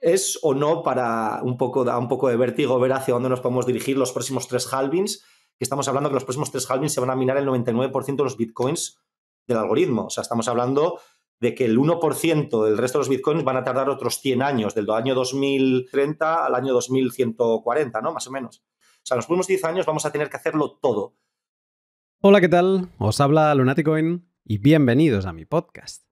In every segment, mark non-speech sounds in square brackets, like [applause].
es o no para un poco, da un poco de vértigo ver hacia dónde nos podemos dirigir los próximos tres halvings, que estamos hablando que los próximos tres halvings se van a minar el 99% de los bitcoins del algoritmo. O sea, estamos hablando de que el 1% del resto de los bitcoins van a tardar otros 100 años, del año 2030 al año 2140, ¿no? Más o menos. O sea, en los próximos 10 años vamos a tener que hacerlo todo. Hola, ¿qué tal? Os habla Lunaticoin y bienvenidos a mi podcast.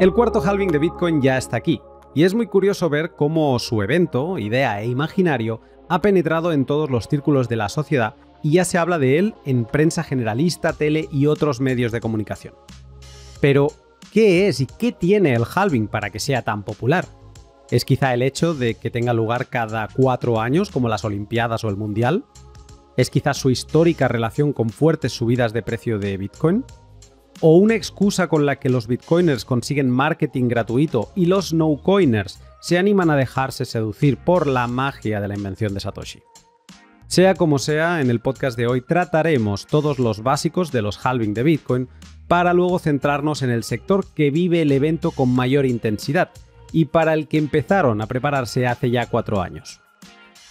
El cuarto halving de Bitcoin ya está aquí, y es muy curioso ver cómo su evento, idea e imaginario, ha penetrado en todos los círculos de la sociedad y ya se habla de él en prensa generalista, tele y otros medios de comunicación. Pero, ¿qué es y qué tiene el halving para que sea tan popular? ¿Es quizá el hecho de que tenga lugar cada cuatro años como las Olimpiadas o el Mundial? ¿Es quizá su histórica relación con fuertes subidas de precio de Bitcoin? o una excusa con la que los bitcoiners consiguen marketing gratuito y los no-coiners se animan a dejarse seducir por la magia de la invención de Satoshi. Sea como sea, en el podcast de hoy trataremos todos los básicos de los halving de Bitcoin para luego centrarnos en el sector que vive el evento con mayor intensidad y para el que empezaron a prepararse hace ya cuatro años.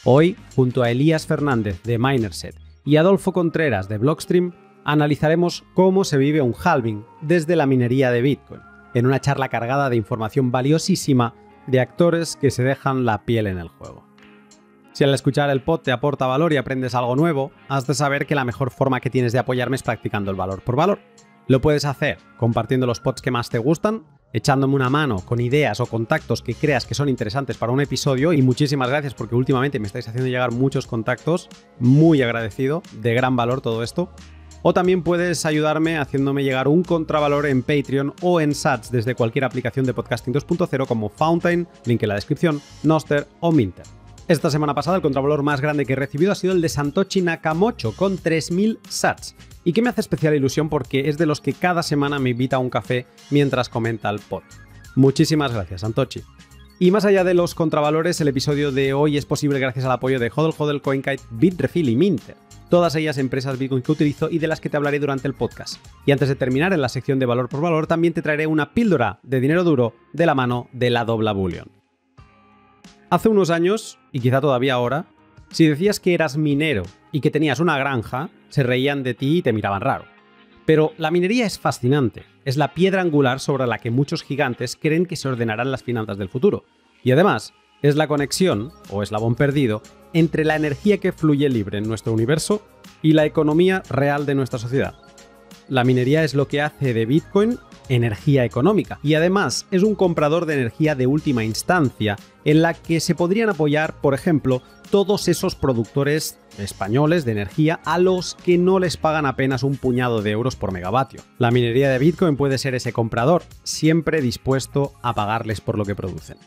Hoy, junto a Elías Fernández de Minerset y Adolfo Contreras de Blockstream, analizaremos cómo se vive un halving desde la minería de Bitcoin, en una charla cargada de información valiosísima de actores que se dejan la piel en el juego. Si al escuchar el pod te aporta valor y aprendes algo nuevo, has de saber que la mejor forma que tienes de apoyarme es practicando el valor por valor. Lo puedes hacer compartiendo los pods que más te gustan, echándome una mano con ideas o contactos que creas que son interesantes para un episodio y muchísimas gracias porque últimamente me estáis haciendo llegar muchos contactos, muy agradecido, de gran valor todo esto. O también puedes ayudarme haciéndome llegar un contravalor en Patreon o en Sats desde cualquier aplicación de podcasting 2.0 como Fountain, link en la descripción, Noster o Minter. Esta semana pasada el contravalor más grande que he recibido ha sido el de Santochi Nakamocho con 3.000 sats. Y que me hace especial ilusión porque es de los que cada semana me invita a un café mientras comenta el pod. Muchísimas gracias, Santochi. Y más allá de los contravalores, el episodio de hoy es posible gracias al apoyo de Hodl Hodl CoinKite, Bitrefill y Minter todas ellas empresas Bitcoin que utilizo y de las que te hablaré durante el podcast. Y antes de terminar, en la sección de valor por valor también te traeré una píldora de dinero duro de la mano de la Dobla Bullion. Hace unos años, y quizá todavía ahora, si decías que eras minero y que tenías una granja, se reían de ti y te miraban raro. Pero la minería es fascinante, es la piedra angular sobre la que muchos gigantes creen que se ordenarán las finanzas del futuro. Y además, es la conexión, o eslabón perdido, entre la energía que fluye libre en nuestro universo y la economía real de nuestra sociedad. La minería es lo que hace de Bitcoin energía económica y además es un comprador de energía de última instancia en la que se podrían apoyar, por ejemplo, todos esos productores españoles de energía a los que no les pagan apenas un puñado de euros por megavatio. La minería de Bitcoin puede ser ese comprador, siempre dispuesto a pagarles por lo que producen.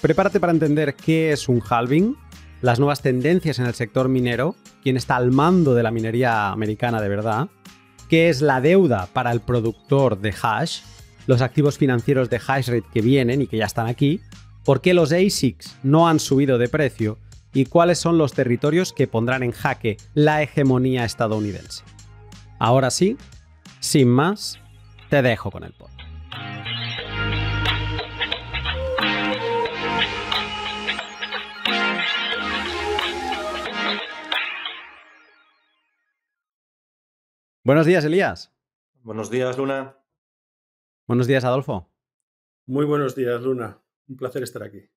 Prepárate para entender qué es un halving, las nuevas tendencias en el sector minero, quien está al mando de la minería americana de verdad, qué es la deuda para el productor de hash, los activos financieros de rate que vienen y que ya están aquí, por qué los ASICs no han subido de precio y cuáles son los territorios que pondrán en jaque la hegemonía estadounidense. Ahora sí, sin más, te dejo con el podcast. Buenos días, Elías. Buenos días, Luna. Buenos días, Adolfo. Muy buenos días, Luna. Un placer estar aquí.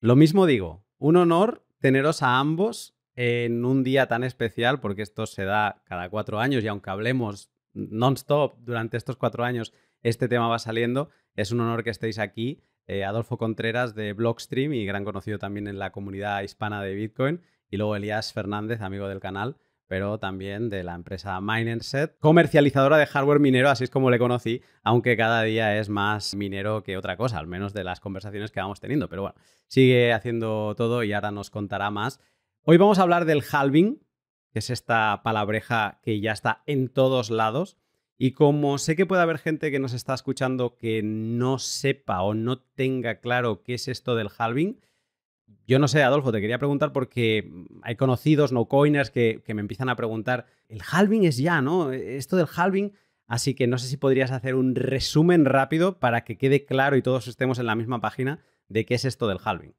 Lo mismo digo, un honor teneros a ambos en un día tan especial, porque esto se da cada cuatro años y aunque hablemos non-stop durante estos cuatro años, este tema va saliendo. Es un honor que estéis aquí. Eh, Adolfo Contreras de Blockstream y gran conocido también en la comunidad hispana de Bitcoin. Y luego Elías Fernández, amigo del canal, pero también de la empresa Minerset, comercializadora de hardware minero, así es como le conocí, aunque cada día es más minero que otra cosa, al menos de las conversaciones que vamos teniendo. Pero bueno, sigue haciendo todo y ahora nos contará más. Hoy vamos a hablar del halving, que es esta palabreja que ya está en todos lados. Y como sé que puede haber gente que nos está escuchando que no sepa o no tenga claro qué es esto del halving, yo no sé, Adolfo, te quería preguntar porque mm, hay conocidos no coiners que, que me empiezan a preguntar, el halving es ya, ¿no? E-, esto del halving... Así que no sé si podrías hacer un resumen rápido para que quede claro y todos estemos en la misma página de qué es esto del halving.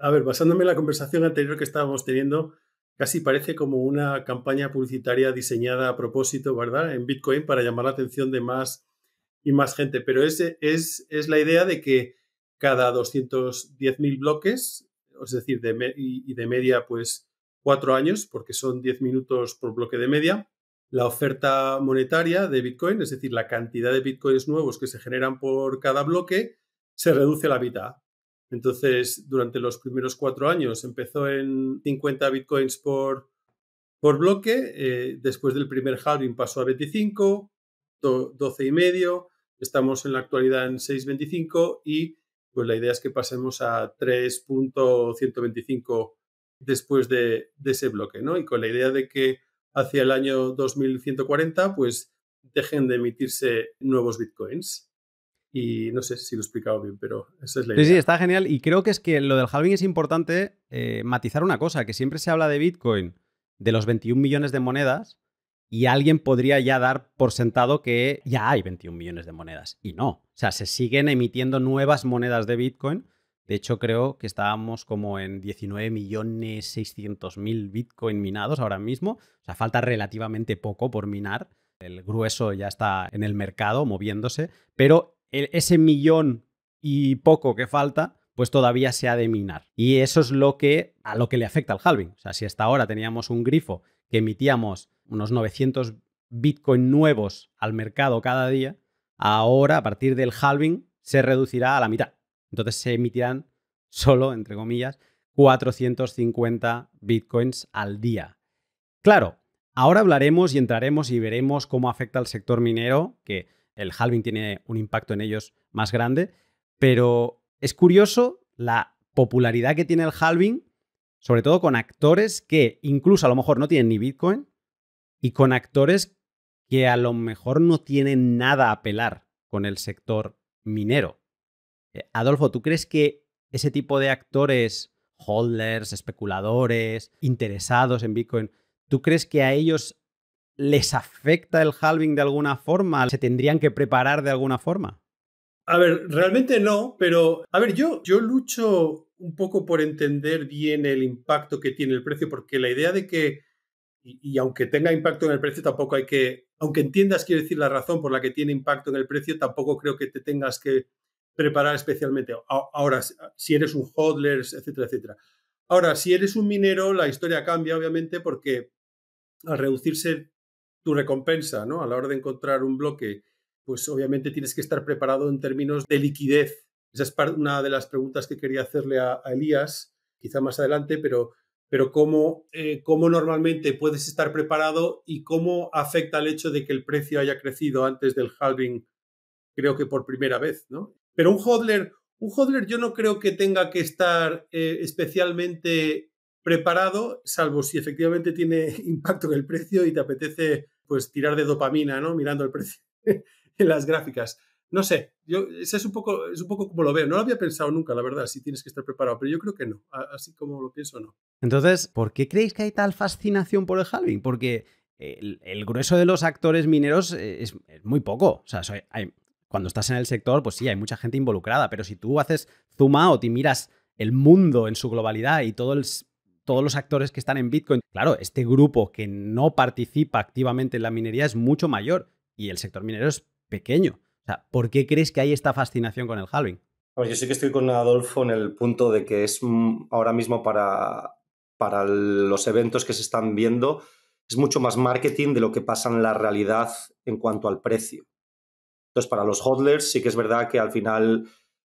A ver, basándome en la conversación anterior que estábamos teniendo, casi parece como una campaña publicitaria diseñada a propósito, ¿verdad? En Bitcoin para llamar la atención de más y más gente. Pero es, es, es la idea de que cada 210.000 bloques, es decir, de y de media pues cuatro años, porque son 10 minutos por bloque de media. La oferta monetaria de Bitcoin, es decir, la cantidad de Bitcoins nuevos que se generan por cada bloque, se reduce a la mitad. Entonces, durante los primeros cuatro años empezó en 50 Bitcoins por, por bloque, eh, después del primer halving pasó a 25, 12 y medio, estamos en la actualidad en 6.25 y pues la idea es que pasemos a 3.125 después de, ese bloque, ¿no? Y con la idea de que hacia el año 2140, pues dejen de emitirse nuevos bitcoins. Y no sé si lo he explicado bien, pero esa es la idea. Sí, sí, está genial. Y creo que es que lo del halving es importante eh, matizar una cosa, que siempre se habla de Bitcoin, de los 21 millones de monedas, y alguien podría ya dar por sentado que ya hay 21 millones de monedas. Y no. O sea, se siguen emitiendo nuevas monedas de Bitcoin. De hecho, creo que estábamos como en 19 millones 600 mil Bitcoin minados ahora mismo. O sea, falta relativamente poco por minar. El grueso ya está en el mercado moviéndose. Pero ese millón y poco que falta, pues todavía se ha de minar. Y eso es lo que a lo que le afecta al halving. O sea, si hasta ahora teníamos un grifo que emitíamos unos 900 bitcoins nuevos al mercado cada día, ahora a partir del halving se reducirá a la mitad. Entonces se emitirán [laughs] solo, entre comillas, 450 Bitcoins al día. Claro, ahora hablaremos y entraremos y veremos cómo afecta al sector minero, que el halving tiene un impacto en ellos más grande, pero es curioso la popularidad que tiene el halving sobre todo con actores que incluso a lo mejor no tienen ni Bitcoin y con actores que a lo mejor no tienen nada a pelar con el sector minero. Eh, Adolfo, ¿tú crees que ese tipo de actores, holders, especuladores, interesados en Bitcoin, ¿tú crees que a ellos les afecta el halving de alguna forma? ¿Se tendrían que preparar de alguna forma? A ver, realmente no, pero a ver, yo, yo lucho un poco por entender bien el impacto que tiene el precio, porque la idea de que, y, aunque tenga impacto en el precio, tampoco hay que, aunque entiendas, quiero decir, la razón por la que tiene impacto en el precio, tampoco creo que te tengas que preparar especialmente. Ahora, si eres un hodler, etcétera, etcétera. Ahora, si eres un minero, la historia cambia, obviamente, porque al reducirse tu recompensa, ¿no? A la hora de encontrar un bloque, pues obviamente tienes que estar preparado en términos de liquidez esa es una de las preguntas que quería hacerle a, Elías, quizá más adelante, pero, pero eh, cómo, normalmente puedes estar preparado y cómo afecta el hecho de que el precio haya crecido antes del halving, creo que por primera vez, ¿no? Pero un hodler, un hodler yo no creo que tenga que estar eh, especialmente preparado, salvo si efectivamente tiene [laughs] impacto en el precio y te apetece pues tirar de dopamina, ¿no? Mirando el precio [laughs] en las gráficas no sé, yo, es un, poco, es un poco como lo veo. No lo había pensado nunca, la verdad, si tienes que estar preparado, pero yo creo que no, así como lo pienso, no. Entonces, ¿por qué creéis que hay tal fascinación por el halving? Porque el, grueso de los actores mineros eh, es, muy poco. O sea, cuando estás en el sector, pues sí, hay mucha gente involucrada, pero si tú haces zoom out y miras el mundo en su globalidad y todos los actores que están en Bitcoin, claro, este grupo que no participa activamente en la minería es mucho mayor y el sector minero es pequeño. ¿por qué crees que hay esta fascinación con el halving? yo sí que estoy con Adolfo en el punto de que es ahora mismo para, para los eventos que se están viendo, es mucho más marketing de lo que pasa en la realidad en cuanto al precio. Entonces, para los hodlers sí que es verdad que al final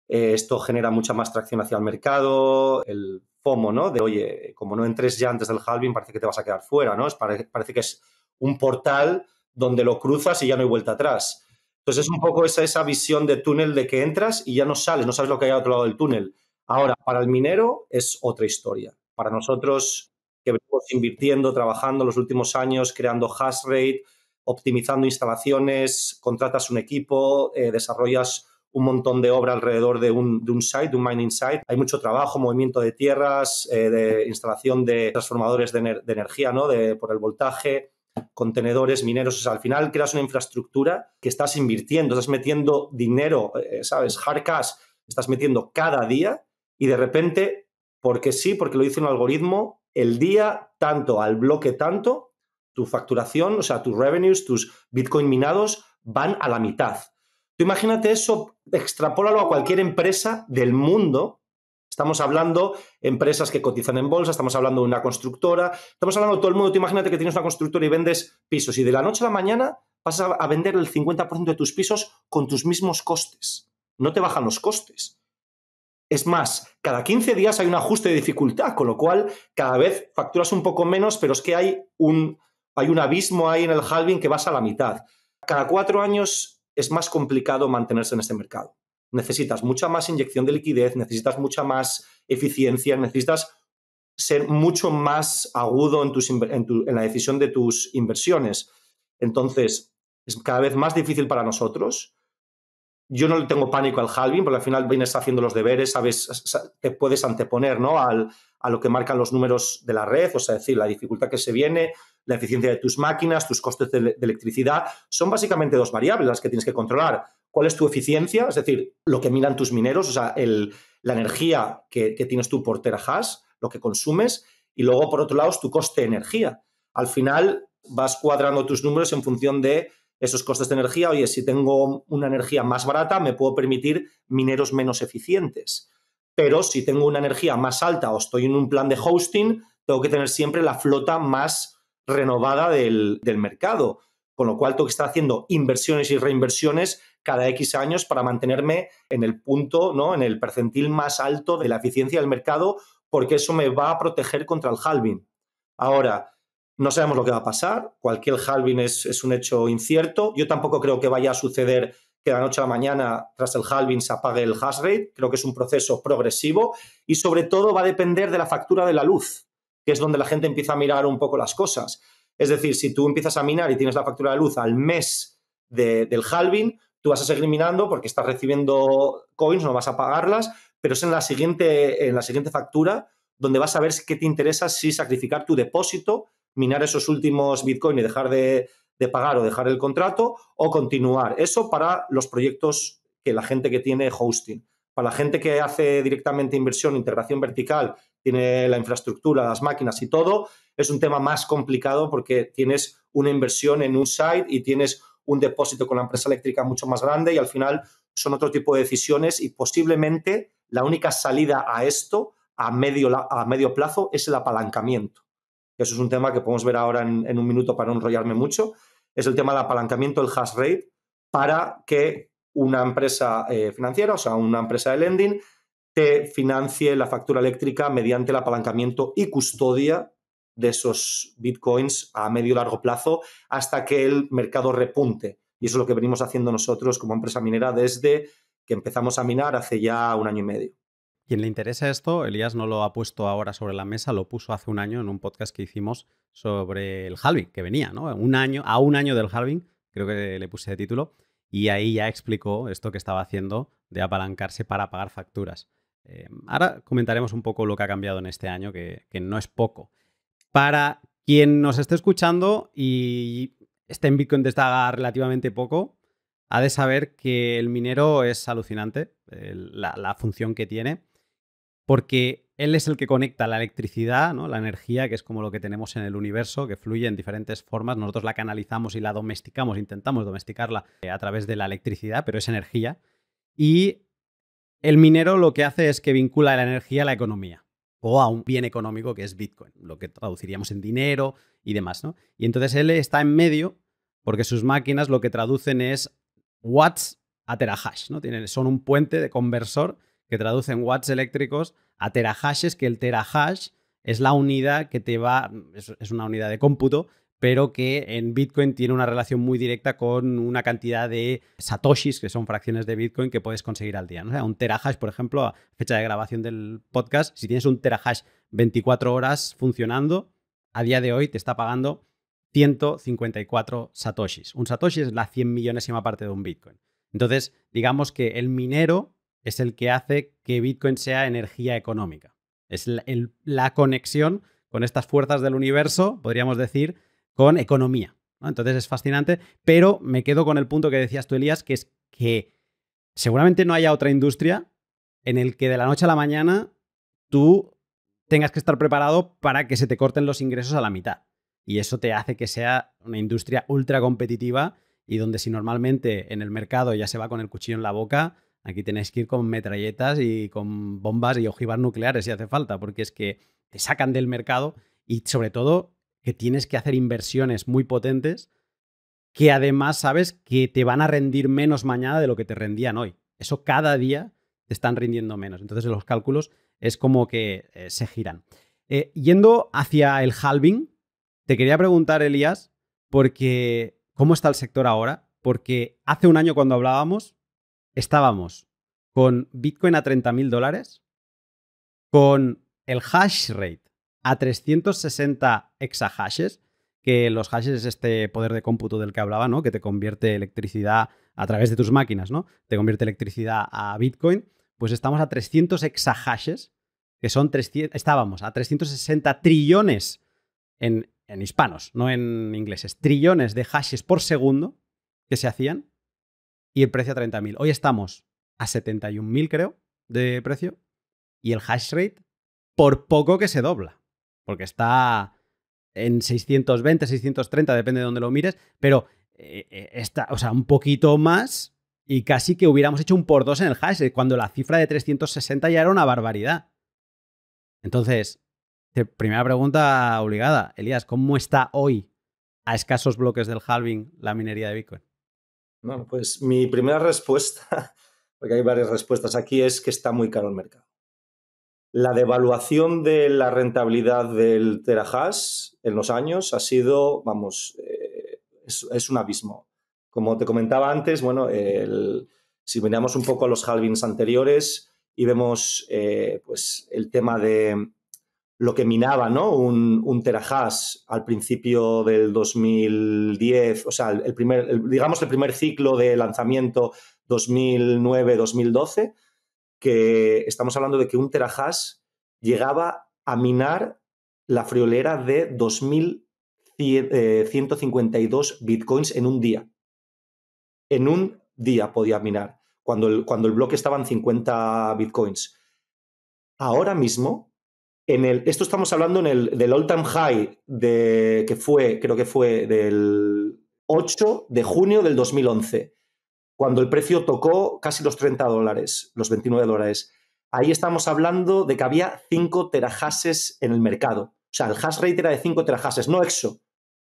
eh, esto genera mucha más tracción hacia el mercado, el FOMO, ¿no? De, oye, como no entres ya antes del halving, parece que te vas a quedar fuera, ¿no? parece que es un portal donde lo cruzas y ya no hay vuelta atrás. Entonces es un poco esa, esa visión de túnel de que entras y ya no sales, no sabes lo que hay al otro lado del túnel. Ahora, para el minero es otra historia. Para nosotros que venimos invirtiendo, trabajando los últimos años, creando hash rate, optimizando instalaciones, contratas un equipo, eh, desarrollas un montón de obra alrededor de un, de un, site, de un mining site. Hay mucho trabajo, movimiento de tierras, eh, de instalación de transformadores de, de energía, ¿no? De, por el voltaje contenedores mineros. al final creas una infraestructura que estás invirtiendo, estás metiendo dinero, eh, ¿sabes? Hard cash, estás metiendo cada día y de repente, porque sí, porque lo dice un algoritmo, el día tanto, al bloque tanto, tu facturación, o sea, tus revenues, tus Bitcoin minados van a la mitad. Tú imagínate eso, extrapólalo a cualquier empresa del mundo Estamos hablando empresas que cotizan en bolsa, estamos hablando de una constructora, estamos hablando de todo el mundo. imagínate que tienes una constructora y vendes pisos y de la noche a la mañana vas a vender el 50% de tus pisos con tus mismos costes. No te bajan los costes. Es más, cada 15 días hay un ajuste de dificultad, con lo cual cada vez facturas un poco menos, pero es que hay un, hay un abismo ahí en el halving que vas a la mitad. Cada cuatro años es más complicado mantenerse en este mercado necesitas mucha más inyección de liquidez, necesitas mucha más eficiencia, necesitas ser mucho más agudo en, tus, en, la decisión de tus inversiones. Entonces, es cada vez más difícil para nosotros. Yo no le tengo pánico al halving, porque al final vienes haciendo los deberes, sabes, te puedes anteponer ¿no? al, a lo que marcan los números de la red, o sea, es decir, la dificultad que se viene, la eficiencia de tus máquinas, tus costes de electricidad. Son básicamente dos variables las que tienes que controlar cuál es tu eficiencia, es decir, lo que miran tus mineros, o sea, la energía que, tienes tú por terahash, lo que consumes, y luego, por otro lado, es tu coste de energía. Al final, vas cuadrando tus números en función de esos costes de energía. Oye, si tengo una energía más barata, me puedo permitir mineros menos eficientes. Pero si tengo una energía más alta o estoy en un plan de hosting, tengo que tener siempre la flota más renovada del, del mercado. Con lo cual, tengo que estar haciendo inversiones y reinversiones cada X años para mantenerme en el punto, ¿no? en el percentil más alto de la eficiencia del mercado, porque eso me va a proteger contra el halving. Ahora, no sabemos lo que va a pasar, cualquier halving es, un hecho incierto, yo tampoco creo que vaya a suceder que de la noche a la mañana, tras el halving, se apague el hash rate. Creo que es un proceso progresivo y, sobre todo, va a depender de la factura de la luz, que es donde la gente empieza a mirar un poco las cosas. Es decir, si tú empiezas a minar y tienes la factura de luz al mes del halving, tú vas a seguir minando porque estás recibiendo coins, no vas a pagarlas, pero es en la siguiente, en la siguiente factura donde vas a ver qué te interesa, si sacrificar tu depósito, minar esos últimos Bitcoin y dejar de, de pagar o dejar el contrato, o continuar. Eso para los proyectos que la gente que tiene hosting. Para la gente que hace directamente inversión, integración vertical, tiene la infraestructura, las máquinas y todo, es un tema más complicado porque tienes una inversión en un site y tienes un depósito con la empresa eléctrica mucho más grande y al final son otro tipo de decisiones y posiblemente la única salida a esto a medio, a medio plazo es el apalancamiento. Eso es un tema que podemos ver ahora en, un minuto para no enrollarme mucho. Es el tema del apalancamiento el hash rate para que una empresa eh, financiera, o sea, una empresa de lending, te financie la factura eléctrica mediante el apalancamiento y custodia de esos bitcoins a medio y largo plazo hasta que el mercado repunte. Y eso es lo que venimos haciendo nosotros como empresa minera desde que empezamos a minar hace ya un año y medio. Quien le interesa esto, Elías no lo ha puesto ahora sobre la mesa, lo puso hace un año en un podcast que hicimos sobre el halving, que venía, ¿no? Un año, a un año del halving, creo que le puse de título, y ahí ya explicó esto que estaba haciendo de apalancarse para pagar facturas. Eh, ahora comentaremos un poco lo que ha cambiado en este año, que no es poco. Para quien nos esté escuchando y esté en Bitcoin desde relativamente poco, ha de saber que el minero es alucinante, la, función que tiene, porque él es el que conecta la electricidad, la energía, que es como lo que tenemos en el universo, que fluye en diferentes formas. Nosotros la canalizamos y la domesticamos, intentamos domesticarla eh, a través de la electricidad, pero es energía. Y el minero lo que hace es que vincula la energía a la economía o a un bien económico que es Bitcoin, lo que traduciríamos en dinero y demás, ¿no? Y entonces él está en medio porque sus máquinas lo que traducen es watts a terahash, ¿no? Tienen, son un puente de conversor que traducen watts eléctricos a terahashes, que el terahash es la unidad que te va, es una unidad de cómputo pero que en Bitcoin tiene una relación muy directa con una cantidad de satoshis, que son fracciones de Bitcoin que puedes conseguir al día. un terahash, por ejemplo, a fecha de grabación del podcast, si tienes un terahash 24 horas funcionando, a día de hoy te está pagando 154 satoshis. Un satoshi es la 100 millonesima parte de un Bitcoin. Entonces, digamos que el minero es el que hace que Bitcoin sea energía económica. Es la conexión con estas fuerzas del universo, podríamos decir, con economía. Entonces es fascinante, pero me quedo con el punto que decías tú, Elías, que es que seguramente no haya otra industria en el que de la noche a la mañana tú tengas que estar preparado para que se te corten los ingresos a la mitad. Y eso te hace que sea una industria ultra competitiva y donde si normalmente en el mercado ya se va con el cuchillo en la boca, aquí tenéis que ir con metralletas y con bombas y ojivas nucleares si hace falta, porque es que te sacan del mercado y sobre todo que tienes que hacer inversiones muy potentes que además sabes que te van a rendir menos mañana de lo que te rendían hoy. Eso cada día te están rindiendo menos. Entonces los cálculos es como que eh, se giran. Eh, yendo hacia el halving, te quería preguntar, Elías, porque ¿cómo está el sector ahora? Porque hace un año cuando hablábamos, estábamos con Bitcoin a 30.000 dólares, con el hash rate a 360 exahashes, que los hashes es este poder de cómputo del que hablaba, ¿no? Que te convierte electricidad a través de tus máquinas, ¿no? Te convierte electricidad a Bitcoin. Pues estamos a 300 exahashes, que son 300, estábamos a 360 trillones en, en hispanos, no en ingleses, trillones de hashes por segundo que se hacían y el precio a 30.000. Hoy estamos a 71.000, creo, de precio y el hash rate por poco que se dobla porque está en 620, 630, depende de dónde lo mires, pero eh, eh, está, o sea, un poquito más y casi que hubiéramos hecho un por dos en el hash, eh, cuando la cifra de 360 ya era una barbaridad. Entonces, primera pregunta obligada, Elías, ¿cómo está hoy a escasos bloques del halving la minería de Bitcoin? Bueno, pues mi primera respuesta, [laughs] porque hay varias respuestas aquí, es que está muy caro el mercado. La devaluación de la rentabilidad del terahash en los años ha sido, vamos, eh, es, un abismo. Como te comentaba antes, bueno, si miramos un poco a los halvings anteriores y vemos eh, pues el tema de lo que minaba ¿no? un, un terahash al principio del 2010, o sea, el primer, digamos el primer ciclo de lanzamiento 2009-2012, que estamos hablando de que un terahash llegaba a minar la friolera de 2.152 eh, bitcoins en un día. En un día podía minar, cuando el, cuando el bloque estaba en 50 bitcoins. Ahora mismo, en el, esto estamos hablando en el, del all-time high que fue, creo que fue del 8 de junio del 2011 cuando el precio tocó casi los 30 dólares, los 29 dólares. Ahí estamos hablando de que había 5 terajases en el mercado. O sea, el hash rate era de 5 terajases, no exo,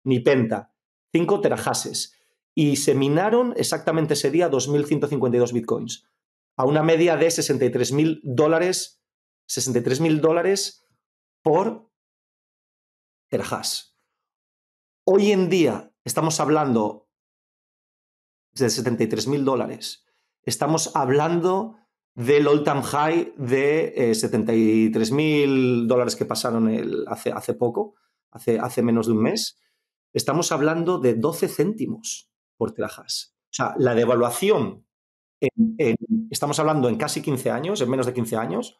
ni penta, 5 terajases. Y se minaron exactamente ese día 2.152 bitcoins, a una media de 63.000 dólares, 63.000 dólares por terajas. Hoy en día estamos hablando de 73 mil dólares. Estamos hablando del all-time high de 73.000 eh, 73 mil dólares que pasaron el, hace, hace poco, hace, hace menos de un mes. Estamos hablando de 12 céntimos por trajas. O sea, la devaluación, estamos hablando en casi 15 años, en menos de 15 años,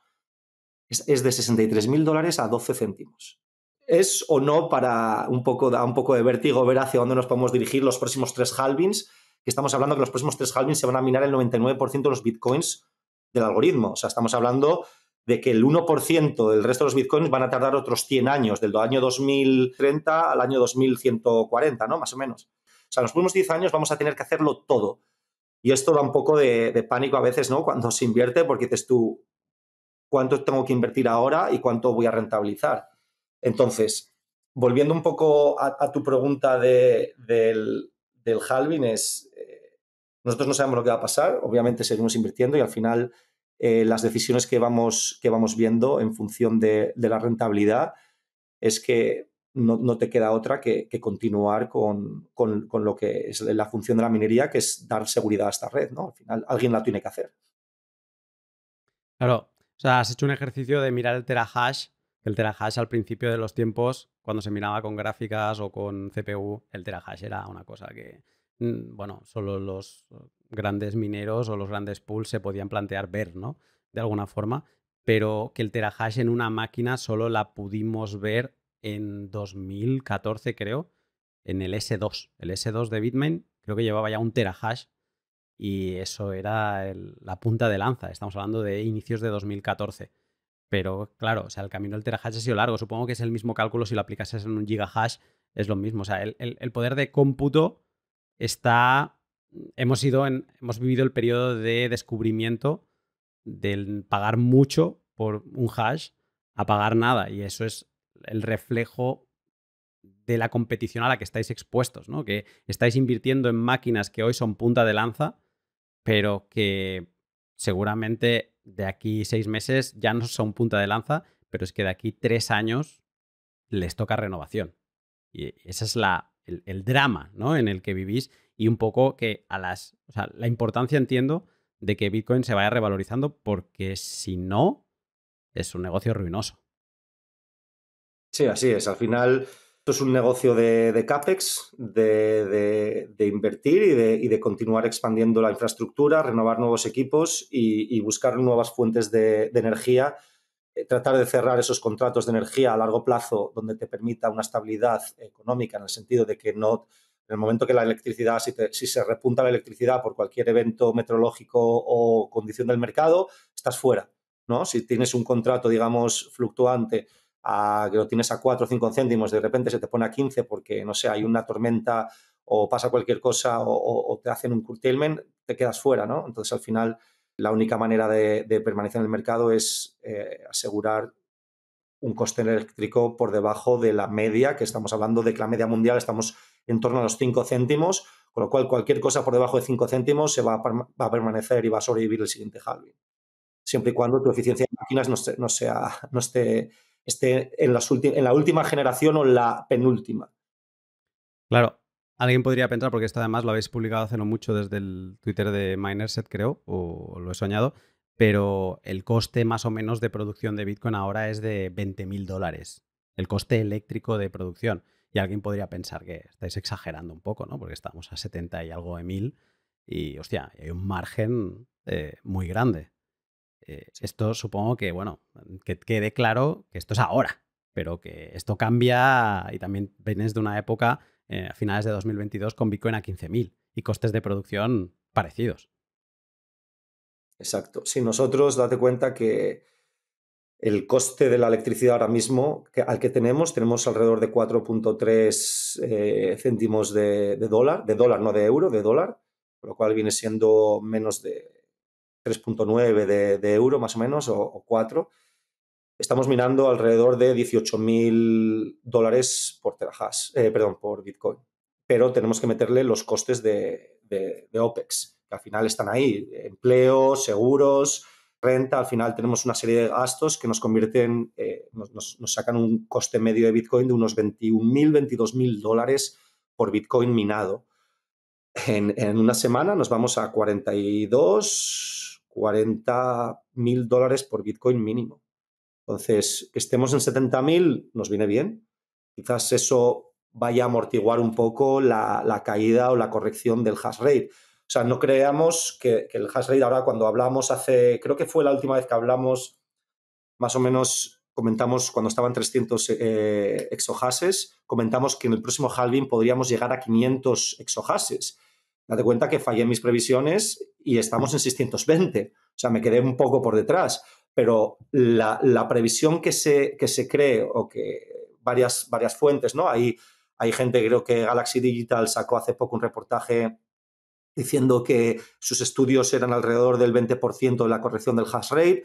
es, de 63 mil dólares a 12 céntimos es o no para un poco, un poco de vértigo ver hacia dónde nos podemos dirigir los próximos tres halvings estamos hablando que los próximos tres halvings se van a minar el 99% de los bitcoins del algoritmo. O sea, estamos hablando de que el 1% del resto de los bitcoins van a tardar otros 100 años, del año 2030 al año 2140, ¿no? Más o menos. O sea, en los próximos 10 años vamos a tener que hacerlo todo. Y esto da un poco de, pánico a veces, ¿no? Cuando se invierte, porque dices tú, ¿cuánto tengo que invertir ahora y cuánto voy a rentabilizar? Entonces, volviendo un poco a, tu pregunta del, del halving, es, nosotros no sabemos lo que va a pasar, obviamente seguimos invirtiendo y al final eh, las decisiones que vamos, que vamos viendo en función de, la rentabilidad es que no, te queda otra que, continuar con, lo que es la función de la minería, que es dar seguridad a esta red, ¿no? Al final alguien la tiene que hacer. Claro, o sea, has hecho un ejercicio de mirar el terahash, el terahash al principio de los tiempos, cuando se miraba con gráficas o con CPU, el terahash era una cosa que, Mm, bueno, solo los grandes mineros o los grandes pools se podían plantear ver, ¿no? De alguna forma, pero que el terahash en una máquina solo la pudimos ver en 2014, creo, en el S2. El S2 de Bitmain creo que llevaba ya un terahash y eso era la punta de lanza. Estamos hablando de inicios de 2014. Pero claro, o sea, el camino del terahash ha sido largo. Supongo que es el mismo cálculo si lo aplicases en un gigahash, es lo mismo. O sea, el poder de cómputo está, hemos, ido en, hemos vivido el periodo de descubrimiento del pagar mucho por un hash a pagar nada. Y eso es el reflejo de la competición a la que estáis expuestos, ¿no? Que estáis invirtiendo en máquinas que hoy son punta de lanza, pero que seguramente de aquí seis meses ya no son punta de lanza, pero es que de aquí tres años les toca renovación. Y esa es la el, drama ¿no? en el que vivís y un poco que a las, o sea, la importancia entiendo de que Bitcoin se vaya revalorizando porque si no, es un negocio ruinoso. Sí, así es. Al final, esto es un negocio de, de CAPEX, de, invertir y, de, continuar expandiendo la infraestructura, renovar nuevos equipos y, y buscar nuevas fuentes de energía eh, tratar de cerrar esos contratos de energía a largo plazo donde te permita una estabilidad económica en el sentido de que no, en el momento que la electricidad, si, se repunta la electricidad por cualquier evento meteorológico o condición del mercado, estás fuera. ¿no? Si tienes un contrato, digamos, fluctuante, a, que lo tienes a 4 o 5 céntimos, de repente se te pone a 15 porque, no sé, hay una tormenta o pasa cualquier cosa o, o te hacen un curtailment, te quedas fuera, ¿no? Entonces, al final, la única manera de, permanecer en el mercado es eh, asegurar un coste eléctrico por debajo de la media, que estamos hablando de que la media mundial estamos en torno a los 5 céntimos, con lo cual cualquier cosa por debajo de 5 céntimos se va a, permanecer y va a sobrevivir el siguiente halving, siempre y cuando tu eficiencia de máquinas no, esté, sea, no esté, esté en, en la última generación o en la penúltima. Claro, Alguien podría pensar, porque esto además lo habéis publicado hace no mucho desde el Twitter de Minerset, creo, o lo he soñado, pero el coste más o menos de producción de Bitcoin ahora es de 20 mil dólares, el coste eléctrico de producción. Y alguien podría pensar que estáis exagerando un poco, ¿no? Porque estamos a 70 y algo de mil y, hostia, hay un margen eh, muy grande. Eh, esto supongo que, bueno, que quede claro que esto es ahora, pero que esto cambia y también vienes de una época eh, a finales de 2022 con Bitcoin a 15.000 y costes de producción parecidos. Exacto. Si nosotros, date cuenta que el coste de la electricidad ahora mismo que, al que tenemos, tenemos alrededor de 4.3 eh, céntimos de, dólar, de dólar, no de euro, de dólar, lo cual viene siendo menos de 3.9 de, de, euro más o menos, o, o 4 estamos minando alrededor de mil dólares por eh, perdón, por Bitcoin. Pero tenemos que meterle los costes de, OPEX, que al final están ahí, empleo, seguros, renta, al final tenemos una serie de gastos que nos convierten, eh, nos, sacan un coste medio de Bitcoin de unos 21.000, 22.000 dólares por Bitcoin minado. En, una semana nos vamos a 42, 40 mil dólares por Bitcoin mínimo. Entonces, que estemos en 70.000 nos viene bien. Quizás eso vaya a amortiguar un poco la, la, caída o la corrección del hash rate. O sea, no creamos que, el hash rate ahora cuando hablamos hace, creo que fue la última vez que hablamos, más o menos comentamos cuando estaban 300 eh, exohashes, comentamos que en el próximo halving podríamos llegar a 500 exohashes. Date cuenta que fallé en mis previsiones y estamos en 620. O sea, me quedé un poco por detrás pero la, previsión que se, que se cree o que varias, varias fuentes, ¿no? Hay, hay gente, creo que Galaxy Digital sacó hace poco un reportaje diciendo que sus estudios eran alrededor del 20% de la corrección del hash rate.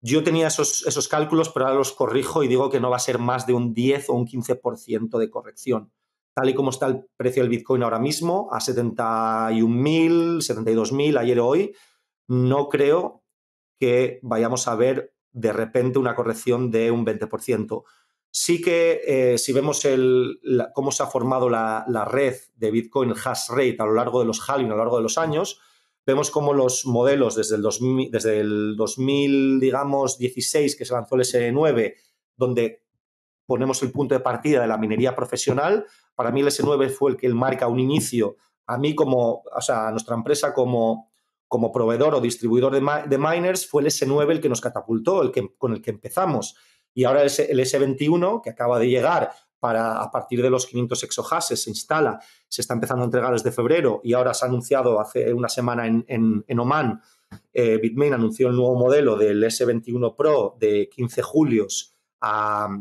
Yo tenía esos, esos cálculos, pero ahora los corrijo y digo que no va a ser más de un 10 o un 15% de corrección. Tal y como está el precio del Bitcoin ahora mismo, a 71.000, 72.000 ayer o hoy, no creo que vayamos a ver de repente una corrección de un 20%. Sí que eh, si vemos el, cómo se ha formado la, la, red de Bitcoin, el hash rate, a lo largo de los halving, a lo largo de los años, vemos cómo los modelos desde el 2000, desde el 2000 digamos, 16, que se lanzó el S9, donde ponemos el punto de partida de la minería profesional, para mí el S9 fue el que marca un inicio a mí como, o sea, a nuestra empresa como como proveedor o distribuidor de, miners fue el S9 el que nos catapultó, el que, con el que empezamos. Y ahora el, S 21 que acaba de llegar para a partir de los 500 exohases, se instala, se está empezando a entregar desde febrero y ahora se ha anunciado hace una semana en, en, Oman, eh, Bitmain anunció el nuevo modelo del S21 Pro de 15 julios a,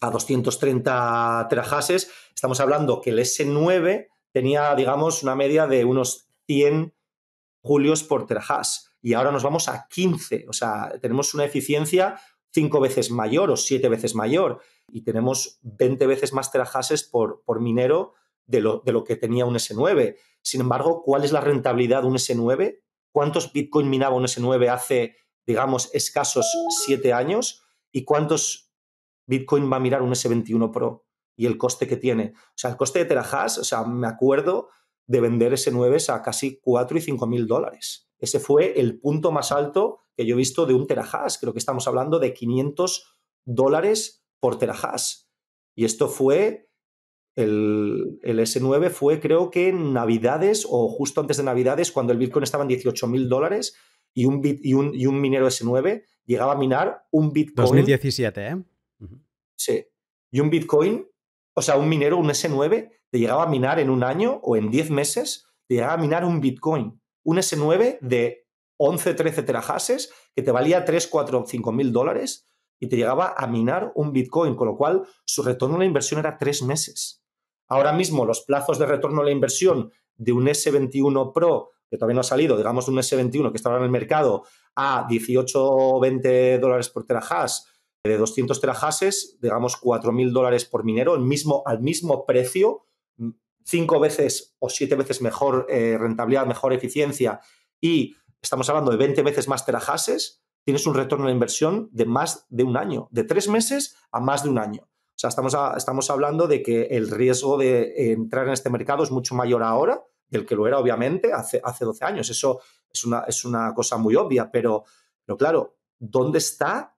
230 terahashes. Estamos hablando que el S9 tenía, digamos, una media de unos 100 julios por terahash. Y ahora nos vamos a 15. O sea, tenemos una eficiencia cinco veces mayor o siete veces mayor. Y tenemos 20 veces más terahashes por, por minero de lo, de lo que tenía un S9. Sin embargo, ¿cuál es la rentabilidad de un S9? ¿Cuántos Bitcoin minaba un S9 hace, digamos, escasos siete años? ¿Y cuántos Bitcoin va a mirar un S21 Pro? Y el coste que tiene. O sea, el coste de terahash, o sea, me acuerdo de vender S9s a casi 4 y 5 mil dólares. Ese fue el punto más alto que yo he visto de un terahash. Creo que estamos hablando de 500 dólares por terahash. Y esto fue, el, S9 fue creo que en Navidades o justo antes de Navidades, cuando el Bitcoin estaba en 18 mil dólares y un, y, un, minero S9 llegaba a minar un Bitcoin. 2017, ¿eh? Sí. Y un Bitcoin o sea, un minero, un S9, te llegaba a minar en un año o en 10 meses, te llegaba a minar un Bitcoin. Un S9 de 11, 13 terajases que te valía 3, 4, 5 mil dólares, y te llegaba a minar un Bitcoin, con lo cual su retorno a la inversión era 3 meses. Ahora mismo los plazos de retorno a la inversión de un S21 Pro, que todavía no ha salido, digamos un S21 que estaba en el mercado, a 18 o 20 dólares por terahash, de 200 terahashes, digamos 4.000 dólares por minero, mismo, al mismo precio, cinco veces o siete veces mejor eh, rentabilidad, mejor eficiencia y estamos hablando de 20 veces más terajases, tienes un retorno de inversión de más de un año, de tres meses a más de un año. O sea, estamos, estamos hablando de que el riesgo de entrar en este mercado es mucho mayor ahora del que lo era, obviamente, hace, hace 12 años. Eso es una, es una cosa muy obvia, pero, pero claro, ¿dónde está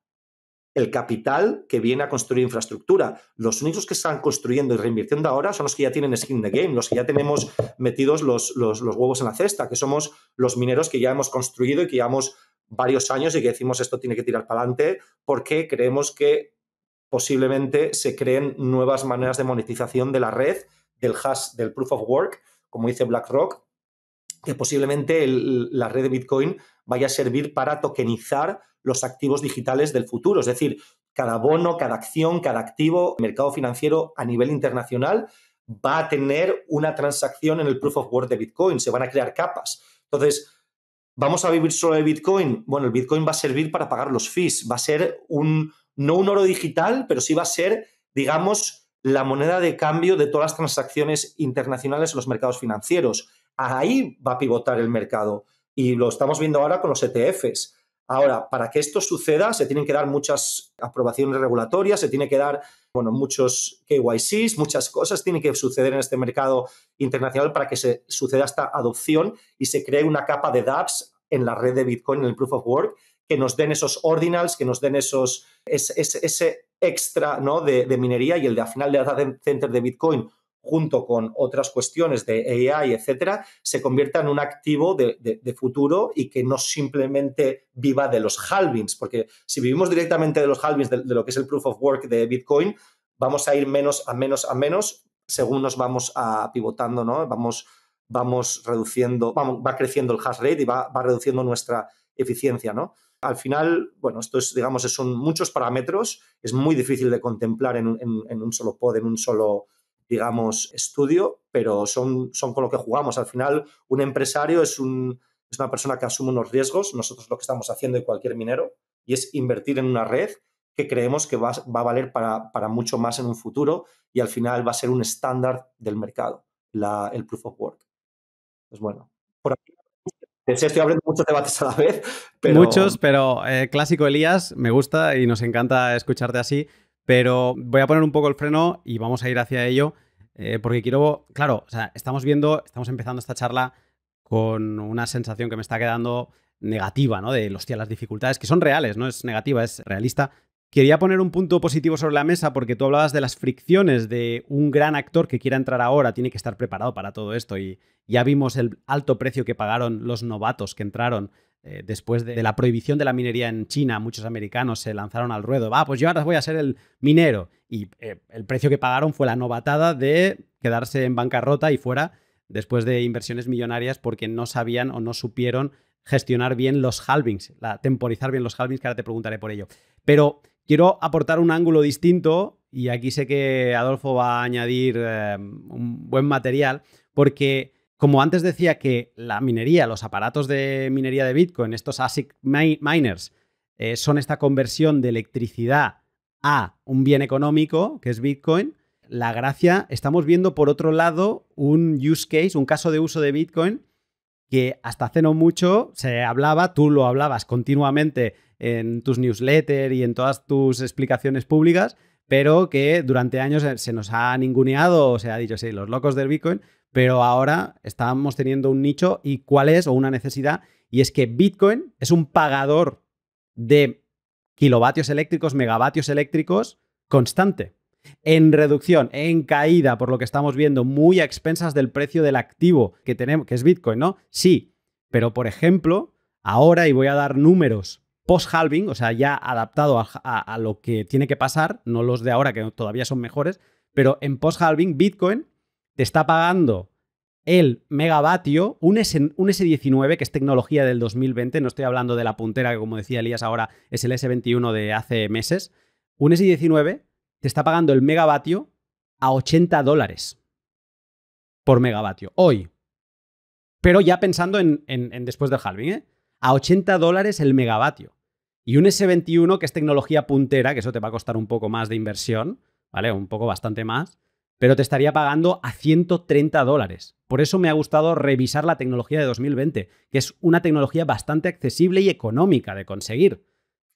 el capital que viene a construir infraestructura. Los únicos que están construyendo y reinvirtiendo ahora son los que ya tienen skin the game, los que ya tenemos metidos los, los, huevos en la cesta, que somos los mineros que ya hemos construido y que llevamos varios años y que decimos esto tiene que tirar para adelante porque creemos que posiblemente se creen nuevas maneras de monetización de la red, del hash, del proof of work, como dice BlackRock, que posiblemente la red de Bitcoin vaya a servir para tokenizar los activos digitales del futuro. Es decir, cada bono, cada acción, cada activo, el mercado financiero a nivel internacional va a tener una transacción en el proof of work de Bitcoin, se van a crear capas. Entonces, ¿vamos a vivir solo de Bitcoin? Bueno, el Bitcoin va a servir para pagar los fees, va a ser un, no un oro digital, pero sí va a ser, digamos, la moneda de cambio de todas las transacciones internacionales en los mercados financieros. Ahí va a pivotar el mercado y lo estamos viendo ahora con los ETFs. Ahora, para que esto suceda, se tienen que dar muchas aprobaciones regulatorias, se tiene que dar, bueno, muchos KYCs, muchas cosas tienen que suceder en este mercado internacional para que se suceda esta adopción y se cree una capa de dApps en la red de Bitcoin, en el Proof of Work, que nos den esos ordinals, que nos den esos, ese, extra ¿no? de, minería y el de al final de data center de Bitcoin junto con otras cuestiones de AI, etcétera, se convierta en un activo de, futuro y que no simplemente viva de los halvings, porque si vivimos directamente de los halvings, de, lo que es el proof of work de Bitcoin, vamos a ir menos a menos a menos según nos vamos a ah, pivotando, ¿no? Vamos, vamos reduciendo, vamos, va creciendo el hash rate y va, va, reduciendo nuestra eficiencia, ¿no? Al final, bueno, esto es, digamos, son muchos parámetros, es muy difícil de contemplar en un, en un solo pod, en un solo digamos, estudio, pero son, son con lo que jugamos. Al final, un empresario es, una persona que asume unos riesgos, nosotros lo que estamos haciendo y cualquier minero, y es invertir en una red que creemos que va, a valer para, mucho más en un futuro y al final va a ser un estándar del mercado, la, el proof of work. Pues bueno, por aquí estoy abriendo muchos debates a la vez. Muchos, pero eh, clásico Elías, me gusta y nos encanta escucharte así. Pero voy a poner un poco el freno y vamos a ir hacia ello, eh, porque quiero, claro, estamos viendo, estamos empezando esta charla con una sensación que me está quedando negativa, ¿no? De, hostia, las dificultades, que son reales, no es negativa, es realista. Quería poner un punto positivo sobre la mesa porque tú hablabas de las fricciones de un gran actor que quiera entrar ahora, tiene que estar preparado para todo esto y ya vimos el alto precio que pagaron los novatos que entraron eh, después de, la prohibición de la minería en China, muchos americanos se lanzaron al ruedo. Va, ah, pues yo ahora voy a ser el minero. Y eh, el precio que pagaron fue la novatada de quedarse en bancarrota y fuera después de inversiones millonarias porque no sabían o no supieron gestionar bien los halvings, la, temporizar bien los halvings, que ahora te preguntaré por ello. Pero quiero aportar un ángulo distinto y aquí sé que Adolfo va a añadir eh, un buen material porque como antes decía que la minería, los aparatos de minería de Bitcoin, estos ASIC miners, eh, son esta conversión de electricidad a un bien económico, que es Bitcoin, la gracia, estamos viendo por otro lado un use case, un caso de uso de Bitcoin que hasta hace no mucho se hablaba, tú lo hablabas continuamente en tus newsletters y en todas tus explicaciones públicas, pero que durante años se nos ha ninguneado o se ha dicho, sí, los locos del Bitcoin, pero ahora estamos teniendo un nicho y cuál es o una necesidad y es que Bitcoin es un pagador de kilovatios eléctricos, megavatios eléctricos constante. En reducción, en caída, por lo que estamos viendo, muy a expensas del precio del activo que tenemos, que es Bitcoin, ¿no? Sí, pero por ejemplo, ahora, y voy a dar números post-halving, o sea, ya adaptado a, a, lo que tiene que pasar, no los de ahora que todavía son mejores, pero en post-halving, Bitcoin te está pagando el megavatio, un, S, un S19, que es tecnología del 2020, no estoy hablando de la puntera que como decía Elías ahora es el S21 de hace meses, un S19 te está pagando el megavatio a 80 dólares por megavatio, hoy. Pero ya pensando en, en después del halving, ¿eh? a 80 dólares el megavatio. Y un S21, que es tecnología puntera, que eso te va a costar un poco más de inversión, ¿vale? Un poco bastante más pero te estaría pagando a 130 dólares. Por eso me ha gustado revisar la tecnología de 2020, que es una tecnología bastante accesible y económica de conseguir.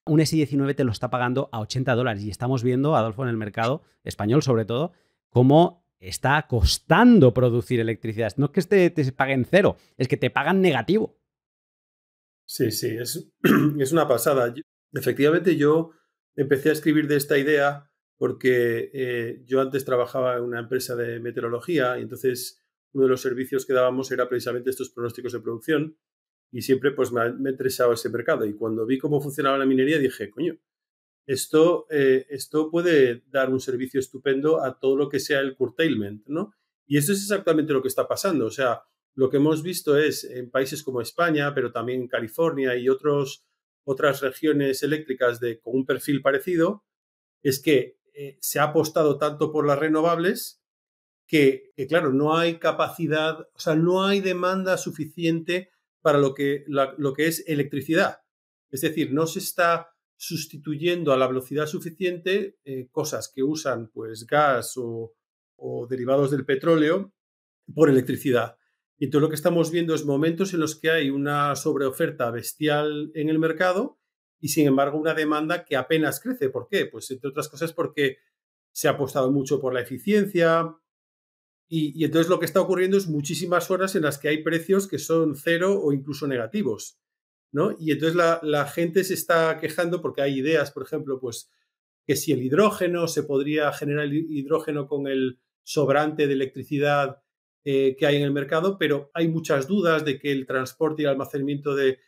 Un S19 te lo está pagando a 80 dólares y estamos viendo, Adolfo, en el mercado español sobre todo, cómo está costando producir electricidad. No es que te, te paguen cero, es que te pagan negativo. Sí, sí, es, [clears throat] es una pasada. Efectivamente, yo empecé a escribir de esta idea porque eh, yo antes trabajaba en una empresa de meteorología y entonces uno de los servicios que dábamos era precisamente estos pronósticos de producción y siempre pues me interesaba ese mercado y cuando vi cómo funcionaba la minería dije, coño, esto, eh, esto puede dar un servicio estupendo a todo lo que sea el curtailment, ¿no? Y esto es exactamente lo que está pasando, o sea, lo que hemos visto es en países como España, pero también California y otros, otras regiones eléctricas de, con un perfil parecido, es que eh, se ha apostado tanto por las renovables que, claro, no hay capacidad, o sea, no hay demanda suficiente para lo que, lo que es electricidad. Es decir, no se está sustituyendo a la velocidad suficiente eh, cosas que usan pues gas o, o, derivados del petróleo por electricidad. Y todo lo que estamos viendo es momentos en los que hay una sobreoferta bestial en el mercado y sin embargo una demanda que apenas crece. ¿Por qué? Pues entre otras cosas porque se ha apostado mucho por la eficiencia y, entonces lo que está ocurriendo es muchísimas horas en las que hay precios que son cero o incluso negativos. ¿no? Y entonces la, gente se está quejando porque hay ideas, por ejemplo, pues que si el hidrógeno se podría generar hidrógeno con el sobrante de electricidad eh, que hay en el mercado, pero hay muchas dudas de que el transporte y el almacenamiento de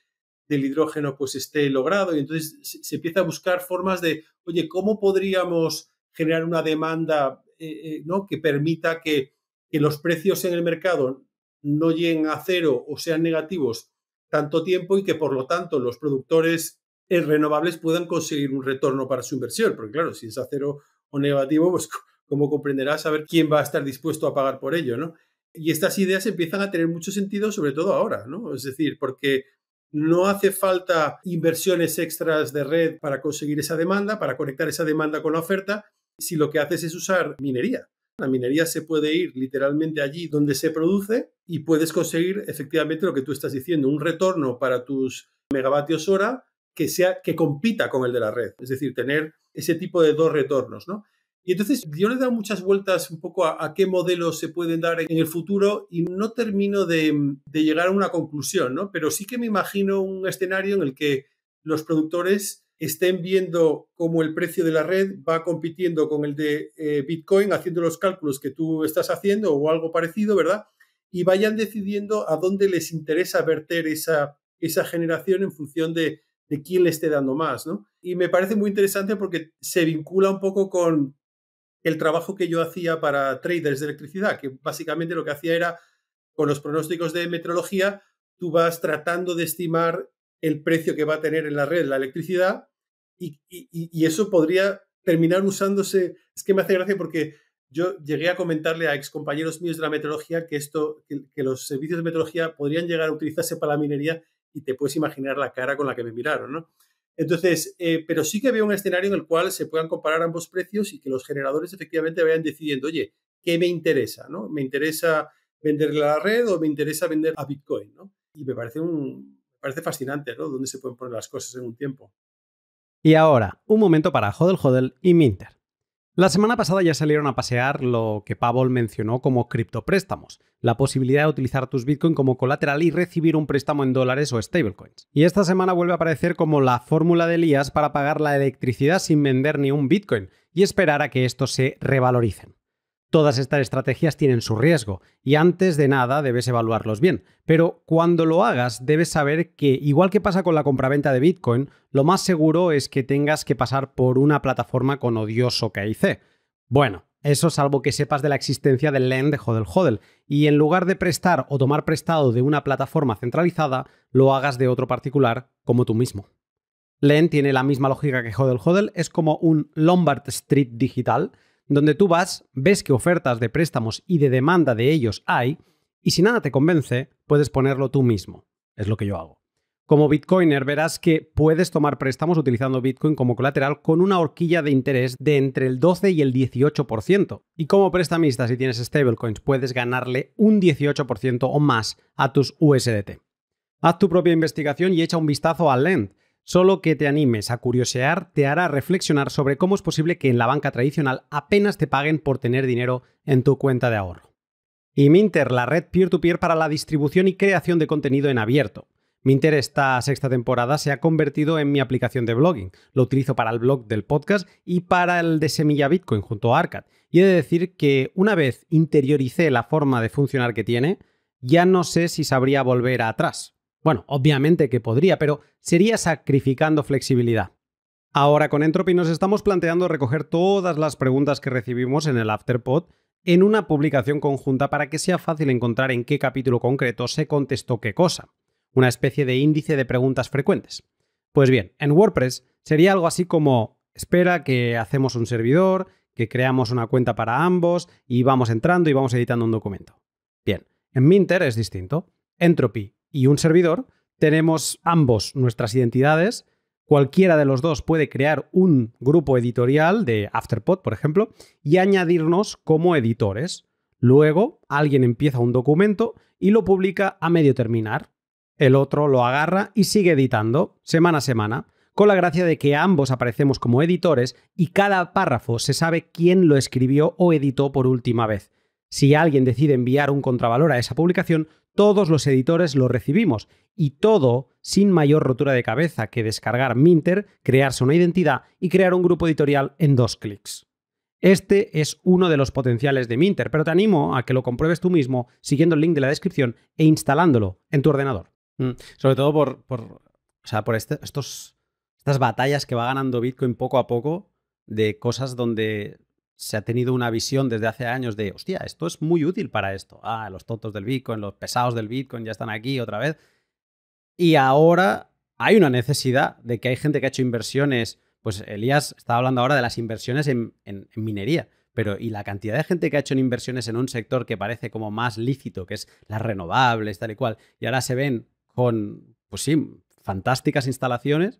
del hidrógeno pues esté logrado y entonces se empieza a buscar formas de, oye, ¿cómo podríamos generar una demanda eh, eh, ¿no? que permita que, los precios en el mercado no lleguen a cero o sean negativos tanto tiempo y que por lo tanto los productores renovables puedan conseguir un retorno para su inversión? Porque claro, si es a cero o negativo, pues como comprenderás, saber quién va a estar dispuesto a pagar por ello, ¿no? Y estas ideas empiezan a tener mucho sentido, sobre todo ahora, ¿no? Es decir, porque no hace falta inversiones extras de red para conseguir esa demanda, para conectar esa demanda con la oferta, si lo que haces es usar minería. La minería se puede ir literalmente allí donde se produce y puedes conseguir efectivamente lo que tú estás diciendo, un retorno para tus megavatios hora que sea que compita con el de la red, es decir, tener ese tipo de dos retornos, ¿no? Y entonces yo le he dado muchas vueltas un poco a, qué modelos se pueden dar en el futuro y no termino de, llegar a una conclusión, ¿no? Pero sí que me imagino un escenario en el que los productores estén viendo cómo el precio de la red va compitiendo con el de eh, Bitcoin, haciendo los cálculos que tú estás haciendo o algo parecido, ¿verdad? Y vayan decidiendo a dónde les interesa verter esa, esa generación en función de, de quién le esté dando más, ¿no? Y me parece muy interesante porque se vincula un poco con el trabajo que yo hacía para traders de electricidad, que básicamente lo que hacía era, con los pronósticos de metrología, tú vas tratando de estimar el precio que va a tener en la red la electricidad y, eso podría terminar usándose. Es que me hace gracia porque yo llegué a comentarle a excompañeros míos de la metrología que esto, que, los servicios de metrología podrían llegar a utilizarse para la minería y te puedes imaginar la cara con la que me miraron, ¿no? Entonces, eh, pero sí que había un escenario en el cual se puedan comparar ambos precios y que los generadores efectivamente vayan decidiendo, oye, ¿qué me interesa? ¿no? ¿Me interesa venderle a la red o me interesa vender a Bitcoin? Y me parece, un, parece fascinante, ¿no? Dónde se pueden poner las cosas en un tiempo. Y ahora, un momento para Hodel Hodel y Minter. La semana pasada ya salieron a pasear lo que Pablo mencionó como criptopréstamos, la posibilidad de utilizar tus Bitcoin como colateral y recibir un préstamo en dólares o stablecoins. Y esta semana vuelve a aparecer como la fórmula de Elías para pagar la electricidad sin vender ni un Bitcoin y esperar a que estos se revaloricen. Todas estas estrategias tienen su riesgo y antes de nada debes evaluarlos bien, pero cuando lo hagas debes saber que, igual que pasa con la compraventa de Bitcoin, lo más seguro es que tengas que pasar por una plataforma con odioso KIC. Bueno, eso salvo que sepas de la existencia del lend de Hodel Hodel, y en lugar de prestar o tomar prestado de una plataforma centralizada, lo hagas de otro particular como tú mismo. Lend tiene la misma lógica que Hodel Hodel, es como un Lombard Street digital, donde tú vas, ves qué ofertas de préstamos y de demanda de ellos hay, y si nada te convence, puedes ponerlo tú mismo. Es lo que yo hago. Como bitcoiner verás que puedes tomar préstamos utilizando Bitcoin como colateral con una horquilla de interés de entre el 12 y el 18%. Y como prestamista, si tienes stablecoins, puedes ganarle un 18% o más a tus USDT. Haz tu propia investigación y echa un vistazo a Lend, Solo que te animes a curiosear te hará reflexionar sobre cómo es posible que en la banca tradicional apenas te paguen por tener dinero en tu cuenta de ahorro. Y Minter, la red peer-to-peer para la distribución y creación de contenido en abierto. Minter esta sexta temporada se ha convertido en mi aplicación de blogging. Lo utilizo para el blog del podcast y para el de Semilla Bitcoin junto a Arcad. Y he de decir que una vez interioricé la forma de funcionar que tiene, ya no sé si sabría volver atrás. Bueno, obviamente que podría, pero sería sacrificando flexibilidad. Ahora con Entropy nos estamos planteando recoger todas las preguntas que recibimos en el Afterpod en una publicación conjunta para que sea fácil encontrar en qué capítulo concreto se contestó qué cosa, una especie de índice de preguntas frecuentes. Pues bien, en WordPress sería algo así como espera que hacemos un servidor, que creamos una cuenta para ambos y vamos entrando y vamos editando un documento. Bien, en Minter es distinto. Entropy y un servidor, tenemos ambos nuestras identidades. Cualquiera de los dos puede crear un grupo editorial de Afterpod, por ejemplo, y añadirnos como editores. Luego, alguien empieza un documento y lo publica a medio terminar. El otro lo agarra y sigue editando semana a semana, con la gracia de que ambos aparecemos como editores y cada párrafo se sabe quién lo escribió o editó por última vez. Si alguien decide enviar un contravalor a esa publicación, todos los editores lo recibimos y todo sin mayor rotura de cabeza que descargar Minter, crearse una identidad y crear un grupo editorial en dos clics. Este es uno de los potenciales de Minter, pero te animo a que lo compruebes tú mismo siguiendo el link de la descripción e instalándolo en tu ordenador. Mm, sobre todo por, por, este, estas batallas que va ganando Bitcoin poco a poco de cosas donde se ha tenido una visión desde hace años de, hostia, esto es muy útil para esto. Ah, los tontos del Bitcoin, los pesados del Bitcoin ya están aquí otra vez. Y ahora hay una necesidad de que hay gente que ha hecho inversiones. Pues Elías estaba hablando ahora de las inversiones en, en minería pero y la cantidad de gente que ha hecho inversiones en un sector que parece como más lícito, que es las renovables, tal y cual, y ahora se ven con, pues sí, fantásticas instalaciones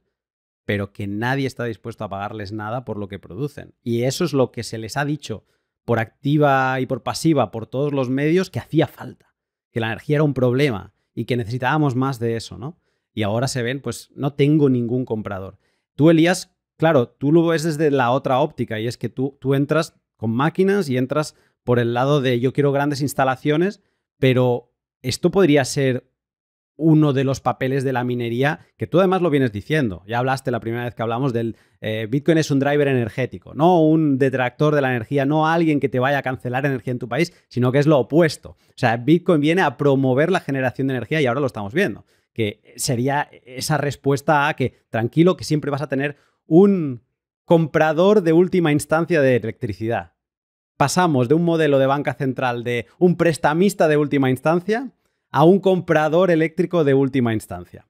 pero que nadie está dispuesto a pagarles nada por lo que producen. Y eso es lo que se les ha dicho por activa y por pasiva, por todos los medios, que hacía falta, que la energía era un problema y que necesitábamos más de eso, ¿no? Y ahora se ven, pues no tengo ningún comprador. Tú, Elías, claro, tú lo ves desde la otra óptica y es que tú, tú entras con máquinas y entras por el lado de yo quiero grandes instalaciones, pero esto podría ser uno de los papeles de la minería, que tú además lo vienes diciendo. Ya hablaste la primera vez que hablamos del eh, Bitcoin es un driver energético, no un detractor de la energía, no alguien que te vaya a cancelar energía en tu país, sino que es lo opuesto. O sea, Bitcoin viene a promover la generación de energía y ahora lo estamos viendo, que sería esa respuesta a que tranquilo que siempre vas a tener un comprador de última instancia de electricidad. Pasamos de un modelo de banca central de un prestamista de última instancia a un comprador eléctrico de última instancia.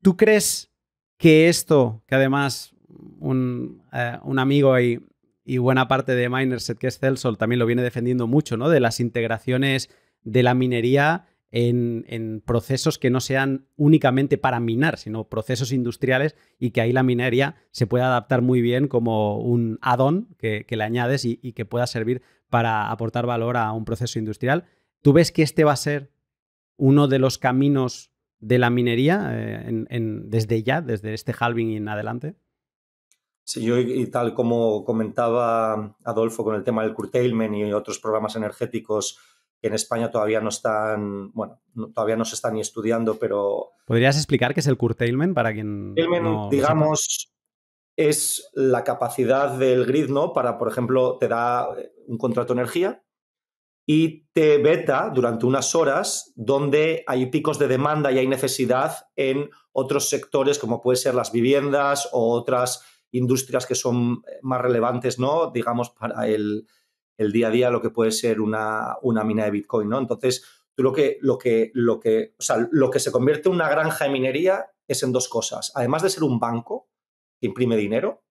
¿Tú crees que esto, que además eh, un, amigo y, y, buena parte de Minerset, que es Celsol, también lo viene defendiendo mucho, ¿no? De las integraciones de la minería en, procesos que no sean únicamente para minar, sino procesos industriales y que ahí la minería se pueda adaptar muy bien como un add-on que, le añades y, y que pueda servir para aportar valor a un proceso industrial. ¿Tú ves que este va a ser uno de los caminos de la minería eh, en, desde ya, desde este halving y en adelante? Sí, yo y, tal como comentaba Adolfo con el tema del curtailment y otros programas energéticos que en España todavía no están, bueno, todavía no se están ni estudiando, pero... ¿Podrías explicar qué es el curtailment para quien... Curtailment, digamos, es la capacidad del grid, ¿no? Para, por ejemplo, te da un contrato de energía y te beta durante unas horas donde hay picos de demanda y hay necesidad en otros sectores como puede ser las viviendas o otras industrias que son eh, más relevantes, ¿no? Digamos, para el, día a día lo que puede ser una, una, mina de Bitcoin, ¿no? Entonces, lo que, lo que, lo que, lo que se convierte en una granja de minería es en dos cosas. Además de ser un banco que imprime dinero,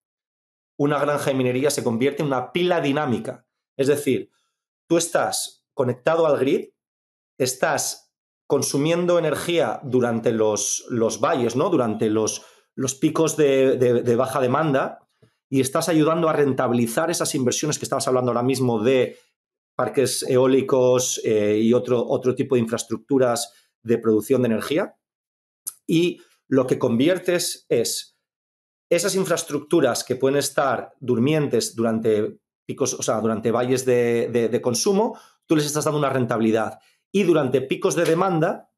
una granja de minería se convierte en una pila dinámica. Es decir, tú estás conectado al grid, estás consumiendo energía durante los, los valles, ¿no? Durante los, los picos de, baja demanda y estás ayudando a rentabilizar esas inversiones que estabas hablando ahora mismo de parques eólicos eh, y otro, otro tipo de infraestructuras de producción de energía. Y lo que conviertes es esas infraestructuras que pueden estar durmientes durante picos, o sea, durante valles de, consumo, tú les estás dando una rentabilidad. Y durante picos de demanda,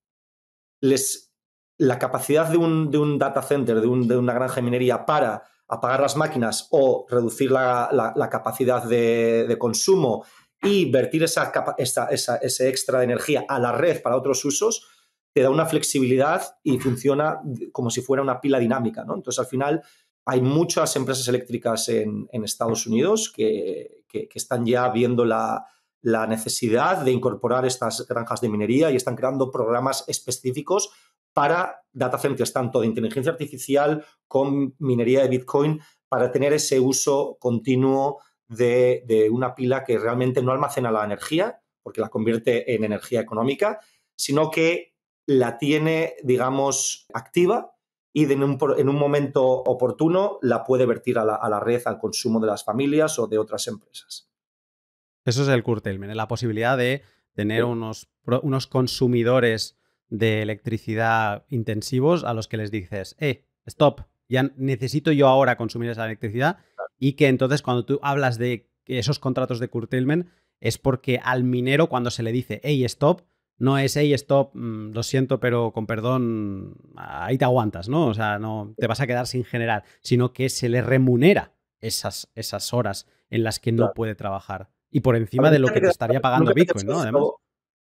les, la capacidad de un, de un data center, de, un, de, una granja de minería para apagar las máquinas o reducir la, la, capacidad de, consumo y vertir esa, esa, ese extra de energía a la red para otros usos, te da una flexibilidad y funciona como si fuera una pila dinámica. ¿no? Entonces, al final, hay muchas empresas eléctricas en, Estados Unidos que, están ya viendo la, necesidad de incorporar estas granjas de minería y están creando programas específicos para data centers, tanto de inteligencia artificial con minería de Bitcoin, para tener ese uso continuo de, de una pila que realmente no almacena la energía, porque la convierte en energía económica, sino que la tiene, digamos, activa y en, un, momento oportuno la puede vertir a la, a red, al consumo de las familias o de otras empresas. Eso es el curtailment, ¿eh? la posibilidad de tener unos, unos consumidores de electricidad intensivos a los que les dices, eh, stop, ya necesito yo ahora consumir esa electricidad y que entonces cuando tú hablas de esos contratos de curtailment es porque al minero cuando se le dice, hey, stop, no es, ahí, stop, mm, lo siento, pero con perdón, ahí te aguantas, ¿no? O sea, no te vas a quedar sin generar, sino que se le remunera esas, esas horas en las que no puede trabajar. Y por encima de lo que te, estaría pagando Bitcoin, ¿no?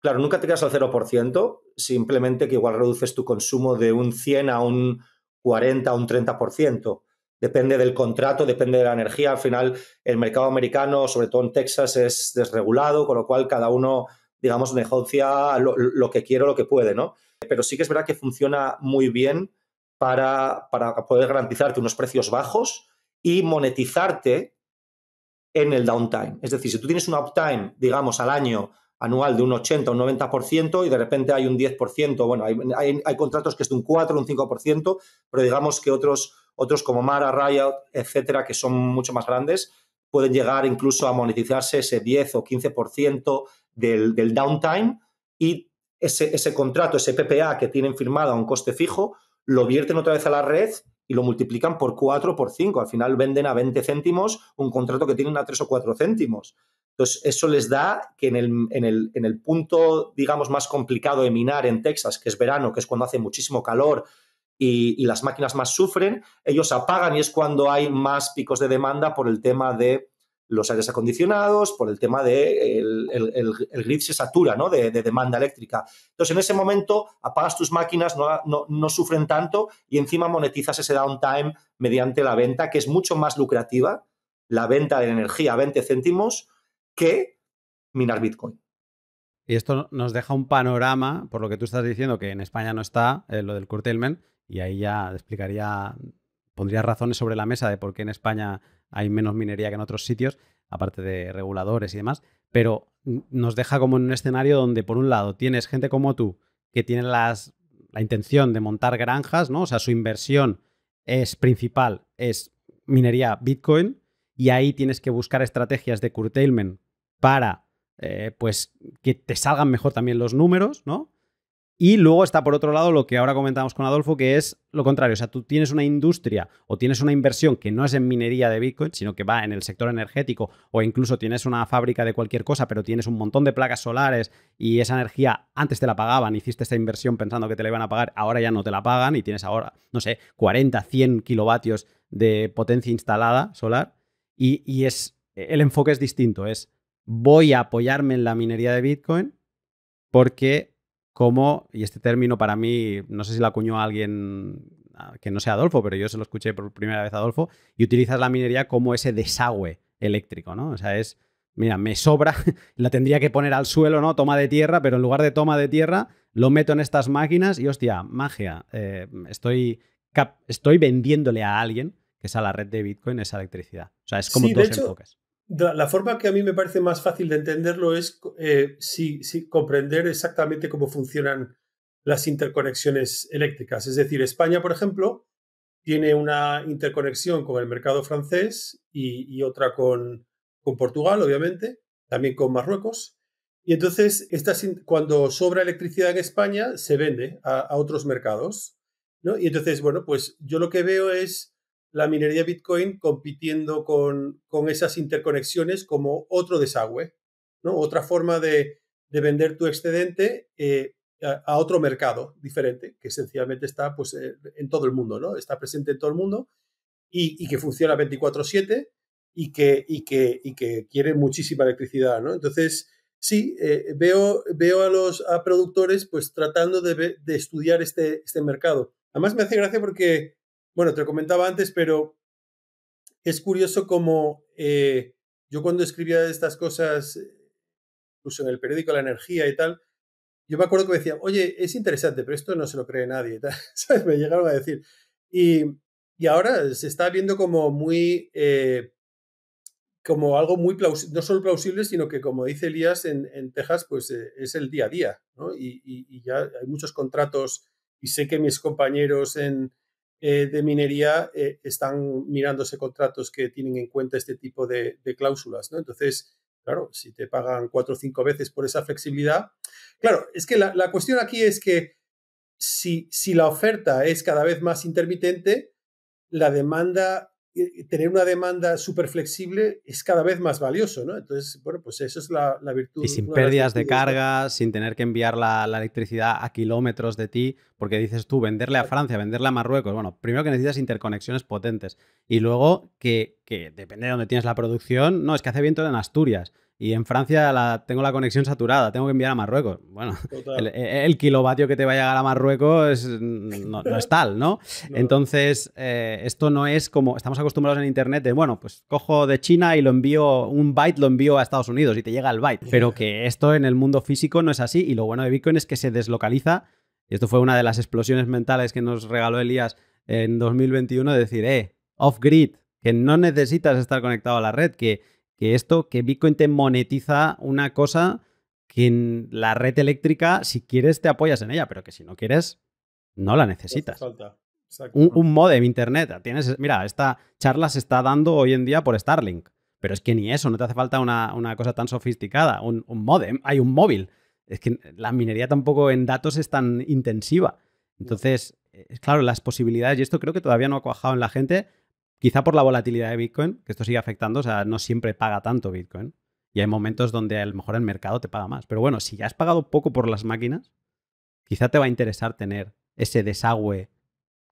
Claro, nunca te quedas al 0%, simplemente que igual reduces tu consumo de un 100 a un 40, a un 30%. Depende del contrato, depende de la energía. Al final, el mercado americano, sobre todo en Texas, es desregulado, con lo cual cada uno digamos, negocia lo, que quiero, lo que puede, ¿no? Pero sí que es verdad que funciona muy bien para, para poder garantizarte unos precios bajos y monetizarte en el downtime. Es decir, si tú tienes un uptime, digamos, al año anual de un 80 o un 90% y de repente hay un 10%, bueno, hay, contratos que es de un 4 un 5%, pero digamos que otros, otros como Mara, Riot, etcétera, que son mucho más grandes, pueden llegar incluso a monetizarse ese 10 o 15% del, downtime y ese, contrato, ese PPA que tienen firmado a un coste fijo, lo vierten otra vez a la red y lo multiplican por 4 por 5. Al final venden a 20 céntimos un contrato que tienen a 3 o 4 céntimos. Entonces, eso les da que en el, punto, digamos, más complicado de minar en Texas, que es verano, que es cuando hace muchísimo calor y, las máquinas más sufren, ellos apagan y es cuando hay más picos de demanda por el tema de los aires acondicionados, por el tema de el, grid se satura ¿no? de, demanda eléctrica. Entonces, en ese momento apagas tus máquinas, no, no, sufren tanto y encima monetizas ese downtime mediante la venta, que es mucho más lucrativa, la venta de energía a 20 céntimos, que minar Bitcoin. Y esto nos deja un panorama, por lo que tú estás diciendo, que en España no está eh, lo del curtailment, y ahí ya explicaría pondría razones sobre la mesa de por qué en España hay menos minería que en otros sitios, aparte de reguladores y demás, pero nos deja como en un escenario donde, por un lado, tienes gente como tú que tiene la intención de montar granjas, ¿no? O sea, su inversión es principal, es minería Bitcoin, y ahí tienes que buscar estrategias de curtailment para eh, pues que te salgan mejor también los números, ¿no? Y luego está por otro lado lo que ahora comentamos con Adolfo, que es lo contrario. O sea, tú tienes una industria o tienes una inversión que no es en minería de Bitcoin, sino que va en el sector energético o incluso tienes una fábrica de cualquier cosa, pero tienes un montón de placas solares y esa energía antes te la pagaban, hiciste esta inversión pensando que te la iban a pagar, ahora ya no te la pagan y tienes ahora, no sé, 40, 100 kilovatios de potencia instalada solar. Y, y es, el enfoque es distinto, es voy a apoyarme en la minería de Bitcoin porque como, y este término para mí, no sé si lo acuñó alguien ah, que no sea Adolfo, pero yo se lo escuché por primera vez a Adolfo, y utilizas la minería como ese desagüe eléctrico, ¿no? O sea, es, mira, me sobra, [laughs] la tendría que poner al suelo, ¿no? Toma de tierra, pero en lugar de toma de tierra, lo meto en estas máquinas y hostia, magia, eh, estoy, estoy vendiéndole a alguien que es a la red de Bitcoin esa electricidad. O sea, es como dos enfoques. La, forma que a mí me parece más fácil de entenderlo es eh, si, comprender exactamente cómo funcionan las interconexiones eléctricas. Es decir, España, por ejemplo, tiene una interconexión con el mercado francés y, otra con, con, Portugal, obviamente, también con Marruecos. Y entonces, cuando sobra electricidad en España, se vende a, otros mercados. Y entonces, bueno, pues yo lo que veo es la minería Bitcoin compitiendo con, con esas interconexiones como otro desagüe, ¿no? Otra forma de, vender tu excedente eh, a, otro mercado diferente, que esencialmente está pues, eh, en todo el mundo, ¿no? Está presente en todo el mundo y, que funciona 24-7 y que, y, que, que quiere muchísima electricidad, Entonces, sí, eh, veo, veo a los productores pues tratando de, de estudiar este, este mercado. Además me hace gracia porque bueno, te lo comentaba antes, pero es curioso como eh, yo cuando escribía estas cosas, eh, incluso en el periódico La Energía y tal, yo me acuerdo que me decían, oye, es interesante, pero esto no se lo cree nadie, tal. [laughs] Me llegaron a decir. Y, y, ahora se está viendo como muy, eh, como algo muy plausible, no solo plausible, sino que como dice Elías en, Texas, pues es el día a día, ¿no? y, y ya hay muchos contratos y sé que mis compañeros en, eh, de minería eh, están mirándose contratos que tienen en cuenta este tipo de, cláusulas, ¿no? Entonces, claro, si te pagan cuatro o cinco veces por esa flexibilidad, claro, es que la, cuestión aquí es que si, si, la oferta es cada vez más intermitente, la demanda tener una demanda súper flexible es cada vez más valioso, ¿no? Entonces, bueno, pues eso es la, virtud. Y sin pérdidas de, carga, sin tener que enviar la, electricidad a kilómetros de ti, porque dices tú, venderle a Francia, venderle a Marruecos, bueno, primero que necesitas interconexiones potentes y luego que, que depende de dónde tienes la producción, no, es que hace viento en Asturias y en Francia la, tengo la conexión saturada, tengo que enviar a Marruecos. Bueno, e, el, kilovatio que te va a llegar a Marruecos no, es tal, ¿no? [laughs] Entonces, eh, esto no es como estamos acostumbrados en Internet de, bueno, pues cojo de China y lo envío, un byte lo envío a Estados Unidos y te llega el byte. Pero que esto en el mundo físico no es así y lo bueno de Bitcoin es que se deslocaliza. Y esto fue una de las explosiones mentales que nos regaló Elías en 2021, decir, eh, off-grid, que no necesitas estar conectado a la red, que que esto, que Bitcoin te monetiza una cosa que en la red eléctrica, si quieres, te apoyas en ella, pero que si no quieres, no la necesitas. Un, modem, internet. Tienes, mira, esta charla se está dando hoy en día por Starlink, pero es que ni eso, no te hace falta una, cosa tan sofisticada. Un, un, modem, hay un móvil. Es que la minería tampoco en datos es tan intensiva. Entonces, eh, claro, las posibilidades, y esto creo que todavía no ha cuajado en la gente, Quizá por la volatilidad de Bitcoin, que esto sigue afectando, o sea, no siempre paga tanto Bitcoin. Y hay momentos donde a lo mejor el mercado te paga más. Pero bueno, si ya has pagado poco por las máquinas, quizá te va a interesar tener ese desagüe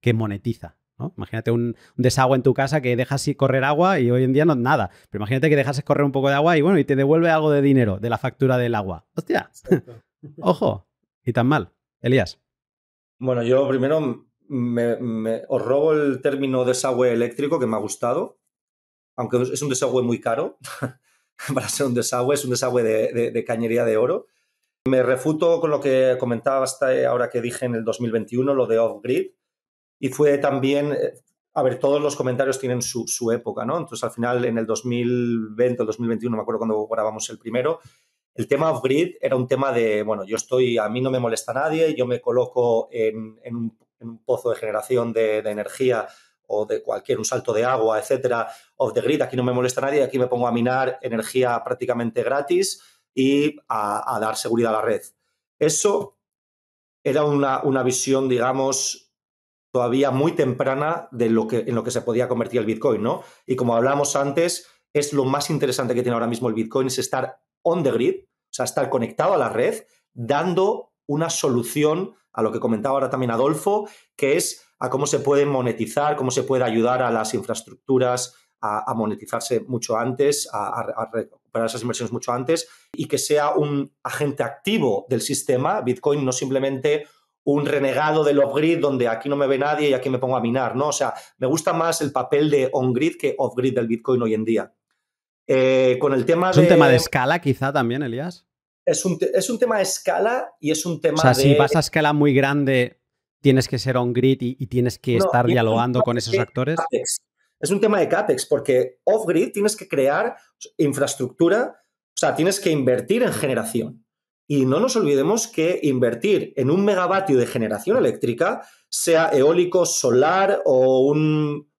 que monetiza. ¿no? Imagínate un, desagüe en tu casa que dejas correr agua y hoy en día no es nada. Pero imagínate que dejas correr un poco de agua y bueno, y te devuelve algo de dinero de la factura del agua. ¡Hostia! [laughs] Ojo, y tan mal. Elías. Bueno, yo primero me, os robo el término desagüe eléctrico que me ha gustado, aunque es un desagüe muy caro [laughs] para ser un desagüe, es un desagüe de, cañería de oro. Me refuto con lo que comentaba hasta ahora que dije en el 2021, lo de off-grid, y fue también, eh, a ver, todos los comentarios tienen su, época, ¿no? Entonces al final en el 2020 o 2021, me acuerdo cuando grabamos el primero, el tema off-grid era un tema de, bueno, yo estoy, a mí no me molesta nadie, yo me coloco en, en un en un pozo de generación de, energía o de cualquier, un salto de agua, etcétera, off the grid, aquí no me molesta nadie, aquí me pongo a minar energía prácticamente gratis y a, dar seguridad a la red. Eso era una, una, visión, digamos, todavía muy temprana de lo que, en lo que se podía convertir el Bitcoin, ¿no? Y como hablamos antes, es lo más interesante que tiene ahora mismo el Bitcoin, es estar on the grid, o sea, estar conectado a la red, dando una solución a lo que comentaba ahora también Adolfo, que es a cómo se puede monetizar, cómo se puede ayudar a las infraestructuras a, monetizarse mucho antes, a, recuperar esas inversiones mucho antes y que sea un agente activo del sistema, Bitcoin no simplemente un renegado del off-grid donde aquí no me ve nadie y aquí me pongo a minar, ¿no? O sea, me gusta más el papel de on-grid que off-grid del Bitcoin hoy en día. Eh, con el tema ¿Es un tema de escala quizá también, Elías? es un, tema de escala y es un tema de... O sea, si vas a escala muy grande, tienes que ser on-grid y, tienes que estar dialogando con esos actores. Es un tema de CAPEX, porque off-grid tienes que crear infraestructura, o sea, tienes que invertir en generación. Y no nos olvidemos que invertir en un megavatio de generación eléctrica, sea eólico, solar o un,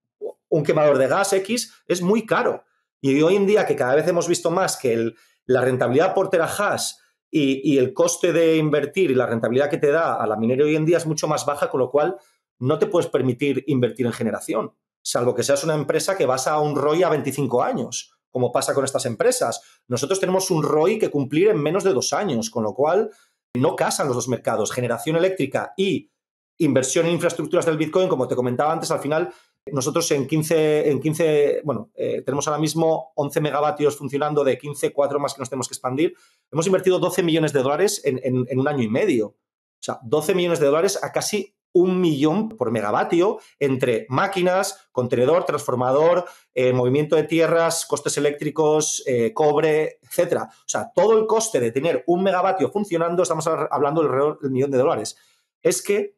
un quemador de gas X, es muy caro. Y hoy en día que cada vez hemos visto más que el, la rentabilidad por terahash y, y, el coste de invertir y la rentabilidad que te da a la minería hoy en día es mucho más baja, con lo cual no te puedes permitir invertir en generación, salvo que seas una empresa que vas a un ROI a 25 años, como pasa con estas empresas. Nosotros tenemos un ROI que cumplir en menos de dos años, con lo cual no casan los dos mercados, generación eléctrica y inversión en infraestructuras del Bitcoin, como te comentaba antes, al final nosotros en 15, en 15 bueno, eh, tenemos ahora mismo 11 megavatios funcionando de 15, 4 más que nos tenemos que expandir. Hemos invertido 12 millones de dólares en, un año y medio. O sea, 12 millones de dólares a casi un millón por megavatio entre máquinas, contenedor, transformador, eh, movimiento de tierras, costes eléctricos, eh, cobre, etcétera. O sea, todo el coste de tener un megavatio funcionando, estamos hablando alrededor del millón de dólares. Es que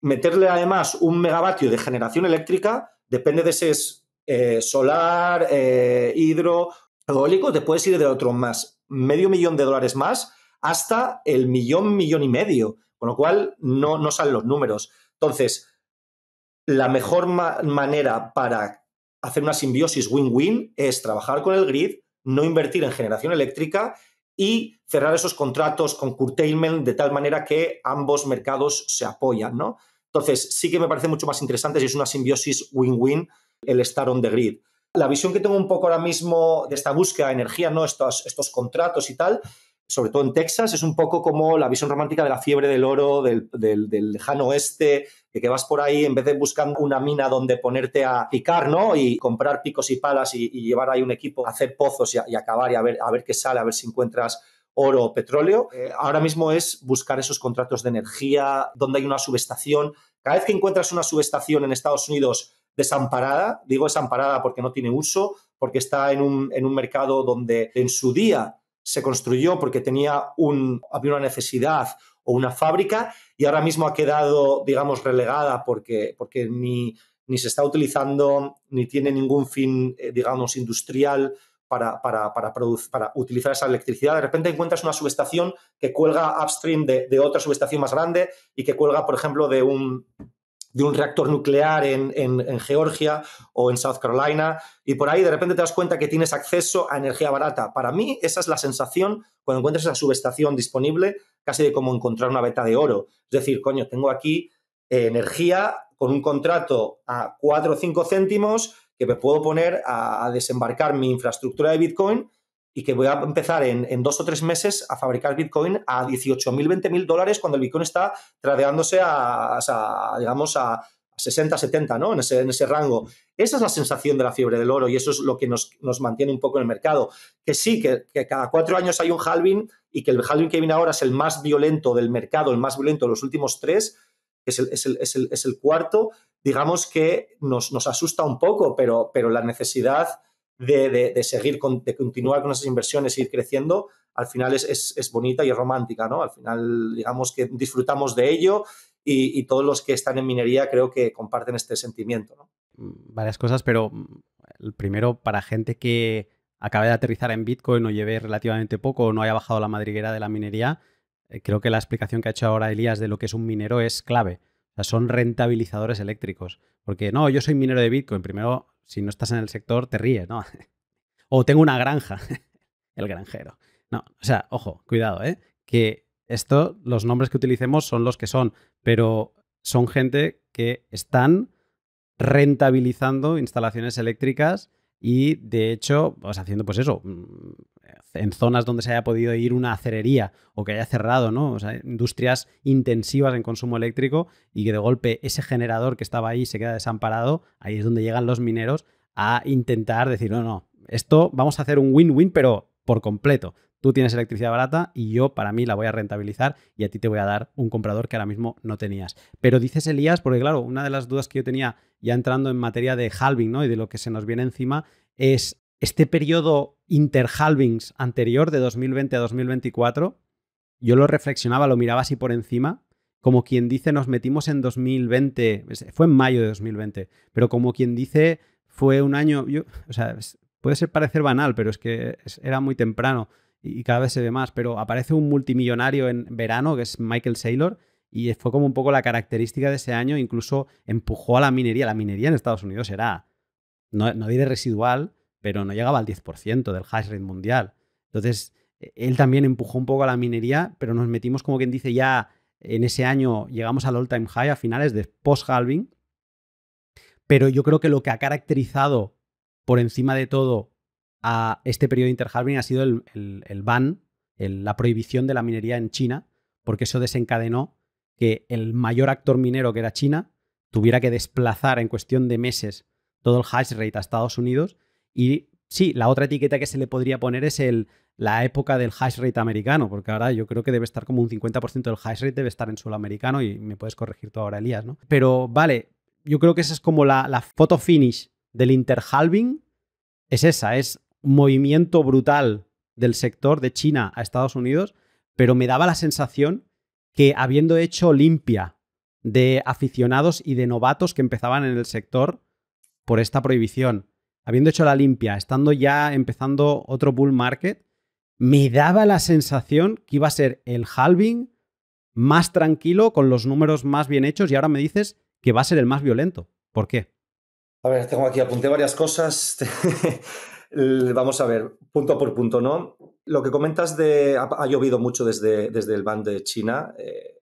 meterle además un megavatio de generación eléctrica, depende de si es eh, solar, eh, hidro, eólico, te puedes ir de otro más, medio millón de dólares más hasta el millón, millón y medio, con lo cual no, no salen los números. Entonces, la mejor manera para hacer una simbiosis win-win es trabajar con el grid, no invertir en generación eléctrica y cerrar esos contratos con curtailment de tal manera que ambos mercados se apoyan, ¿no? Entonces, sí que me parece mucho más interesante si es una simbiosis win-win el estar on the grid. La visión que tengo un poco ahora mismo de esta búsqueda de energía, ¿no? estos, contratos y tal, sobre todo en Texas, es un poco como la visión romántica de la fiebre del oro, del, lejano oeste, de que vas por ahí en vez de buscar una mina donde ponerte a picar, ¿no? Y comprar picos y palas y, llevar ahí un equipo a hacer pozos y, acabar y a ver qué sale, a ver si encuentras oro o petróleo. Eh, eh, ahora mismo es buscar esos contratos de energía donde hay una subestación. Cada vez que encuentras una subestación en Estados Unidos desamparada, digo desamparada porque no tiene uso, porque está en un, en un mercado donde en su día se construyó porque tenía un, había una necesidad o una fábrica y ahora mismo ha quedado, digamos, relegada porque, porque ni, ni se está utilizando, ni tiene ningún fin, eh, digamos, industrial para, para, utilizar esa electricidad. De repente encuentras una subestación que cuelga upstream de, otra subestación más grande y que cuelga, por ejemplo, de un, de un reactor nuclear en, en, Georgia o en South Carolina, y por ahí de repente te das cuenta que tienes acceso a energía barata. Para mí, esa es la sensación cuando encuentras esa subestación disponible, casi de como encontrar una beta de oro. Es decir, coño, tengo aquí eh, energía con un contrato a 4 o 5 céntimos que me puedo poner a, desembarcar mi infraestructura de Bitcoin y que voy a empezar en, dos o tres meses a fabricar Bitcoin a 18.000, 20.000 dólares cuando el Bitcoin está tradeándose a, digamos, a 60, 70, ¿no? En ese, en ese, rango. Esa es la sensación de la fiebre del oro y eso es lo que nos, mantiene un poco en el mercado. Que sí, que, cada cuatro años hay un halving y que el halving que viene ahora es el más violento del mercado, el más violento de los últimos tres, que es es el, es el, es el cuarto, digamos que nos, asusta un poco, pero, pero la necesidad de, de, seguir, de continuar con esas inversiones, ir creciendo, al final es, es, bonita y es romántica, ¿no? Al final, digamos que disfrutamos de ello y, todos los que están en minería creo que comparten este sentimiento, Varias cosas, pero mm, el primero, para gente que acabe de aterrizar en Bitcoin o lleve relativamente poco o no haya bajado la madriguera de la minería, eh, creo que la explicación que ha hecho ahora Elías de lo que es un minero es clave sea, son rentabilizadores eléctricos. Porque no, yo soy minero de Bitcoin. Primero, si no estás en el sector, te ríes, ¿no? [laughs] o tengo una granja, [laughs] el granjero. No, o sea, ojo, cuidado, ¿eh? Que esto, los nombres que utilicemos son los que son, pero son gente que están rentabilizando instalaciones eléctricas y de hecho, pues haciendo pues eso, mm, en zonas donde se haya podido ir una acerería o que haya cerrado, ¿no? O sea, industrias intensivas en consumo eléctrico y que de golpe ese generador que estaba ahí se queda desamparado, ahí es donde llegan los mineros a intentar decir, no, no, esto vamos a hacer un win-win, pero por completo. Tú tienes electricidad barata y yo para mí la voy a rentabilizar y a ti te voy a dar un comprador que ahora mismo no tenías. Pero dices Elías, porque claro, una de las dudas que yo tenía ya entrando en materia de halving ¿no? y de lo que se nos viene encima es este periodo interhalvings anterior de 2020 a 2024, yo lo reflexionaba, lo miraba así por encima, como quien dice nos metimos en 2020, fue en mayo de 2020, pero como quien dice fue un año, puede ser parecer banal, pero es que era muy temprano y cada vez se ve más, pero aparece un multimillonario en verano, que es Michael Saylor, y fue como un poco la característica de ese año, incluso empujó a la minería, la minería en Estados Unidos era, no, no diré residual, pero no llegaba al 10% del hash rate mundial. Entonces, e-, él también empujó un poco a la minería, pero nos metimos, como quien dice, ya en ese año llegamos al all-time high a finales de post-halving. Pero yo creo que lo que ha caracterizado por encima de todo a este periodo interhalving ha sido el, ban, la prohibición de la minería en China, porque eso desencadenó que el mayor actor minero que era China tuviera que desplazar en cuestión de meses todo el hash rate a Estados Unidos y sí, la otra etiqueta que se le podría poner es el, la época del hash rate americano, porque ahora yo creo que debe estar como un 50% del hash rate debe estar en suelo americano y me puedes corregir tú ahora, Elías, ¿no? Pero vale, yo creo que esa es como la, la foto finish del interhalving, es esa, es un movimiento brutal del sector de China a Estados Unidos, pero me daba la sensación que habiendo hecho limpia de aficionados y de novatos que empezaban en el sector por esta prohibición, habiendo hecho la limpia, estando ya empezando otro bull market, me daba la sensación que iba a ser el halving más tranquilo, con los números más bien hechos, y ahora me dices que va a ser el más violento. ¿Por qué? A ver, tengo aquí, apunté varias cosas. [laughs] Vamos a ver, punto por punto, ¿no? Lo que comentas de. Ha, llovido mucho desde, desde el ban de China. Eh,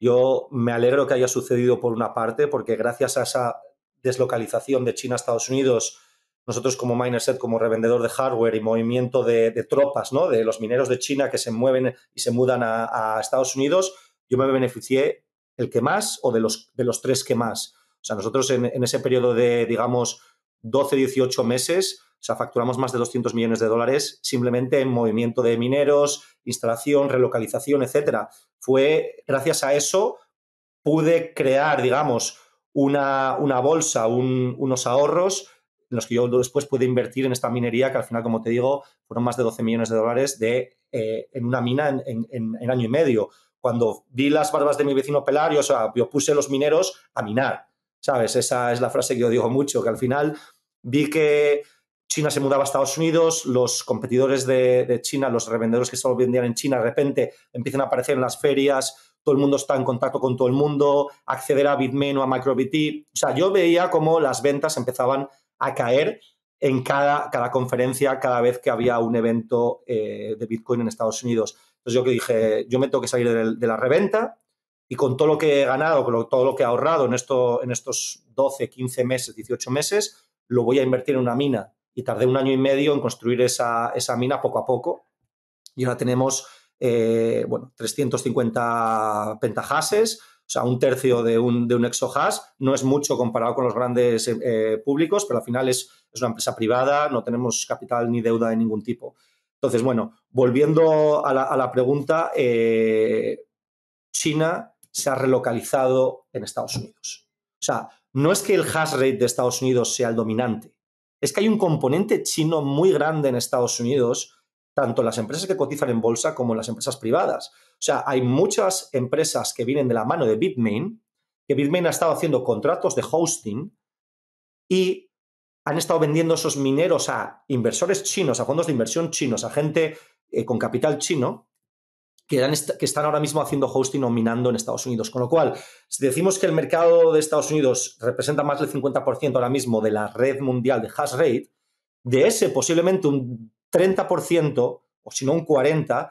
yo me alegro que haya sucedido por una parte, porque gracias a esa deslocalización de China a Estados Unidos, nosotros como Minerset, como revendedor de hardware y movimiento de, tropas, ¿no? De los mineros de China que se mueven y se mudan a, Estados Unidos, yo me beneficié el que más o de los, de los tres que más. O sea, nosotros en, ese periodo de, digamos, 12, 18 meses, o sea, facturamos más de 200 millones de dólares simplemente en movimiento de mineros, instalación, relocalización, etcétera. Fue gracias a eso pude crear, digamos, una, una bolsa, unos ahorros en los que yo después pude invertir en esta minería, que al final, como te digo, fueron más de 12 millones de dólares de, eh, en una mina en, año y medio. Cuando vi las barbas de mi vecino pelar, yo, o sea, yo puse los mineros a minar, ¿sabes? Esa es la frase que yo digo mucho, que al final vi que China se mudaba a Estados Unidos, los competidores de, China, los revendedores que solo vendían en China, de repente empiezan a aparecer en las ferias, todo el mundo está en contacto con todo el mundo, acceder a Bitmain o a MicroBT. O sea, yo veía cómo las ventas empezaban a caer en cada, cada conferencia, cada vez que había un evento eh, de Bitcoin en Estados Unidos. Entonces yo que dije, yo me tengo que salir de, la reventa y con todo lo que he ganado, con todo lo que he ahorrado en, esto, en estos 12, 15 meses, 18 meses, lo voy a invertir en una mina. Y tardé un año y medio en construir esa, esa mina poco a poco. Y ahora tenemos, eh, bueno, 350 pentahases. O sea, un tercio de un, de un no es mucho comparado con los grandes eh, eh, públicos, pero al final es, una empresa privada, no tenemos capital ni deuda de ningún tipo. Entonces, bueno, volviendo a la, pregunta, eh, China se ha relocalizado en Estados Unidos. O sea, no es que el hash rate de Estados Unidos sea el dominante, es que hay un componente chino muy grande en Estados Unidos tanto las empresas que cotizan en bolsa como las empresas privadas. O sea, hay muchas empresas que vienen de la mano de Bitmain, que Bitmain ha estado haciendo contratos de hosting y han estado vendiendo esos mineros a inversores chinos, a fondos de inversión chinos, a gente eh, con capital chino, que, que, están ahora mismo haciendo hosting o minando en Estados Unidos. Con lo cual, si decimos que el mercado de Estados Unidos representa más del 50% ahora mismo de la red mundial de hash rate, de ese posiblemente un 30%, o si no un 40%,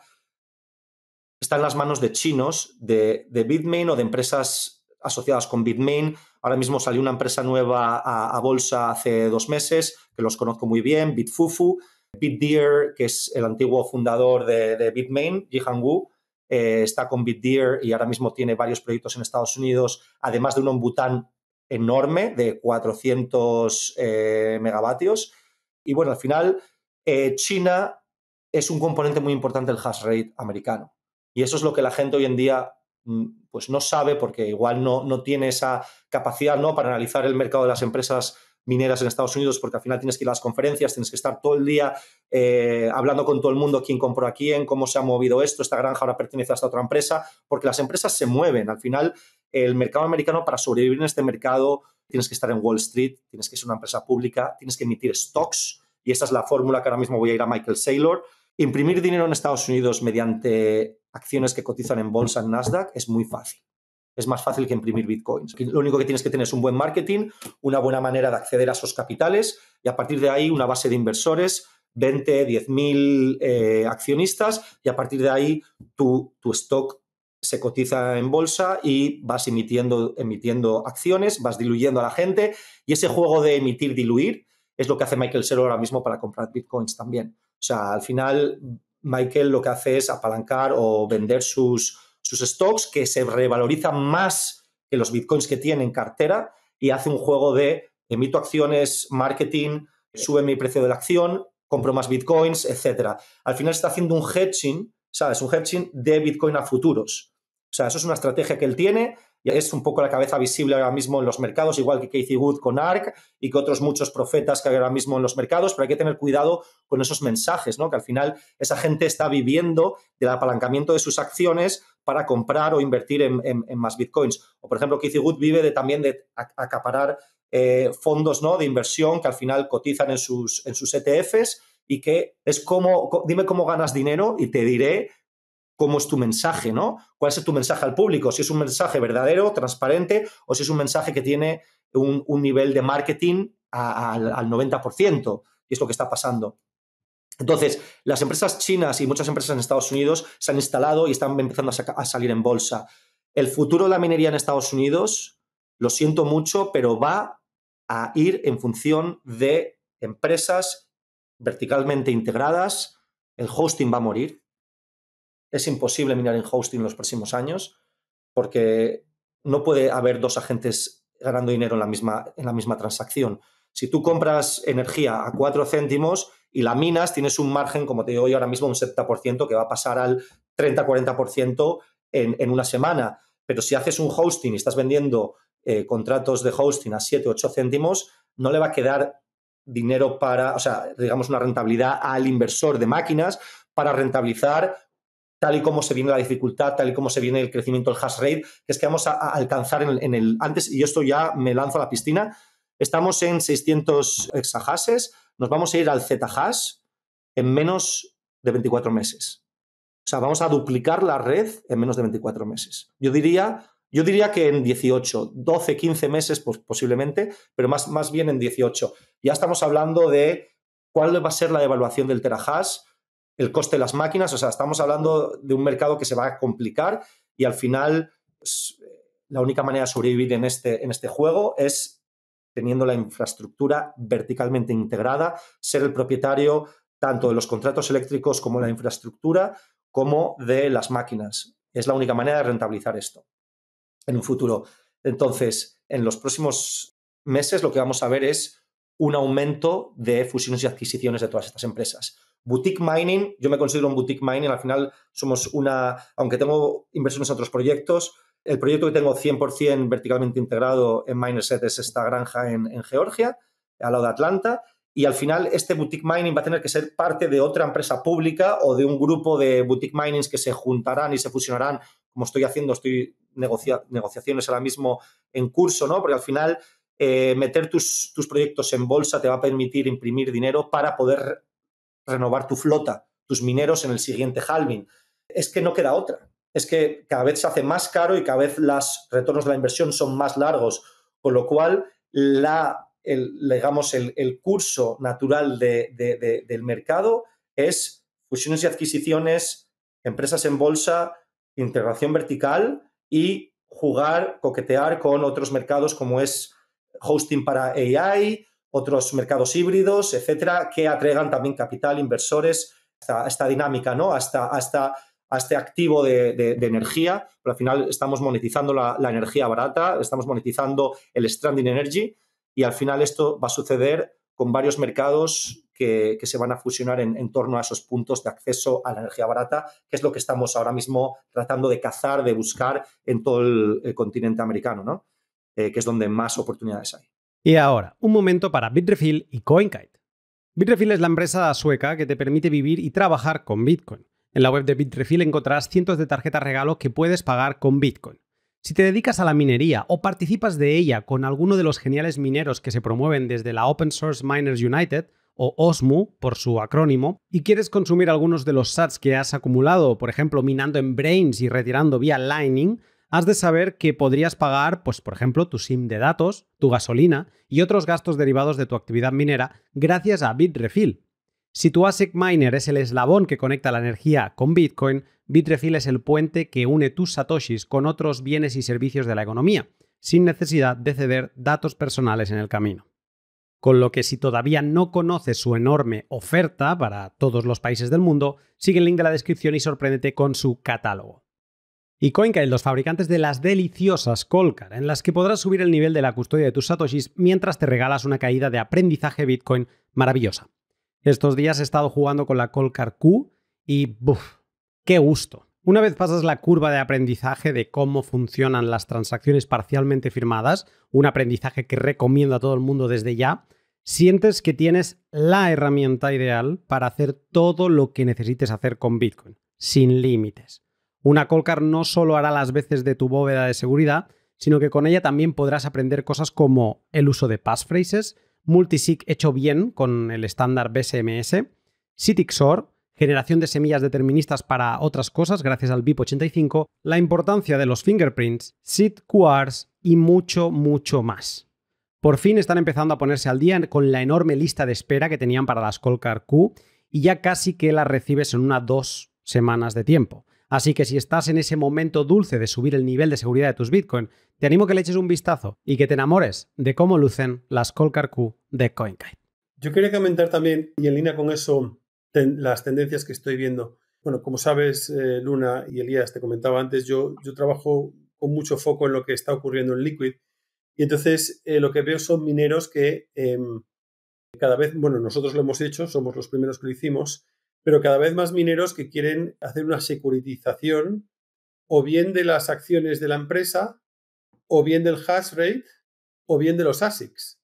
está en las manos de chinos, de, Bitmain o de empresas asociadas con Bitmain. Ahora mismo salió una empresa nueva a, bolsa hace dos meses, que los conozco muy bien, Bitfufu. BitDeer, que es el antiguo fundador de, de Bitmain, Jihan Wu, eh, está con BitDeer y ahora mismo tiene varios proyectos en Estados Unidos, además de un en enorme de 400 eh, megavatios. Y bueno, al final eh, China es un componente muy importante del hash rate americano. Y eso es lo que la gente hoy en día mm, pues no sabe porque igual no, no tiene esa capacidad ¿no? para analizar el mercado de las empresas mineras en Estados Unidos porque al final tienes que ir a las conferencias, tienes que estar todo el día eh, hablando con todo el mundo quién compró a quién, cómo se ha movido esto, esta granja ahora pertenece a esta otra empresa, porque las empresas se mueven. Al final, el mercado americano, para sobrevivir en este mercado, tienes que estar en Wall Street, tienes que ser una empresa pública, tienes que emitir stocks, y esa es la fórmula que ahora mismo voy a ir a Michael Saylor. Imprimir dinero en Estados Unidos mediante acciones que cotizan en bolsa en Nasdaq es muy fácil. Es más fácil que imprimir bitcoins. Lo único que tienes que tener es un buen marketing, una buena manera de acceder a esos capitales y a partir de ahí una base de inversores 20, 10 mil eh, accionistas y a partir de ahí tu, tu, stock se cotiza en bolsa y vas emitiendo, emitiendo acciones, vas diluyendo a la gente y ese juego de emitir, diluir es lo que hace Michael Sero ahora mismo para comprar bitcoins también. O sea, al final Michael lo que hace es apalancar o vender sus, sus stocks que se revalorizan más que los bitcoins que tiene en cartera y hace un juego de emito acciones, marketing, sube mi precio de la acción, compro más bitcoins, etc. Al final está haciendo un hedging, ¿sabes? Un hedging de bitcoin a futuros. O sea, eso es una estrategia que él tiene es un poco la cabeza visible ahora mismo en los mercados, igual que Casey Wood con ARC y que otros muchos profetas que hay ahora mismo en los mercados, pero hay que tener cuidado con esos mensajes, ¿no? que al final esa gente está viviendo del apalancamiento de sus acciones para comprar o invertir en, más bitcoins. O, por ejemplo, Casey Wood vive también de acaparar eh, fondos ¿no? de inversión que al final cotizan en sus, en sus ETFs y que es como, dime cómo ganas dinero y te diré cómo es tu mensaje, ¿no? ¿Cuál es tu mensaje al público? Si es un mensaje verdadero, transparente, o si es un mensaje que tiene un, nivel de marketing al 90%, y es lo que está pasando. Entonces, las empresas chinas y muchas empresas en Estados Unidos se han instalado y están empezando a salir en bolsa. El futuro de la minería en Estados Unidos, lo siento mucho, pero va a ir en función de empresas verticalmente integradas, el hosting va a morir, es imposible minar en hosting en los próximos años porque no puede haber dos agentes ganando dinero en la misma, en la misma transacción. Si tú compras energía a 4 céntimos y la minas, tienes un margen, como te digo yo ahora mismo, un 70% que va a pasar al 30-40% en, en una semana. Pero si haces un hosting y estás vendiendo eh, contratos de hosting a 7, 8 céntimos, no le va a quedar dinero para, o sea, digamos, una rentabilidad al inversor de máquinas para rentabilizar tal y como se viene la dificultad, tal y como se viene el crecimiento del hash rate, que es que vamos a, alcanzar en el, antes, y esto ya me lanzo a la piscina, estamos en 600 exahashes, nos vamos a ir al hash en menos de 24 meses. O sea, vamos a duplicar la red en menos de 24 meses. Yo diría, yo diría que en 18, 12, 15 meses posiblemente, pero más, más bien en 18. Ya estamos hablando de cuál va a ser la evaluación del terahash, el coste de las máquinas, o sea, estamos hablando de un mercado que se va a complicar y al final la única manera de sobrevivir en este, en este juego es teniendo la infraestructura verticalmente integrada, ser el propietario tanto de los contratos eléctricos como la infraestructura, como de las máquinas. Es la única manera de rentabilizar esto en un futuro. Entonces, en los próximos meses lo que vamos a ver es un aumento de fusiones y adquisiciones de todas estas empresas. Boutique mining, yo me considero un boutique mining, al final somos una, aunque tengo inversiones en otros proyectos, el proyecto que tengo 100% verticalmente integrado en Minerset es esta granja en, Georgia, al lado de Atlanta, y al final este boutique mining va a tener que ser parte de otra empresa pública o de un grupo de boutique minings que se juntarán y se fusionarán, como estoy haciendo, estoy negocia negociaciones ahora mismo en curso, ¿no? Porque al final eh, meter tus, tus proyectos en bolsa te va a permitir imprimir dinero para poder renovar tu flota, tus mineros en el siguiente halving. Es que no queda otra. Es que cada vez se hace más caro y cada vez los retornos de la inversión son más largos, con lo cual la, el, digamos, el, curso natural del mercado es fusiones y adquisiciones, empresas en bolsa, integración vertical y jugar, coquetear con otros mercados como es hosting para AI, otros mercados híbridos, etcétera, que atraigan también capital, inversores a esta dinámica, ¿no? Hasta, hasta a este activo de, energía, pero al final estamos monetizando la, energía barata, estamos monetizando el stranding energy y al final esto va a suceder con varios mercados que, que se van a fusionar en, torno a esos puntos de acceso a la energía barata, que es lo que estamos ahora mismo tratando de cazar, de buscar en todo el, continente americano, ¿no? Eh, que es donde más oportunidades hay. Y ahora, un momento para Bitrefill y CoinKite. Bitrefill es la empresa sueca que te permite vivir y trabajar con Bitcoin. En la web de Bitrefill encontrarás cientos de tarjetas regalo que puedes pagar con Bitcoin. Si te dedicas a la minería o participas de ella con alguno de los geniales mineros que se promueven desde la Open Source Miners United, o OSMU por su acrónimo, y quieres consumir algunos de los sats que has acumulado, por ejemplo minando en Brains y retirando vía Lightning, has de saber que podrías pagar, pues por ejemplo, tu SIM de datos, tu gasolina y otros gastos derivados de tu actividad minera gracias a Bitrefill. Si tu ASIC Miner es el eslabón que conecta la energía con Bitcoin, Bitrefill es el puente que une tus satoshis con otros bienes y servicios de la economía, sin necesidad de ceder datos personales en el camino. Con lo que si todavía no conoces su enorme oferta para todos los países del mundo, sigue el link de la descripción y sorpréndete con su catálogo y en los fabricantes de las deliciosas Colcar, en las que podrás subir el nivel de la custodia de tus satoshis mientras te regalas una caída de aprendizaje Bitcoin maravillosa. Estos días he estado jugando con la Colcar Q y ¡buf! ¡Qué gusto! Una vez pasas la curva de aprendizaje de cómo funcionan las transacciones parcialmente firmadas, un aprendizaje que recomiendo a todo el mundo desde ya, sientes que tienes la herramienta ideal para hacer todo lo que necesites hacer con Bitcoin, sin límites. Una Colcar no solo hará las veces de tu bóveda de seguridad, sino que con ella también podrás aprender cosas como el uso de passphrases, multisig hecho bien con el estándar BSMS, CITIXOR, generación de semillas deterministas para otras cosas gracias al BIP85, la importancia de los fingerprints, Sit y mucho, mucho más. Por fin están empezando a ponerse al día con la enorme lista de espera que tenían para las Colcar Q y ya casi que las recibes en unas dos semanas de tiempo. Así que si estás en ese momento dulce de subir el nivel de seguridad de tus Bitcoin, te animo a que le eches un vistazo y que te enamores de cómo lucen las Colcar Q de CoinKite. Yo quería comentar también, y en línea con eso, las tendencias que estoy viendo. Bueno, como sabes, eh, Luna y Elías, te comentaba antes, yo, trabajo con mucho foco en lo que está ocurriendo en Liquid. Y entonces eh, lo que veo son mineros que em, cada vez, bueno, nosotros lo hemos hecho, somos los primeros que lo hicimos, pero cada vez más mineros que quieren hacer una securitización o bien de las acciones de la empresa, o bien del hash rate, o bien de los ASICs.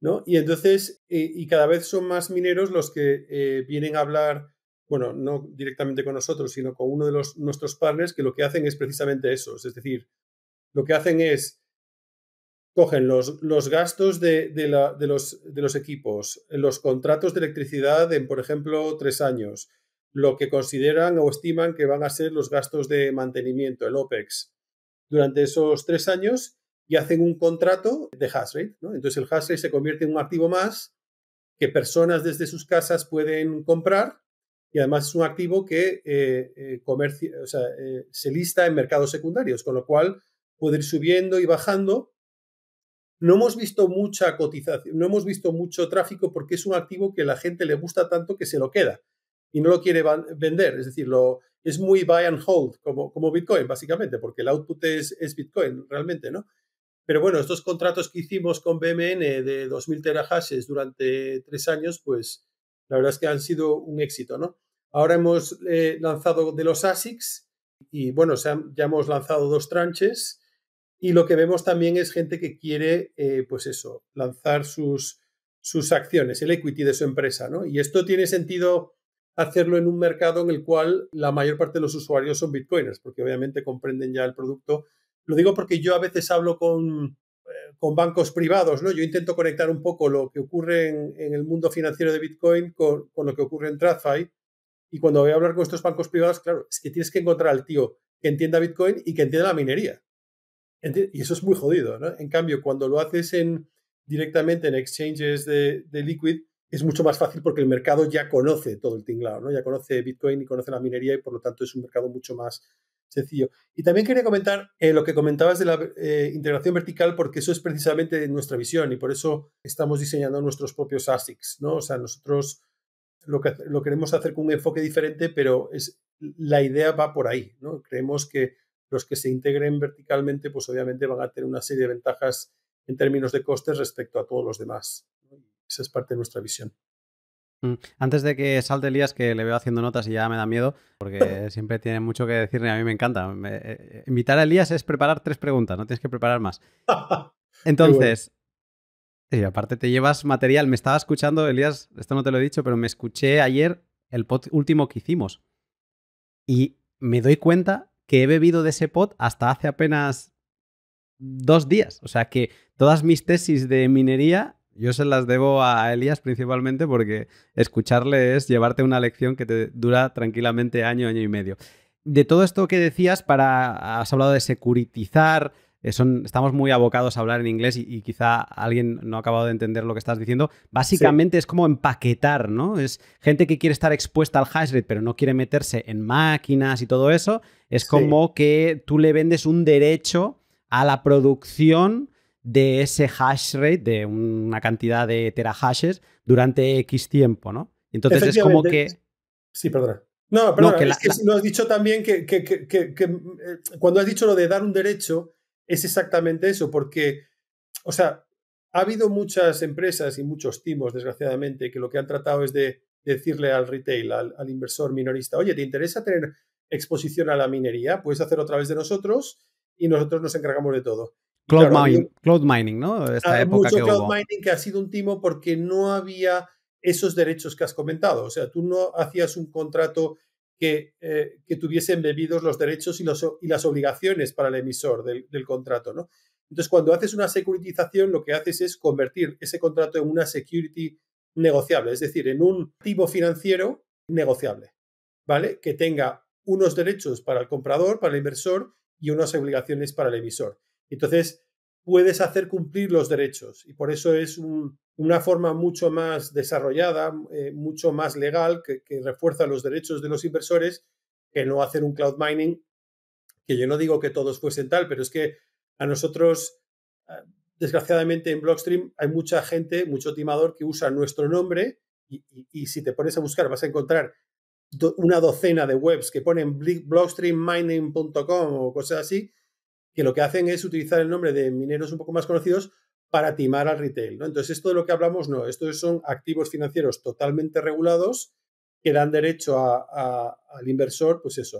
¿no? Y entonces, eh, y cada vez son más mineros los que eh, vienen a hablar, bueno, no directamente con nosotros, sino con uno de los, nuestros partners, que lo que hacen es precisamente eso. Es decir, lo que hacen es cogen los, los gastos de, los, de, los, equipos, los contratos de electricidad en, por ejemplo, tres años, lo que consideran o estiman que van a ser los gastos de mantenimiento, el OPEX, durante esos tres años y hacen un contrato de hash rate. Entonces el hash se convierte en un activo más que personas desde sus casas pueden comprar y además es un activo que eh, eh, comercio, eh, se lista en mercados secundarios, con lo cual puede ir subiendo y bajando no hemos visto mucha cotización, no hemos visto mucho tráfico porque es un activo que la gente le gusta tanto que se lo queda y no lo quiere vender. Es decir, lo, es muy buy and hold, como, como Bitcoin, básicamente, porque el output es, es Bitcoin, realmente, ¿no? Pero bueno, estos contratos que hicimos con BMN de 2.000 terahashes durante tres años, pues la verdad es que han sido un éxito, ¿no? Ahora hemos eh, lanzado de los ASICs y bueno, ya hemos lanzado dos tranches y lo que vemos también es gente que quiere, eh, pues eso, lanzar sus, sus acciones, el equity de su empresa, ¿no? Y esto tiene sentido hacerlo en un mercado en el cual la mayor parte de los usuarios son bitcoiners, porque obviamente comprenden ya el producto. Lo digo porque yo a veces hablo con, eh, con bancos privados, ¿no? Yo intento conectar un poco lo que ocurre en, el mundo financiero de Bitcoin con, con, lo que ocurre en TradFi. Y cuando voy a hablar con estos bancos privados, claro, es que tienes que encontrar al tío que entienda Bitcoin y que entienda la minería. Y eso es muy jodido, ¿no? En cambio, cuando lo haces en, directamente en exchanges de, Liquid, es mucho más fácil porque el mercado ya conoce todo el tinglado, ¿no? Ya conoce Bitcoin y conoce la minería y por lo tanto es un mercado mucho más sencillo. Y también quería comentar eh, lo que comentabas de la eh, integración vertical porque eso es precisamente nuestra visión y por eso estamos diseñando nuestros propios ASICs, ¿no? O sea, nosotros lo, queremos hacer con un enfoque diferente, pero la idea va por ahí, ¿no? Creemos que los que se integren verticalmente, pues obviamente van a tener una serie de ventajas en términos de costes respecto a todos los demás. Esa es parte de nuestra visión. Mm, antes de que salte Elías, que le veo haciendo notas y ya me da miedo, porque [laughs] siempre tiene mucho que decirme, a mí me encanta. Eh, eh, invitar a Elías es preparar tres preguntas, no tienes que preparar más. [laughs] Entonces, aparte te llevas material, me estaba escuchando, Elías, esto no te lo he dicho, pero me escuché ayer el último que hicimos y me doy cuenta que he bebido de ese pot hasta hace apenas dos días. O sea que todas mis tesis de minería yo se las debo a Elías principalmente porque escucharle es llevarte una lección que te dura tranquilamente año, año y medio. De todo esto que decías, para, has hablado de securitizar eh, estamos muy abocados a hablar en inglés y, quizá alguien no ha acabado de entender lo que estás diciendo. Básicamente es como empaquetar, ¿no? Es gente que quiere estar expuesta al hash rate pero no quiere meterse en máquinas y todo eso. Es como que tú le vendes un derecho a la producción de ese hash rate, de una cantidad de terahashes durante X tiempo, ¿no? Entonces es como que... Sí, perdona. No, perdón. es que si no has dicho también que, que, eh, cuando has dicho lo de dar un derecho, es exactamente eso, porque, o sea, ha habido muchas empresas y muchos timos, desgraciadamente, que lo que han tratado es de decirle al retail, al, inversor minorista, oye, ¿te interesa tener exposición a la minería? Puedes hacerlo a través de nosotros y nosotros nos encargamos de todo. Cloud, mining, ¿no? Esta ah, mucho cloud mining que ha sido un timo porque no había esos derechos que has comentado. O sea, tú no hacías un contrato eh, que, tuviesen bebidos los derechos y, las obligaciones para el emisor del, contrato. ¿no? Entonces, cuando haces una securitización, lo que haces es convertir ese contrato en una security negociable, es decir, en un activo financiero negociable, ¿vale? Que tenga unos derechos para el comprador, para el inversor y unas obligaciones para el emisor. Entonces, puedes hacer cumplir los derechos y por eso es un, una forma mucho más desarrollada, eh, mucho más legal, que, refuerza los derechos de los inversores, que no hacer un cloud mining, que yo no digo que todos fuesen tal, pero es que a nosotros, ah, desgraciadamente en Blockstream, hay mucha gente, mucho timador que usa nuestro nombre y, si te pones a buscar vas a encontrar una docena de webs que ponen blockstreammining.com o cosas así, que lo que hacen es utilizar el nombre de mineros un poco más conocidos para timar al retail. ¿no? Entonces, esto de lo que hablamos no, estos son activos financieros totalmente regulados que dan derecho al inversor, pues eso,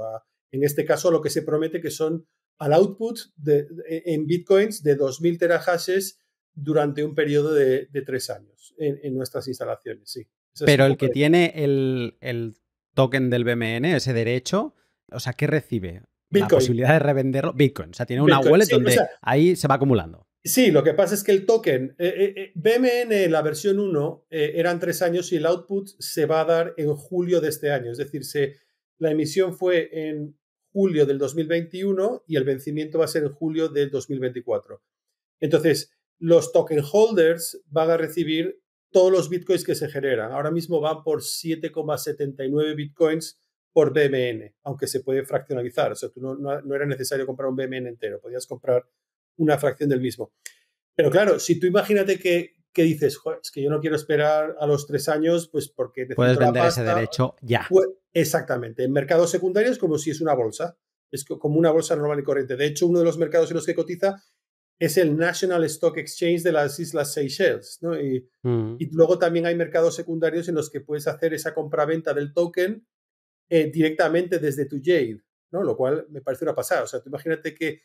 en este caso lo que se promete que son al output de, en bitcoins de 2.000 terahashes durante un periodo de, tres años en, nuestras instalaciones, sí. Pero el que tiene el, token del BMN, ese derecho, o sea, ¿qué recibe? La posibilidad de revenderlo, Bitcoin. O sea, tiene una wallet donde ahí se va acumulando. Sí, lo que pasa es que el token, BMN en BMN, la versión 1, eh, eran tres años y el output se va a dar en julio de este año. Es decir, la emisión fue en julio del 2021 y el vencimiento va a ser en julio del 2024. Entonces, los token holders van a recibir todos los bitcoins que se generan. Ahora mismo van por 7,79 bitcoins por BMN, aunque se puede fraccionalizar. O sea, tú no era necesario comprar un BMN entero, podías comprar una fracción del mismo. Pero claro, si tú imagínate que, dices, es que yo no quiero esperar a los tres años, pues porque... Puedes vender ese derecho ya. exactamente. En mercados secundarios como si es una bolsa. Es como una bolsa normal y corriente. De hecho, uno de los mercados en los que cotiza es el National Stock Exchange de las Islas Seychelles. Mm. Y, luego también hay mercados secundarios en los que puedes hacer esa compra-venta del token eh, directamente desde tu Jade, ¿no? lo cual me parece una pasada. O sea, tú imagínate que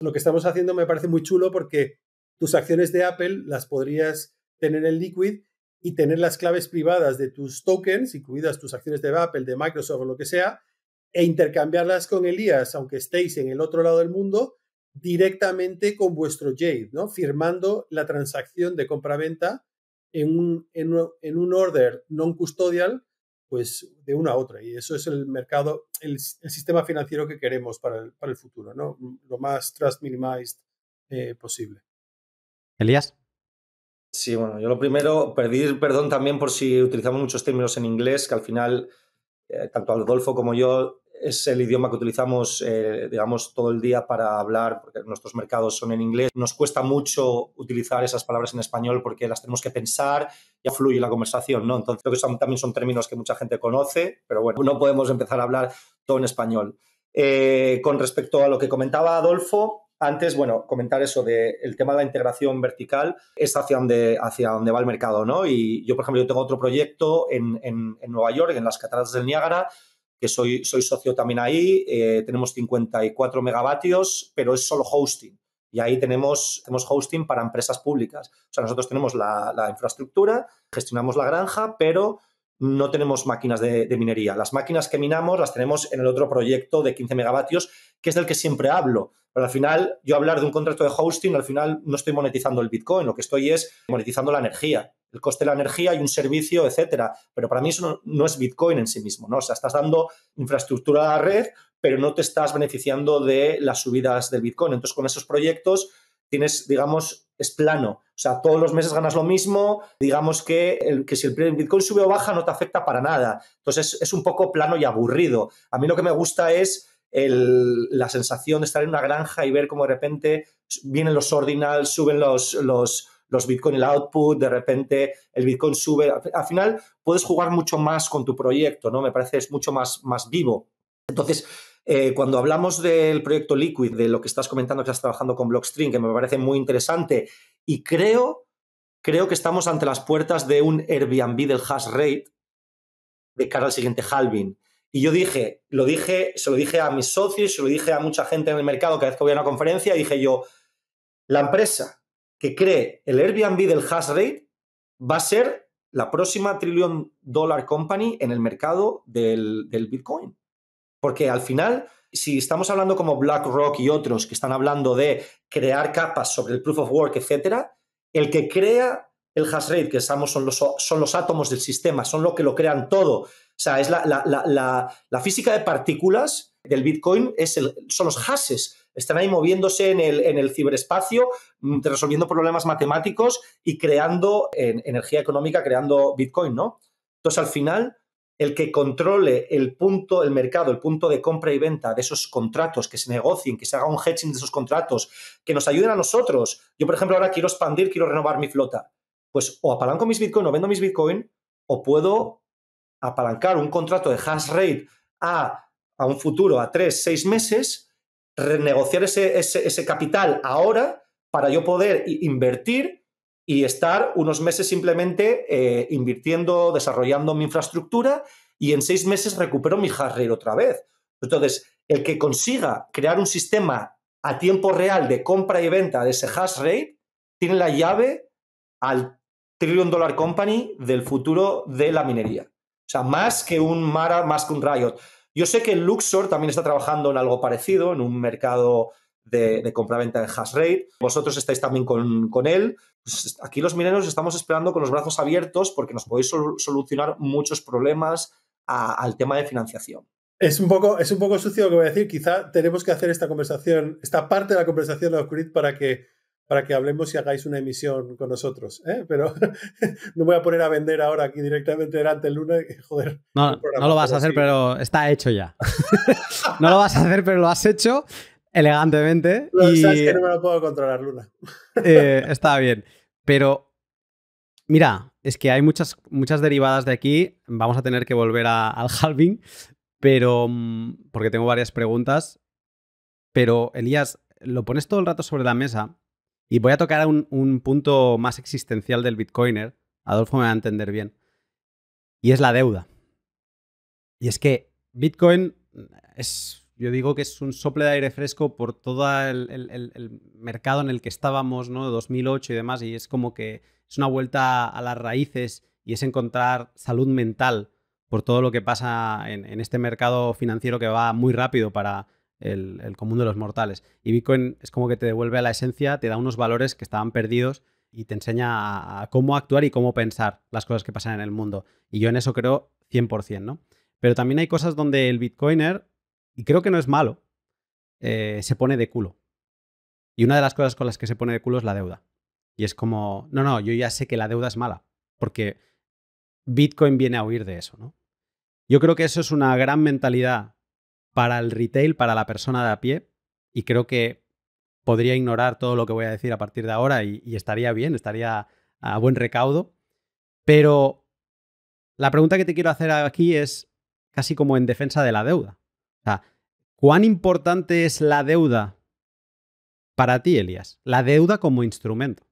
lo que estamos haciendo me parece muy chulo porque tus acciones de Apple las podrías tener en Liquid y tener las claves privadas de tus tokens, incluidas tus acciones de Apple, de Microsoft o lo que sea, e intercambiarlas con Elías, aunque estéis en el otro lado del mundo, directamente con vuestro Jade, ¿no? Firmando la transacción de compra-venta en un, en, un, en un order non custodial pues de una a otra. Y eso es el mercado, el, sistema financiero que queremos para el, futuro, ¿no? Lo más trust minimized eh, posible. Elías. Sí, bueno, yo lo primero, pedir perdón también por si utilizamos muchos términos en inglés, que al final, eh, tanto Adolfo como yo, es el idioma que utilizamos, eh, digamos, todo el día para hablar, porque nuestros mercados son en inglés. Nos cuesta mucho utilizar esas palabras en español porque las tenemos que pensar, y fluye la conversación, ¿no? Entonces, creo que también son términos que mucha gente conoce, pero bueno, no podemos empezar a hablar todo en español. Eh, con respecto a lo que comentaba Adolfo, antes, bueno, comentar eso del el tema de la integración vertical, es hacia donde, hacia va el mercado, ¿no? Y yo, por ejemplo, yo tengo otro proyecto en, en, en Nueva York, en las cataratas del Niágara, que soy, soy socio también ahí, eh, tenemos 54 megavatios, pero es solo hosting. Y ahí tenemos, tenemos hosting para empresas públicas. O sea, nosotros tenemos la, la infraestructura, gestionamos la granja, pero no tenemos máquinas de, minería. Las máquinas que minamos las tenemos en el otro proyecto de 15 megavatios, que es del que siempre hablo. Pero al final, yo hablar de un contrato de hosting, al final no estoy monetizando el Bitcoin, lo que estoy es monetizando la energía, el coste de la energía y un servicio, etcétera. Pero para mí eso no, es Bitcoin en sí mismo, ¿no? O sea, estás dando infraestructura a la red, pero no te estás beneficiando de las subidas del Bitcoin. Entonces, con esos proyectos tienes, digamos, es plano. O sea, todos los meses ganas lo mismo, digamos que, el, que si el Bitcoin sube o baja no te afecta para nada. Entonces es, un poco plano y aburrido. A mí lo que me gusta es la sensación de estar en una granja y ver cómo de repente vienen los ordinals, suben los, los, los Bitcoin, el output, de repente el Bitcoin sube. Al final puedes jugar mucho más con tu proyecto, ¿no? Me parece es mucho más, más vivo. Entonces, eh, cuando hablamos del proyecto Liquid, de lo que estás comentando que estás trabajando con Blockstream, que me parece muy interesante, y creo, creo que estamos ante las puertas de un Airbnb del hash rate de cara al siguiente halving. Y yo dije, lo dije, se lo dije a mis socios, se lo dije a mucha gente en el mercado cada vez que voy a una conferencia, dije yo, la empresa que cree el Airbnb del hash rate va a ser la próxima trillion dollar company en el mercado del Bitcoin. Porque al final, si estamos hablando como BlackRock y otros que están hablando de crear capas sobre el proof of work, etc., el que crea el hash rate, que estamos, son los, átomos del sistema, son lo que lo crean todo. O sea, es la, física de partículas del Bitcoin, es el, son los hashes. Están ahí moviéndose en el, en ciberespacio, mm, resolviendo problemas matemáticos y creando energía económica, creando Bitcoin, ¿no? Entonces, al final, el que controle el punto, el mercado, el punto de compra y venta de esos contratos, que se negocien, que se haga un hedging de esos contratos, que nos ayuden a nosotros. Yo, por ejemplo, ahora quiero expandir, quiero renovar mi flota. Pues o apalanco mis Bitcoin o vendo mis Bitcoin, o puedo apalancar un contrato de hash rate a, a un futuro, a tres, seis meses, renegociar ese, ese, ese capital ahora para yo poder invertir y estar unos meses simplemente eh, invirtiendo, desarrollando mi infraestructura y en seis meses recupero mi rate otra vez. Entonces, el que consiga crear un sistema a tiempo real de compra y venta de ese hash rate tiene la llave al Trillion Dollar Company del futuro de la minería. O sea, más que un Mara, más que un Riot. Yo sé que Luxor también está trabajando en algo parecido, en un mercado de, de compra-venta de hash rate. Vosotros estáis también con, con él. Pues aquí los mineros estamos esperando con los brazos abiertos porque nos podéis solucionar muchos problemas al tema de financiación. Es un, poco, es un poco sucio lo que voy a decir. Quizá tenemos que hacer esta conversación, esta parte de la conversación de Oscurid para que para que hablemos y hagáis una emisión con nosotros. ¿eh? Pero [laughs] no voy a poner a vender ahora aquí directamente delante el lunes. [laughs] No, lo vas a hacer, pero está hecho ya. [laughs] no lo vas a hacer, pero lo has hecho elegantemente. y, sabes que no me lo puedo controlar, Luna. [laughs] Eh, está bien. Pero, mira, es que hay muchas, muchas derivadas de aquí. Vamos a tener que volver al halving, pero. Mm, porque tengo varias preguntas. Pero, Elías, lo pones todo el rato sobre la mesa y voy a tocar un punto más existencial del Bitcoiner. Adolfo me va a entender bien. Y es la deuda. Y es que Bitcoin es yo digo que es un sople de aire fresco por todo el, mercado en el que estábamos, ¿no? 2008 y demás, y es como que es una vuelta a las raíces y es encontrar salud mental por todo lo que pasa en, este mercado financiero que va muy rápido para el, común de los mortales. Y Bitcoin es como que te devuelve a la esencia, te da unos valores que estaban perdidos y te enseña a, cómo actuar y cómo pensar las cosas que pasan en el mundo. Y yo en eso creo 100%, ¿no? Pero también hay cosas donde el Bitcoiner y creo que no es malo, eh, se pone de culo. Y una de las cosas con las que se pone de culo es la deuda. Y es como, no, no, yo ya sé que la deuda es mala, porque Bitcoin viene a huir de eso, ¿no? Yo creo que eso es una gran mentalidad para el retail, para la persona de a pie, y creo que podría ignorar todo lo que voy a decir a partir de ahora y estaría bien, estaría a buen recaudo. Pero la pregunta que te quiero hacer aquí es casi como en defensa de la deuda. ¿cuán importante es la deuda para ti, Elias? La deuda como instrumento.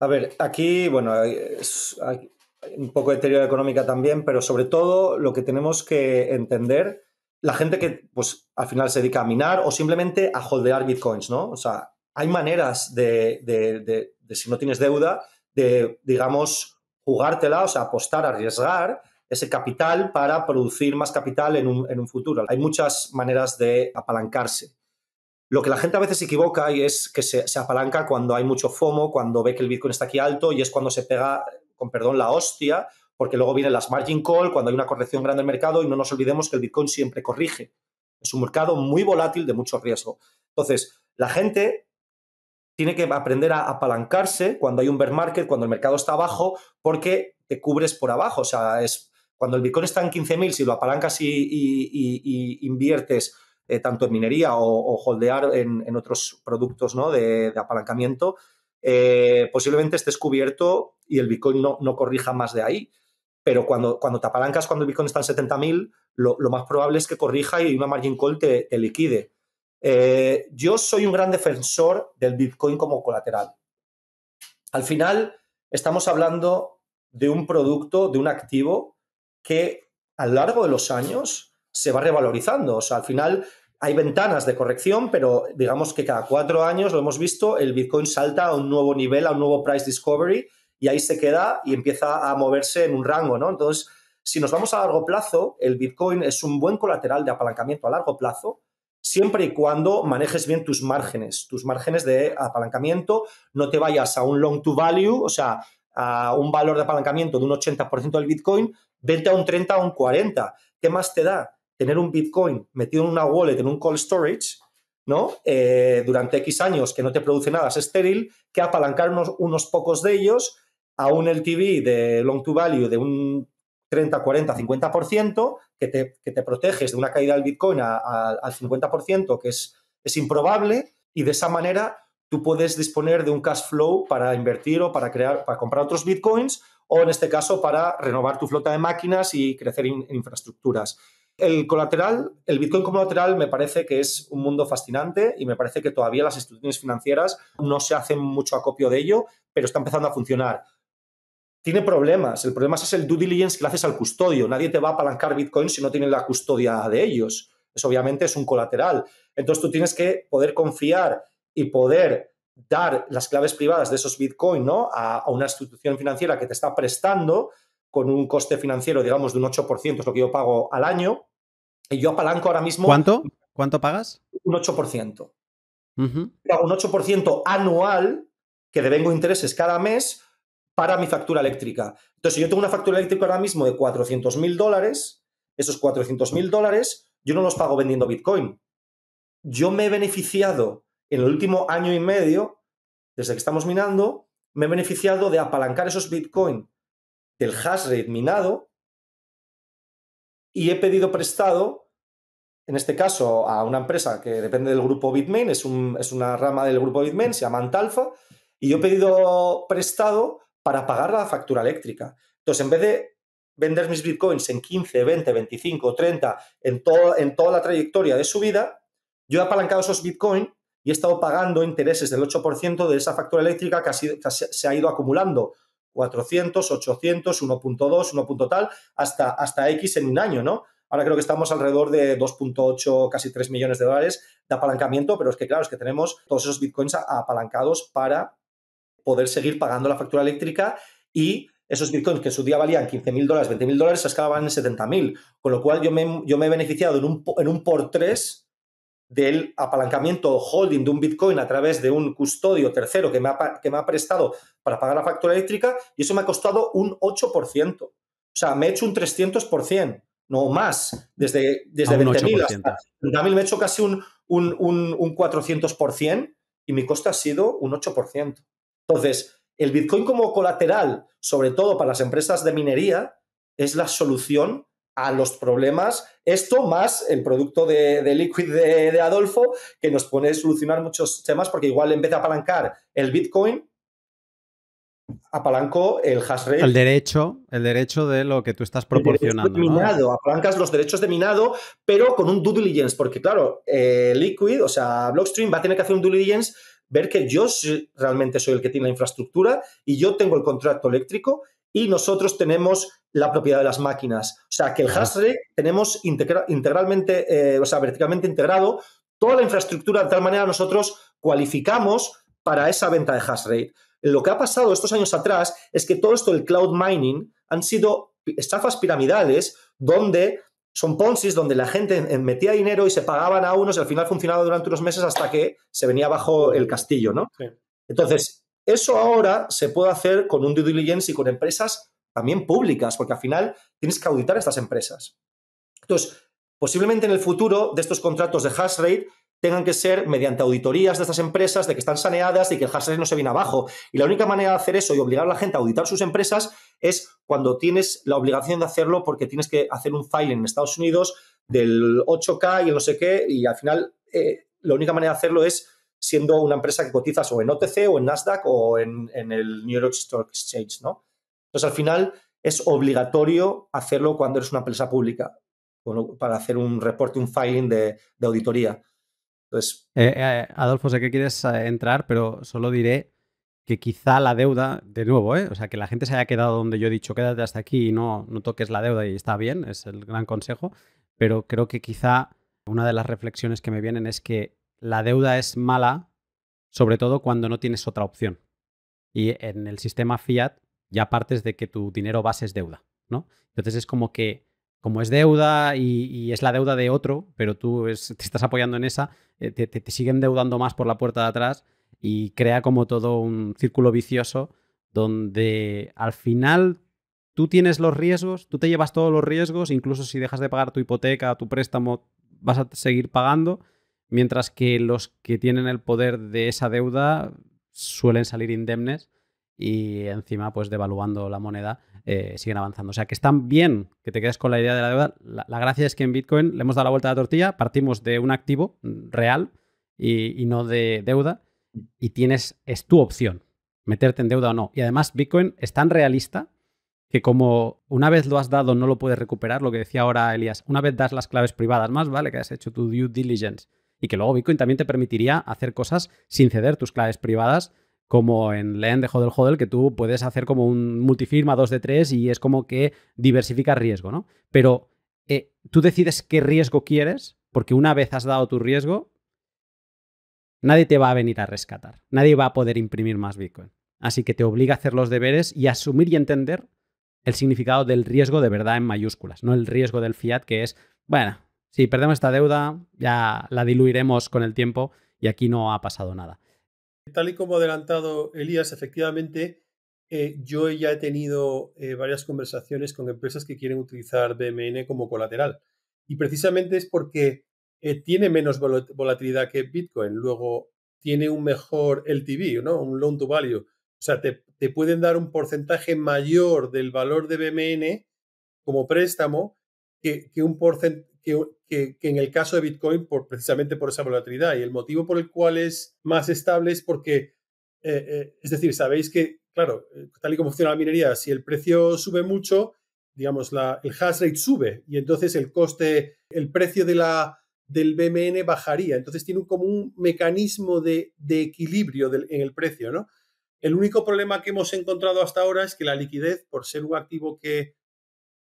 A ver, aquí, bueno, hay un poco de teoría económica también, pero sobre todo lo que tenemos que entender, la gente que pues al final se dedica a minar o simplemente a holdear bitcoins, ¿no? O sea, hay maneras de, de si no tienes deuda, de, digamos, jugártela, o sea, apostar, arriesgar ese capital para producir más capital en un, futuro. Hay muchas maneras de apalancarse. Lo que la gente a veces equivoca y es que se, se, apalanca cuando hay mucho FOMO, cuando ve que el Bitcoin está aquí alto y es cuando se pega, con perdón, la hostia, porque luego vienen las margin call, cuando hay una corrección grande del mercado y no nos olvidemos que el Bitcoin siempre corrige. Es un mercado muy volátil de mucho riesgo. Entonces, la gente tiene que aprender a apalancarse cuando hay un bear market, cuando el mercado está abajo, porque te cubres por abajo. O sea, es, cuando el Bitcoin está en 15.000, si lo apalancas y, inviertes eh, tanto en minería o, holdear en, otros productos de, apalancamiento, eh, posiblemente estés cubierto y el Bitcoin no, corrija más de ahí pero cuando, cuando te apalancas cuando el Bitcoin está en 70.000, lo, más probable es que corrija y una margin call te, liquide. Eh, yo soy un gran defensor del Bitcoin como colateral. Al final, estamos hablando de un producto, de un activo que a lo largo de los años se va revalorizando. O sea, al final hay ventanas de corrección, pero digamos que cada cuatro años, lo hemos visto, el Bitcoin salta a un nuevo nivel, a un nuevo price discovery, y ahí se queda y empieza a moverse en un rango, ¿no? Entonces, si nos vamos a largo plazo, el Bitcoin es un buen colateral de apalancamiento a largo plazo, siempre y cuando manejes bien tus márgenes, tus márgenes de apalancamiento, no te vayas a un long to value, o sea, a un valor de apalancamiento de un 80% del Bitcoin, Vente a un 30 a un 40. ¿Qué más te da tener un Bitcoin metido en una wallet, en un cold storage, ¿no? Eh, durante X años que no te produce nada, es estéril, que apalancar unos, pocos de ellos a un LTV de long to value de un 30, 40, 50%, que te, que te proteges de una caída del Bitcoin al 50%, que es, es improbable, y de esa manera tú puedes disponer de un cash flow para invertir o para crear, para comprar otros bitcoins o en este caso para renovar tu flota de máquinas y crecer en infraestructuras. El colateral, el Bitcoin como colateral me parece que es un mundo fascinante y me parece que todavía las instituciones financieras no se hacen mucho acopio de ello, pero está empezando a funcionar. Tiene problemas. El problema es el due diligence que haces al custodio. Nadie te va a apalancar Bitcoin si no tienen la custodia de ellos. Eso obviamente es un colateral. Entonces tú tienes que poder confiar y poder dar las claves privadas de esos Bitcoin ¿no? a, una institución financiera que te está prestando con un coste financiero, digamos, de un 8%, es lo que yo pago al año, y yo apalanco ahora mismo... ¿Cuánto? ¿Cuánto pagas? Un 8%. Un 8% anual que devengo intereses cada mes para mi factura eléctrica. Entonces, si yo tengo una factura eléctrica ahora mismo de 400 mil dólares, esos 400 mil dólares, yo no los pago vendiendo Bitcoin. Yo me he beneficiado en el último año y medio, desde que estamos minando, me he beneficiado de apalancar esos Bitcoin del hash minado y he pedido prestado, en este caso, a una empresa que depende del grupo Bitmain, es, una rama del grupo Bitmain, se llama Antalfa, y yo he pedido prestado para pagar la factura eléctrica. Entonces, en vez de vender mis bitcoins en 15, 20, 25, 30, en, en toda la trayectoria de su vida, yo he apalancado esos bitcoins y he estado pagando intereses del 8% de esa factura eléctrica que, se ha ido acumulando. 400, 800, 1.2, 1. tal, hasta, hasta X en un año, ¿no? Ahora creo que estamos alrededor de 2.8, casi 3 millones de dólares de apalancamiento, pero es que claro, es que tenemos todos esos bitcoins apalancados para poder seguir pagando la factura eléctrica y esos bitcoins que en su día valían 15.000 dólares, 20.000 dólares, se acababan en 70.000. Con lo cual yo me, yo me he beneficiado en un, en un por 3 del apalancamiento holding de un Bitcoin a través de un custodio tercero que me ha, que me ha prestado para pagar la factura eléctrica y eso me ha costado un 8%. O sea, me he hecho un 300%, no más, desde, desde 20.000 hasta me he hecho casi un, un, 400% y mi coste ha sido un 8%. Entonces, el Bitcoin como colateral, sobre todo para las empresas de minería, es la solución a los problemas, esto más el producto de, Liquid de, Adolfo, que nos pone a solucionar muchos temas, porque igual en vez de apalancar el Bitcoin, apalancó el hash El derecho, el derecho de lo que tú estás proporcionando. apalancas los derechos de minado, pero con un due diligence, porque claro, eh, Liquid, o sea, Blockstream va a tener que hacer un due diligence, ver que yo realmente soy el que tiene la infraestructura y yo tengo el contrato eléctrico y nosotros tenemos la propiedad de las máquinas. O sea, que el hash rate tenemos integralmente, eh, o sea, verticalmente integrado toda la infraestructura, de tal manera nosotros cualificamos para esa venta de hash rate. Lo que ha pasado estos años atrás es que todo esto del cloud mining han sido estafas piramidales donde son poncis donde la gente metía dinero y se pagaban a unos y al final funcionaba durante unos meses hasta que se venía bajo el castillo, ¿no? Entonces, eso ahora se puede hacer con un due diligence y con empresas también públicas, porque al final tienes que auditar estas empresas. Entonces, posiblemente en el futuro de estos contratos de hash rate tengan que ser mediante auditorías de estas empresas, de que están saneadas y que el hash rate no se viene abajo. Y la única manera de hacer eso y obligar a la gente a auditar sus empresas es cuando tienes la obligación de hacerlo porque tienes que hacer un file en Estados Unidos del 8K y no sé qué, y al final eh, la única manera de hacerlo es siendo una empresa que cotizas o en OTC o en Nasdaq o en, en el New York Stock Exchange, ¿no? Entonces, al final, es obligatorio hacerlo cuando eres una empresa pública, para hacer un reporte, un filing de, auditoría. Entonces... Eh, eh, Adolfo, sé que quieres eh, entrar, pero solo diré que quizá la deuda, de nuevo, o sea, que la gente se haya quedado donde yo he dicho, quédate hasta aquí y no, no toques la deuda y está bien, es el gran consejo, pero creo que quizá una de las reflexiones que me vienen es que la deuda es mala, sobre todo cuando no tienes otra opción. Y en el sistema fiat ya partes de que tu dinero base es deuda, ¿no? Entonces es como que, como es deuda y, es la deuda de otro, pero tú te estás apoyando en esa, eh, te, te, siguen deudando más por la puerta de atrás y crea como todo un círculo vicioso donde al final tú tienes los riesgos, tú te llevas todos los riesgos, incluso si dejas de pagar tu hipoteca, tu préstamo, vas a seguir pagando, mientras que los que tienen el poder de esa deuda suelen salir indemnes y encima pues devaluando la moneda eh, siguen avanzando. O sea que están bien que te quedes con la idea de la deuda. La, gracia es que en Bitcoin le hemos dado la vuelta a la tortilla, partimos de un activo mm, real y, no de deuda y tienes, es tu opción meterte en deuda o no. Y además Bitcoin es tan realista que como una vez lo has dado no lo puedes recuperar, lo que decía ahora Elías, una vez das las claves privadas, más vale que has hecho tu due diligence y que luego Bitcoin también te permitiría hacer cosas sin ceder tus claves privadas como en Len de Hodel que tú puedes hacer como un multifirma 2 de 3 y es como que diversifica riesgo, ¿no? Pero eh, tú decides qué riesgo quieres, porque una vez has dado tu riesgo, nadie te va a venir a rescatar, nadie va a poder imprimir más Bitcoin. Así que te obliga a hacer los deberes y asumir y entender el significado del riesgo de verdad en mayúsculas, no el riesgo del fiat que es, bueno, si perdemos esta deuda, ya la diluiremos con el tiempo y aquí no ha pasado nada. Tal y como ha adelantado Elías, efectivamente, eh, yo ya he tenido eh, varias conversaciones con empresas que quieren utilizar BMN como colateral. Y precisamente es porque eh, tiene menos volatilidad que Bitcoin. Luego tiene un mejor LTV, ¿no? un loan to value. O sea, te, pueden dar un porcentaje mayor del valor de BMN como préstamo que, que un porcentaje que, en el caso de Bitcoin, por, precisamente por esa volatilidad. Y el motivo por el cual es más estable es porque, eh, eh, es decir, sabéis que, claro, eh, tal y como funciona la minería, si el precio sube mucho, digamos, la, el hash rate sube y entonces el coste, el precio de la, del BMN bajaría. Entonces tiene como un mecanismo de, equilibrio en el precio, ¿no? El único problema que hemos encontrado hasta ahora es que la liquidez, por ser un activo que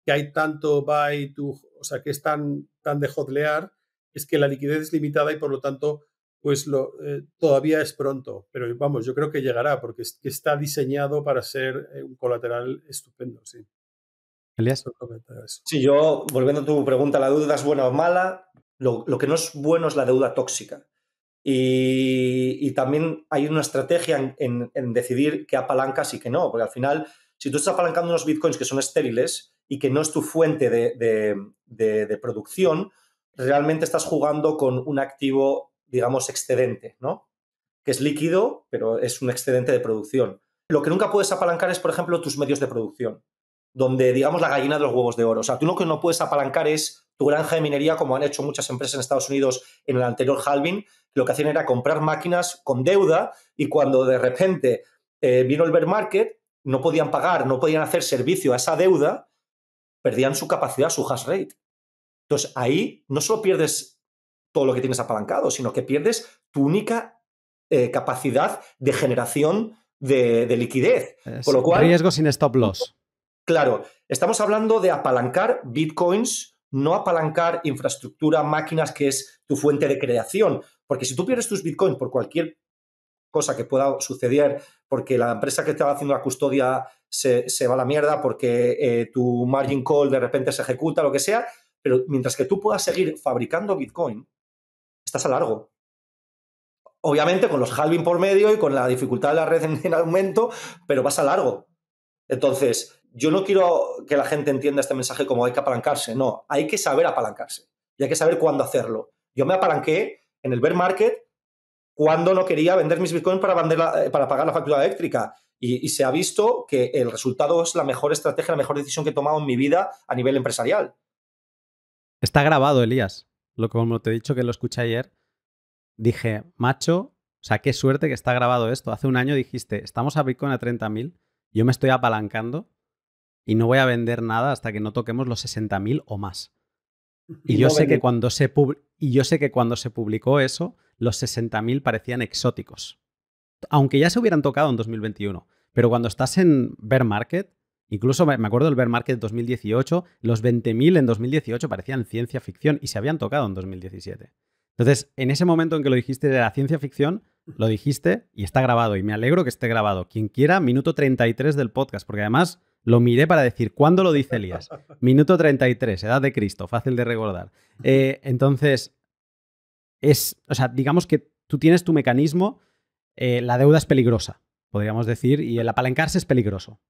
que hay tanto buy to, o sea, que es tan, tan de hotlear, es que la liquidez es limitada y por lo tanto, pues lo, eh, todavía es pronto. Pero vamos, yo creo que llegará porque está diseñado para ser eh, un colateral estupendo, sí. Elías. Sí, yo, volviendo a tu pregunta, ¿la deuda es buena o mala? Lo, lo que no es bueno es la deuda tóxica. Y, y también hay una estrategia en, en, decidir qué apalancas y qué no, porque al final, si tú estás apalancando unos bitcoins que son estériles, y que no es tu fuente de, producción, realmente estás jugando con un activo, digamos, excedente, ¿no? Que es líquido, pero es un excedente de producción. Lo que nunca puedes apalancar es, por ejemplo, tus medios de producción, donde, digamos, la gallina de los huevos de oro. O sea, tú lo que no puedes apalancar es tu granja de minería, como han hecho muchas empresas en Estados Unidos en el anterior halving, lo que hacían era comprar máquinas con deuda y cuando de repente eh, vino el bear market, no podían pagar, no podían hacer servicio a esa deuda perdían su capacidad, su hash rate. Entonces ahí no solo pierdes todo lo que tienes apalancado, sino que pierdes tu única eh, capacidad de generación de, liquidez. Por eh, lo cual, riesgo sin stop loss. Claro, estamos hablando de apalancar bitcoins, no apalancar infraestructura, máquinas, que es tu fuente de creación. Porque si tú pierdes tus bitcoins por cualquier cosa que pueda suceder porque la empresa que estaba haciendo la custodia se, va a la mierda, porque eh, tu margin call de repente se ejecuta, lo que sea, pero mientras que tú puedas seguir fabricando Bitcoin, estás a largo. Obviamente con los halving por medio y con la dificultad de la red en, aumento, pero vas a largo. Entonces, yo no quiero que la gente entienda este mensaje como hay que apalancarse, no, hay que saber apalancarse y hay que saber cuándo hacerlo. Yo me apalanqué en el bear market cuando no quería vender mis bitcoins para, eh, para pagar la factura eléctrica. Y, se ha visto que el resultado es la mejor estrategia, la mejor decisión que he tomado en mi vida a nivel empresarial. Está grabado, Elías. Lo como te he dicho que lo escuché ayer, dije, macho, o sea, qué suerte que está grabado esto. Hace un año dijiste, estamos a Bitcoin a 30.000, yo me estoy apalancando y no voy a vender nada hasta que no toquemos los 60.000 o más. Y, yo sé que cuando se y yo sé que cuando se publicó eso, los 60.000 parecían exóticos. Aunque ya se hubieran tocado en 2021, pero cuando estás en bear market, incluso me acuerdo del bear market 2018, los 20.000 en 2018 parecían ciencia ficción y se habían tocado en 2017. Entonces, en ese momento en que lo dijiste de la ciencia ficción, lo dijiste y está grabado y me alegro que esté grabado. Quien quiera, minuto 33 del podcast, porque además lo miré para decir, ¿cuándo lo dice Elías? [laughs] Minuto 33, edad de Cristo, fácil de recordar. Eh, entonces, es, o sea, digamos que tú tienes tu mecanismo, eh, la deuda es peligrosa, podríamos decir, y el apalancarse es peligroso.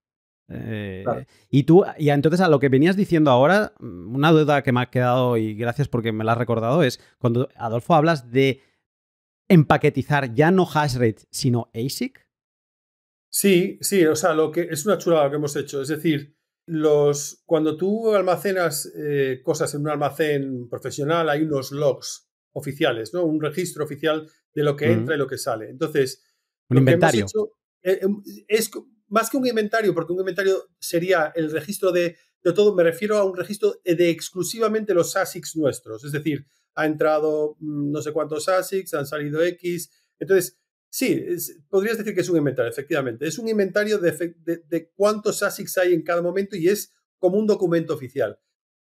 Eh, y tú, y entonces a lo que venías diciendo ahora, mm, una deuda que me ha quedado y gracias porque me la has recordado es cuando Adolfo hablas de empaquetizar ya no hash rate, sino ASIC. Sí, sí, o sea, lo que es una chulada lo que hemos hecho. Es decir, los, cuando tú almacenas eh, cosas en un almacén profesional, hay unos logs oficiales, ¿no? Un registro oficial de lo que entra y lo que sale. Entonces, un inventario. Eh, em, es, más que un inventario, porque un inventario sería el registro de, de todo, me refiero a un registro de exclusivamente los ASICs nuestros, es decir, ha entrado mm, no sé cuántos ASICs, han salido X, entonces, sí, podrías decir que es un inventario, efectivamente, es un inventario de, de cuántos ASICs hay en cada momento y es como un documento oficial.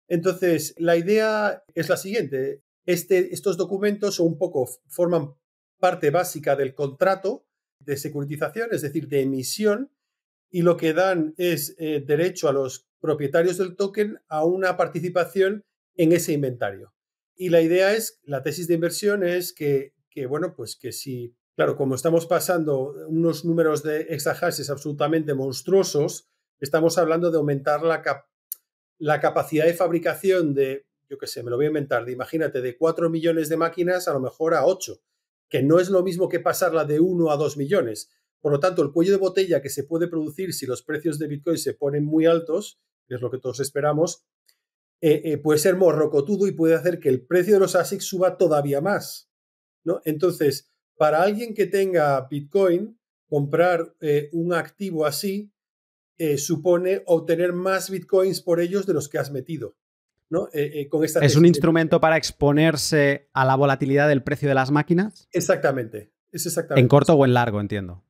Entonces, la idea es la siguiente, este, estos documentos son un poco forman parte básica del contrato de securitización, es decir, de emisión, y lo que dan es eh, derecho a los propietarios del token a una participación en ese inventario. Y la idea es, la tesis de inversión es que, bueno, pues que si, claro, como estamos pasando unos números de exahashes absolutamente monstruosos, estamos hablando de aumentar la, la capacidad de fabricación de yo qué sé, me lo voy a inventar, de, imagínate, de 4 millones de máquinas a lo mejor a 8, que no es lo mismo que pasarla de 1 a 2 millones. Por lo tanto, el cuello de botella que se puede producir si los precios de Bitcoin se ponen muy altos, que es lo que todos esperamos, eh, eh, puede ser morrocotudo y puede hacer que el precio de los ASICs suba todavía más. ¿no? Entonces, para alguien que tenga Bitcoin, comprar eh, un activo así supone obtener más Bitcoins por ellos de los que has metido. Eh, eh, con esta ¿Es un instrumento para exponerse a la volatilidad del precio de las máquinas? Exactamente, es exactamente. ¿En corto o en largo, entiendo?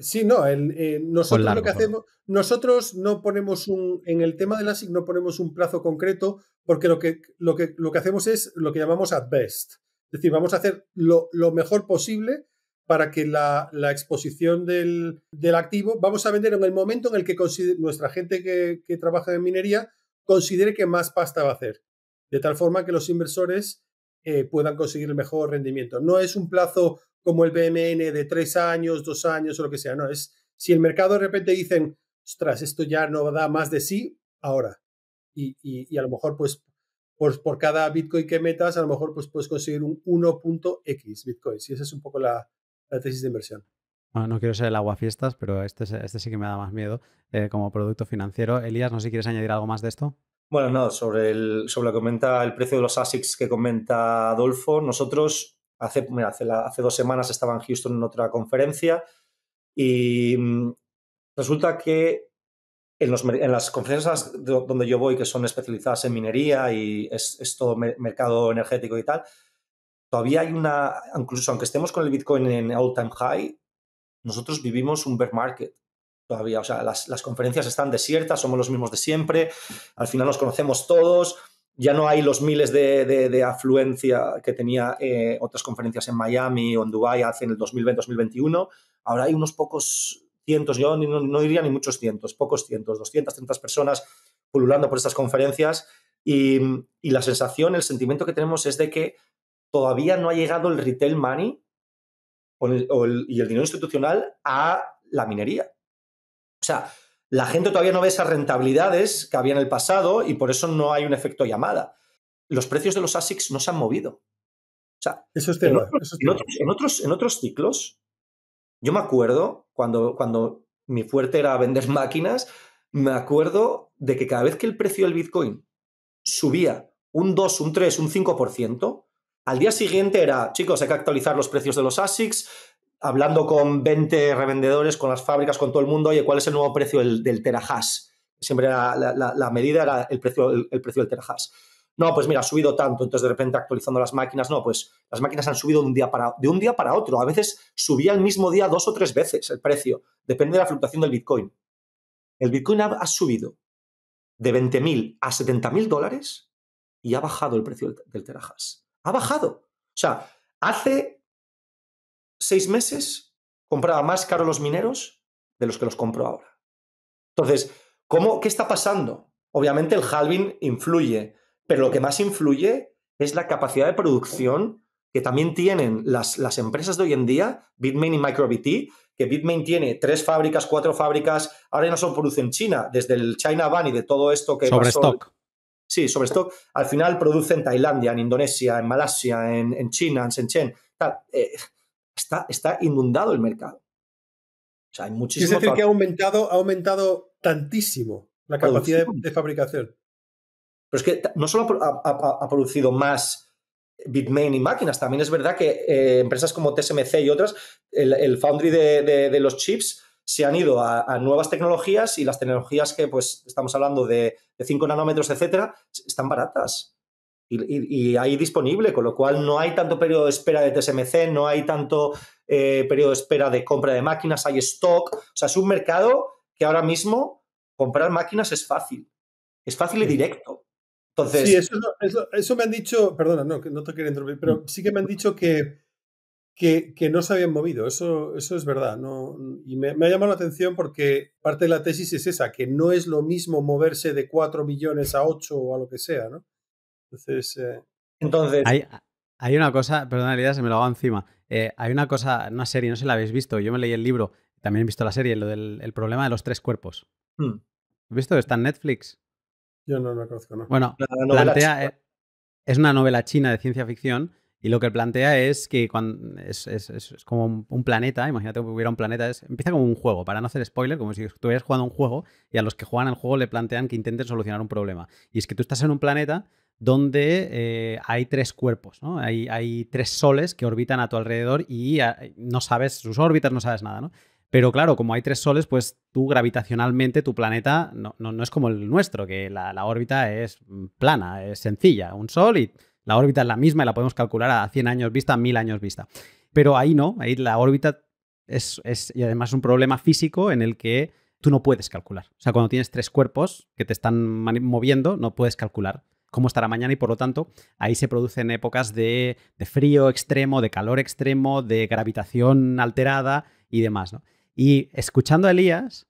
sí, no, eh, nosotros lo que hacemos, nosotros no ponemos un, en el tema del ASIC no ponemos un plazo concreto porque lo que, lo que, lo que hacemos es lo que llamamos at best. Es decir, vamos a hacer lo, lo mejor posible para que la, la exposición del, del, activo, vamos a vender en el momento en el que nuestra gente que, que trabaja en minería considere que más pasta va a hacer, de tal forma que los inversores eh, puedan conseguir el mejor rendimiento. No es un plazo como el BMN de tres años, dos años o lo que sea, no, es si el mercado de repente dicen, ostras, esto ya no da más de sí, ahora. Y, a lo mejor, pues, por, por, cada Bitcoin que metas, a lo mejor pues, puedes conseguir un 1.x Bitcoin. Y esa es un poco la tesis de inversión. Bueno, no quiero ser el agua fiestas pero este, este, sí que me da más miedo eh, como producto financiero. Elías, no sé si quieres añadir algo más de esto. Bueno, no, sobre, el, sobre lo que comenta el precio de los ASICs que comenta Adolfo, nosotros hace, hace, dos semanas estaba en Houston en otra conferencia y mm, resulta que en, las conferencias donde yo voy, que son especializadas en minería y es, todo mercado energético y tal, todavía hay una, incluso aunque estemos con el Bitcoin en all-time high, nosotros vivimos un bear market todavía, o sea, las, las conferencias están desiertas, somos los mismos de siempre, al final nos conocemos todos, ya no hay los miles de, de, afluencia que tenía eh, otras conferencias en Miami o en Dubái hace en el 2020-2021. Ahora hay unos pocos cientos, yo no, no, diría ni muchos cientos, pocos cientos, 200, 300 personas pululando por estas conferencias y, y la sensación, el sentimiento que tenemos es de que todavía no ha llegado el retail money y el dinero institucional a la minería. O sea, la gente todavía no ve esas rentabilidades que había en el pasado y por eso no hay un efecto llamada. Los precios de los ASICs no se han movido. O sea, eso es en, otros, en, otros, ciclos, yo me acuerdo cuando, cuando mi fuerte era vender máquinas, me acuerdo de que cada vez que el precio del Bitcoin subía un 2, un 3, un 5%, al día siguiente era, chicos, hay que actualizar los precios de los ASICs, hablando con 20 revendedores, con las fábricas, con todo el mundo, oye, ¿cuál es el nuevo precio del, terahash? Siempre la, medida era el precio, el, precio del terahash. No, pues mira, ha subido tanto, entonces de repente actualizando las máquinas, no, pues las máquinas han subido de un día para, otro. A veces subía el mismo día dos o tres veces el precio, depende de la fluctuación del Bitcoin. El Bitcoin ha, subido de 20.000 a 70.000 dólares y ha bajado el precio del, del terahash ha bajado. O sea, hace seis meses compraba más caro los mineros de los que los compro ahora. Entonces, ¿cómo, ¿qué está pasando? Obviamente el halving influye, pero lo que más influye es la capacidad de producción que también tienen las, las empresas de hoy en día, Bitmain y MicroBT, que Bitmain tiene tres fábricas, cuatro fábricas, ahora ya no solo produce en China, desde el China Ban y de todo esto que... Sobre stock. Sí, sobre esto, al final produce en Tailandia, en Indonesia, en Malasia, en, China, en Shenzhen. Eh, está, está inundado el mercado. O sea, hay Es decir, que ha aumentado, ha aumentado tantísimo la capacidad de, fabricación. Pero es que no solo ha, producido más Bitmain y máquinas. También es verdad que eh, empresas como TSMC y otras, el, foundry de, los chips se han ido a, nuevas tecnologías y las tecnologías que pues estamos hablando de, 5 nanómetros, etcétera, están baratas. Y, ahí disponible, con lo cual no hay tanto periodo de espera de TSMC, no hay tanto eh, periodo de espera de compra de máquinas, hay stock. O sea, es un mercado que ahora mismo comprar máquinas es fácil. Es fácil y directo. Entonces... Sí, eso, me han dicho, perdona, no, no te quiero interrumpir, pero mm. sí que me han dicho que que, no se habían movido, eso, eso es verdad. No, y me, ha llamado la atención porque parte de la tesis es esa, que no es lo mismo moverse de 4 millones a 8 o a lo que sea, ¿no? Entonces... Eh, Entonces... Hay, hay, una cosa, perdón, idea se me lo hago encima. Eh, hay una cosa, una serie, no sé si la habéis visto, yo me leí el libro, también he visto la serie, lo del el problema de los tres cuerpos. Hmm. ¿Has visto? Está en Netflix. Yo no conozco, ¿no? Bueno, plantea, eh, es una novela china de ciencia ficción y lo que plantea es que es, como un planeta, imagínate que hubiera un planeta, empieza como un juego, para no hacer spoiler, como si estuvieras jugando un juego y a los que juegan el juego le plantean que intenten solucionar un problema. Y es que tú estás en un planeta donde eh, hay tres cuerpos, ¿no? Hay, tres soles que orbitan a tu alrededor y eh, no sabes sus órbitas, no sabes nada, ¿no? Pero claro, como hay tres soles, pues tú gravitacionalmente, tu planeta no, es como el nuestro, que la, la, órbita es plana, es sencilla, un sol y la órbita es la misma y la podemos calcular a 100 años vista, a 1000 años vista. Pero ahí no, ahí la órbita es, y además un problema físico en el que tú no puedes calcular. O sea, cuando tienes tres cuerpos que te están moviendo, no puedes calcular cómo estará mañana y por lo tanto ahí se producen épocas de, de frío extremo, de calor extremo, de gravitación alterada y demás. ¿no? Y escuchando a Elías,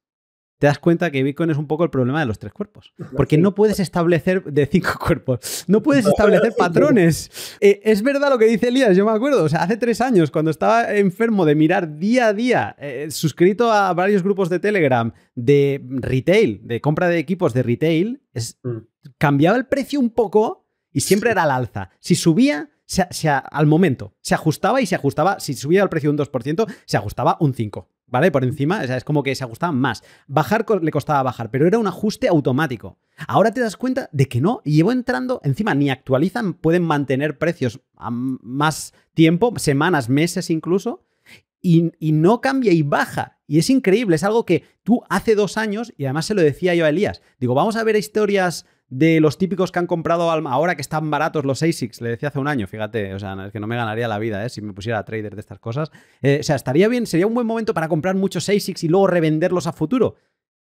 te das cuenta que Bitcoin es un poco el problema de los tres cuerpos. [laughs] Porque no puedes establecer de cinco [laughs] cuerpos, no puedes establecer patrones. Eh, es verdad lo que dice Elías, yo me acuerdo. O sea, hace tres años, cuando estaba enfermo de mirar día a día, eh, suscrito a varios grupos de Telegram de retail, de compra de equipos de retail, mm. cambiaba el precio un poco y siempre era al alza. Si subía, se, al momento. Se ajustaba y se ajustaba, si subía el precio un 2%, se ajustaba un 5%. ¿vale? Por encima, o es como que se ajustaban más. Bajar le costaba bajar, pero era un ajuste automático. Ahora te das cuenta de que no, y llevo entrando, encima ni actualizan, pueden mantener precios a más tiempo, semanas, meses incluso, y, y, no cambia y baja. Y es increíble, es algo que tú hace dos años, y además se lo decía yo a Elías, digo, vamos a ver historias de los típicos que han comprado ahora que están baratos los ASICs, le decía hace un año, fíjate, o sea, es que no me ganaría la vida ¿eh? si me pusiera trader de estas cosas. Eh, o sea, estaría bien, sería un buen momento para comprar muchos ASICs y luego revenderlos a futuro.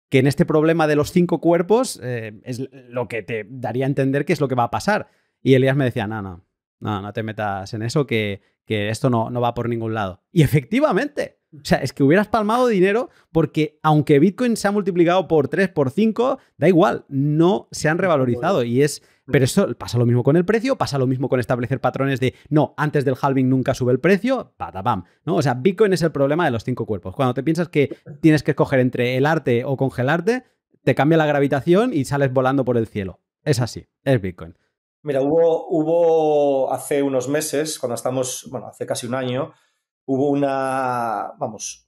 Que en este problema de los cinco cuerpos eh, es lo que te daría a entender qué es lo que va a pasar. Y Elías me decía, no, no, no, te metas en eso, que, esto no, no va por ningún lado. Y efectivamente, o sea, es que hubieras palmado dinero porque aunque Bitcoin se ha multiplicado por 3, por 5, da igual, no se han revalorizado y es... Pero eso pasa lo mismo con el precio, pasa lo mismo con establecer patrones de no, antes del halving nunca sube el precio, patapam. ¿no? O sea, Bitcoin es el problema de los cinco cuerpos. Cuando te piensas que tienes que escoger entre el arte o congelarte, te cambia la gravitación y sales volando por el cielo. Es así, es Bitcoin. Mira, hubo, hubo hace unos meses, cuando estamos, bueno, hace casi un año, hubo una, vamos,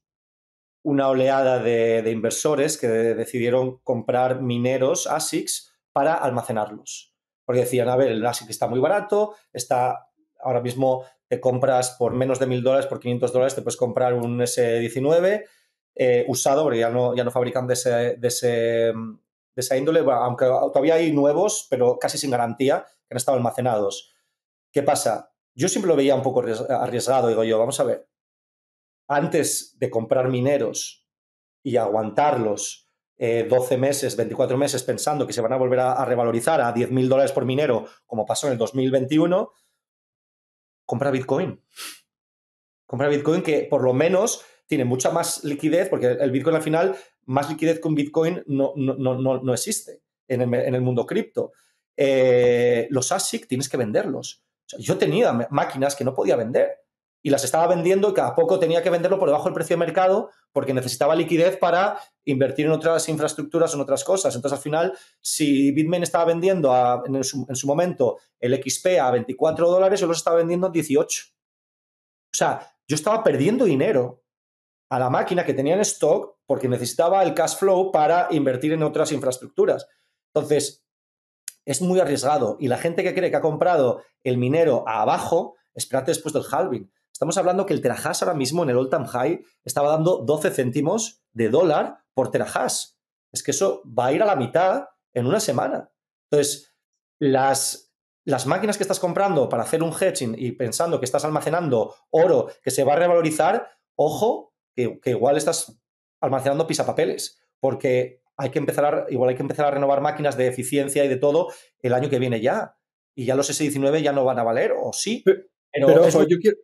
una oleada de, inversores que decidieron comprar mineros ASICs para almacenarlos. Porque decían, a ver, el ASIC está muy barato, está ahora mismo te compras por menos de mil dólares, por 500 dólares, te puedes comprar un S19 eh, usado, porque ya no, ya no fabrican de, ese, de, esa índole, aunque todavía hay nuevos, pero casi sin garantía, que han estado almacenados. ¿Qué pasa? Yo siempre lo veía un poco arriesgado, digo yo, vamos a ver, antes de comprar mineros y aguantarlos 12 eh, meses, 24 meses pensando que se van a volver a, revalorizar a 10.000 dólares por minero, como pasó en el 2021, compra Bitcoin. Compra Bitcoin que por lo menos tiene mucha más liquidez, porque el Bitcoin al final, más liquidez que un Bitcoin no, no, existe en el, mundo cripto. Eh, los ASIC tienes que venderlos. yo tenía máquinas que no podía vender y las estaba vendiendo y cada poco tenía que venderlo por debajo del precio de mercado porque necesitaba liquidez para invertir en otras infraestructuras, o en otras cosas. Entonces, al final, si Bitmain estaba vendiendo en, su, momento el XP a 24 dólares, yo los estaba vendiendo a 18. O sea, yo estaba perdiendo dinero a la máquina que tenía en stock porque necesitaba el cash flow para invertir en otras infraestructuras. Entonces, es muy arriesgado y la gente que cree que ha comprado el minero a abajo, espérate después del halving Estamos hablando que el terahash ahora mismo en el all-time high estaba dando 12 céntimos de dólar por terahash. Es que eso va a ir a la mitad en una semana. Entonces, las, las máquinas que estás comprando para hacer un hedging y pensando que estás almacenando oro que se va a revalorizar, ojo, que, igual estás almacenando pisapapeles, porque hay que empezar igual hay que empezar a renovar máquinas de eficiencia y de todo el año que viene ya. Y ya los S19 ya no van a valer, o sí. Pero, yo quiero,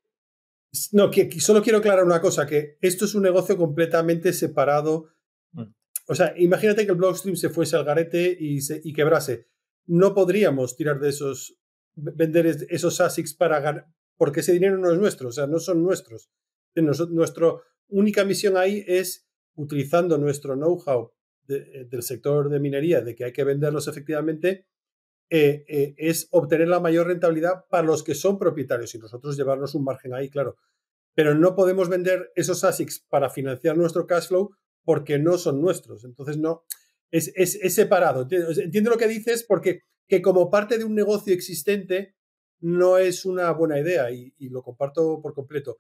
no, que, solo quiero aclarar una cosa, que esto es un negocio completamente separado. Mm. O sea, imagínate que el Blockstream se fuese al garete y, se, y quebrase. No podríamos tirar de esos, vender esos ASICs para ganar, porque ese dinero no es nuestro, o sea, no son nuestros. nuestra única misión ahí es, utilizando nuestro know-how eh, del sector de minería, de que hay que venderlos efectivamente, eh, eh, es obtener la mayor rentabilidad para los que son propietarios y nosotros llevarnos un margen ahí, claro. Pero no podemos vender esos ASICs para financiar nuestro cash flow porque no son nuestros. Entonces, no, es, separado. Entiendo lo que dices porque que como parte de un negocio existente no es una buena idea y, lo comparto por completo.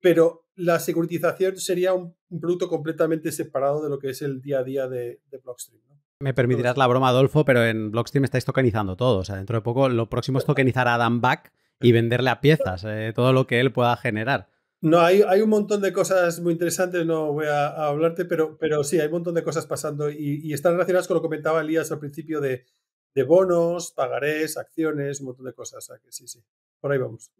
Pero la securitización sería un, producto completamente separado de lo que es el día a día de, de Blockstream. ¿no? Me permitirás la broma, Adolfo, pero en Blockstream estáis tokenizando todo. O sea, dentro de poco lo próximo es tokenizar a Dan Back y venderle a piezas eh, todo lo que él pueda generar. No, hay, un montón de cosas muy interesantes, no voy a, hablarte, pero, pero sí, hay un montón de cosas pasando y, están relacionadas con lo que comentaba Elías al principio de, de, bonos, pagarés, acciones, un montón de cosas. O sea que sí, sí, por ahí vamos.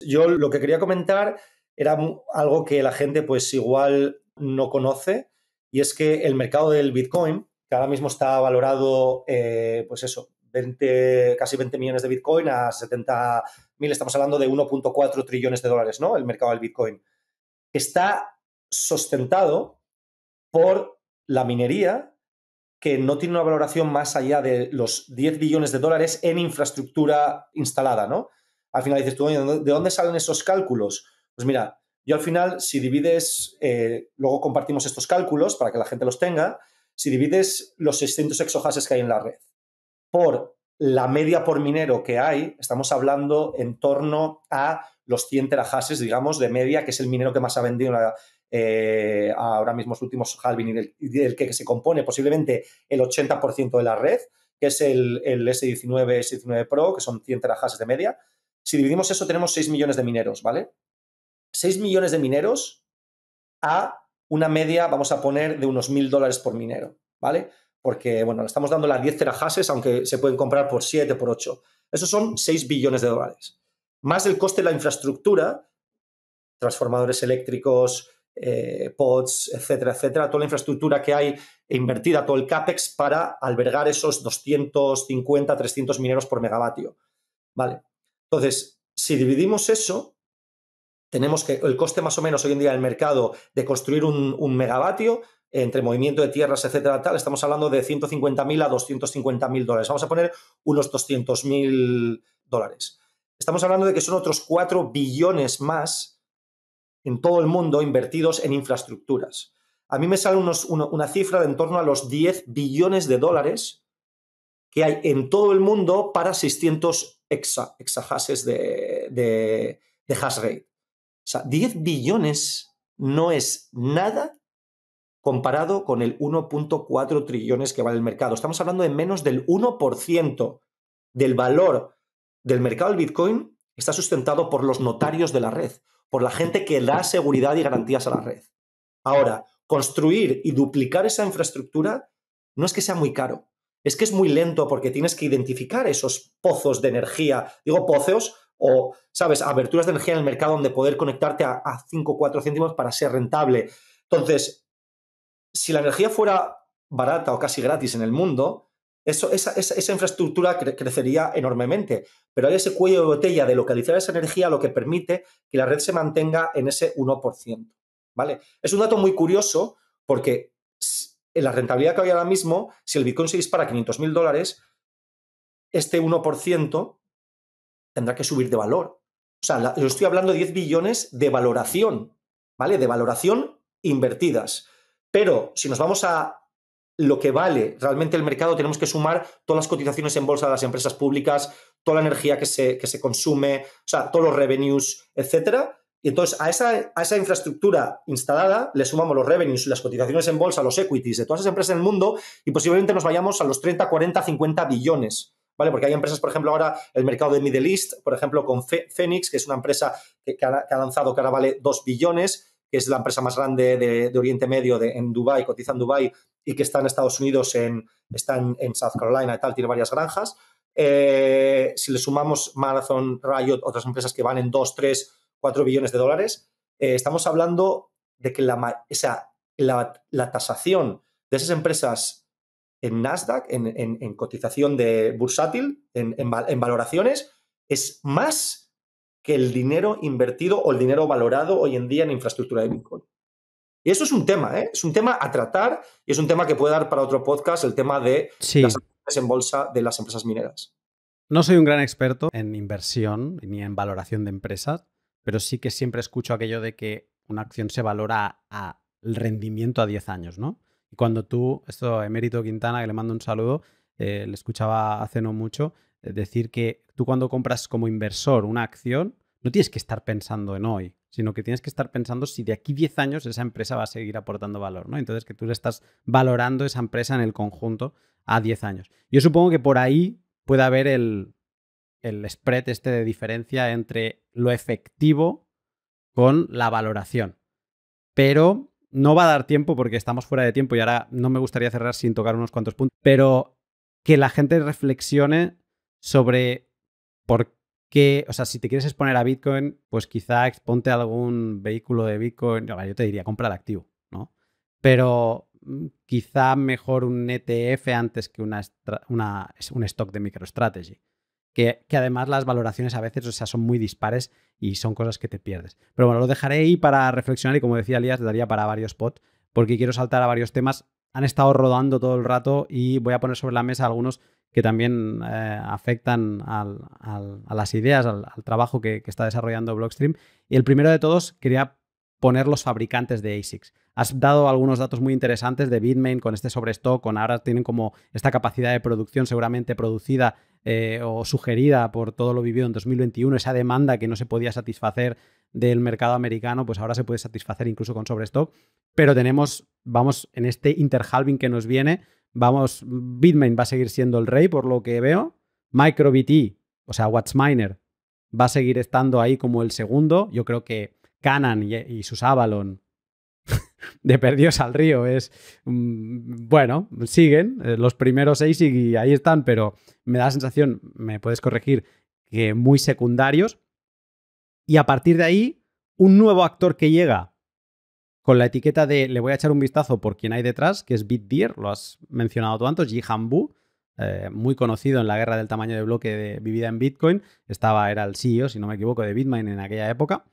Yo lo que quería comentar era algo que la gente pues igual no conoce y es que el mercado del Bitcoin ahora mismo está valorado, eh, pues eso, 20, casi 20 millones de Bitcoin a 70 mil, estamos hablando de 1.4 trillones de dólares, ¿no? El mercado del Bitcoin. Está sustentado por la minería, que no tiene una valoración más allá de los 10 billones de dólares en infraestructura instalada, ¿no? Al final dices tú, ¿de dónde salen esos cálculos? Pues mira, yo al final, si divides, eh, luego compartimos estos cálculos para que la gente los tenga, si divides los 600 exohases que hay en la red por la media por minero que hay, estamos hablando en torno a los 100 terahashes, digamos, de media, que es el minero que más ha vendido eh, ahora mismo los últimos halving y del, que se compone posiblemente el 80% de la red, que es el, S19, S19 Pro, que son 100 terahashes de media. Si dividimos eso, tenemos 6 millones de mineros, ¿vale? 6 millones de mineros a una media, vamos a poner, de unos mil dólares por minero, ¿vale? Porque, bueno, le estamos dando las 10 terajases, aunque se pueden comprar por 7, por 8. Esos son 6 billones de dólares. Más el coste de la infraestructura, transformadores eléctricos, eh, pods, etcétera, etcétera, toda la infraestructura que hay invertida, todo el CAPEX para albergar esos 250, 300 mineros por megavatio. Vale. Entonces, si dividimos eso, tenemos que el coste más o menos hoy en día del mercado de construir un, megavatio entre movimiento de tierras, etcétera, tal, estamos hablando de 150.000 a 250.000 dólares. Vamos a poner unos 200.000 dólares. Estamos hablando de que son otros 4 billones más en todo el mundo invertidos en infraestructuras. A mí me sale una, cifra de en torno a los 10 billones de dólares que hay en todo el mundo para 600 exahashes de, de, de hash rate. O sea, 10 billones no es nada comparado con el 1.4 trillones que vale el mercado. Estamos hablando de menos del 1% del valor del mercado del Bitcoin está sustentado por los notarios de la red, por la gente que da seguridad y garantías a la red. Ahora, construir y duplicar esa infraestructura no es que sea muy caro, es que es muy lento porque tienes que identificar esos pozos de energía. Digo pozos o, ¿sabes?, aberturas de energía en el mercado donde poder conectarte a, 5 o 4 céntimos para ser rentable. Entonces, si la energía fuera barata o casi gratis en el mundo, esa, infraestructura crecería enormemente. Pero hay ese cuello de botella de localizar esa energía lo que permite que la red se mantenga en ese 1%. ¿vale? Es un dato muy curioso porque en la rentabilidad que hay ahora mismo, si el Bitcoin se dispara a 500 mil dólares, este 1% tendrá que subir de valor. O sea, yo estoy hablando de 10 billones de valoración, ¿vale? De valoración invertidas. Pero si nos vamos a lo que vale realmente el mercado, tenemos que sumar todas las cotizaciones en bolsa de las empresas públicas, toda la energía que se, que se consume, o sea, todos los revenues, etcétera. Y entonces a esa, a esa, infraestructura instalada le sumamos los revenues, las cotizaciones en bolsa, los equities de todas esas empresas del mundo y posiblemente nos vayamos a los 30, 40, 50 billones. ¿vale? Porque hay empresas, por ejemplo, ahora el mercado de Middle East, por ejemplo, con Phoenix, que es una empresa que, ha, lanzado que ahora vale 2 billones, que es la empresa más grande de, Oriente Medio de, en Dubái, cotiza en Dubái y que está en Estados Unidos, en, está en, South Carolina y tal, tiene varias granjas. Eh, si le sumamos Marathon, Riot, otras empresas que van en 2, 3, 4 billones de dólares, eh, estamos hablando de que la, la, la tasación de esas empresas en Nasdaq, en, cotización de bursátil, en, valoraciones, es más que el dinero invertido o el dinero valorado hoy en día en infraestructura de Bitcoin. Y eso es un tema, ¿eh? es un tema a tratar y es un tema que puede dar para otro podcast, el tema de las acciones en bolsa de las empresas mineras. No soy un gran experto en inversión ni en valoración de empresas, pero sí que siempre escucho aquello de que una acción se valora al rendimiento a 10 años, ¿no? Y cuando tú, esto Emérito Quintana, que le mando un saludo, eh, le escuchaba hace no mucho, eh, decir que tú cuando compras como inversor una acción, no tienes que estar pensando en hoy, sino que tienes que estar pensando si de aquí 10 años esa empresa va a seguir aportando valor, ¿no? Entonces que tú le estás valorando esa empresa en el conjunto a 10 años. Yo supongo que por ahí puede haber el, el spread este de diferencia entre lo efectivo con la valoración. Pero no va a dar tiempo porque estamos fuera de tiempo y ahora no me gustaría cerrar sin tocar unos cuantos puntos, pero que la gente reflexione sobre por qué, o sea, si te quieres exponer a Bitcoin, pues quizá exponte algún vehículo de Bitcoin, yo te diría, compra el activo, ¿no? Pero mm, quizá mejor un ETF antes que una, una un stock de MicroStrategy que, además las valoraciones a veces o sea, son muy dispares y son cosas que te pierdes. Pero bueno, lo dejaré ahí para reflexionar y como decía Elías, le daría para varios spots, porque quiero saltar a varios temas. Han estado rodando todo el rato y voy a poner sobre la mesa algunos que también eh, afectan a las ideas, al, trabajo que, que, está desarrollando Blockstream. Y el primero de todos quería poner los fabricantes de ASICs. Has dado algunos datos muy interesantes de Bitmain con este sobrestock, con ahora tienen como esta capacidad de producción seguramente producida eh, o sugerida por todo lo vivido en 2021, esa demanda que no se podía satisfacer del mercado americano, pues ahora se puede satisfacer incluso con sobrestock. Pero tenemos, vamos, en este interhalving que nos viene, vamos, Bitmain va a seguir siendo el rey por lo que veo. MicroBT, o sea, Watchminer, va a seguir estando ahí como el segundo. Yo creo que Canaan y, y sus Avalon de perdidos al río. Es, mm, bueno, siguen eh, los primeros seis y ahí están, pero me da la sensación, me puedes corregir, que muy secundarios. Y a partir de ahí, un nuevo actor que llega con la etiqueta de le voy a echar un vistazo por quien hay detrás, que es Bitdeer, lo has mencionado tú antes, Jihan eh, muy conocido en la guerra del tamaño de bloque de, vivida en Bitcoin, estaba, era el CEO, si no me equivoco, de Bitmain en aquella época.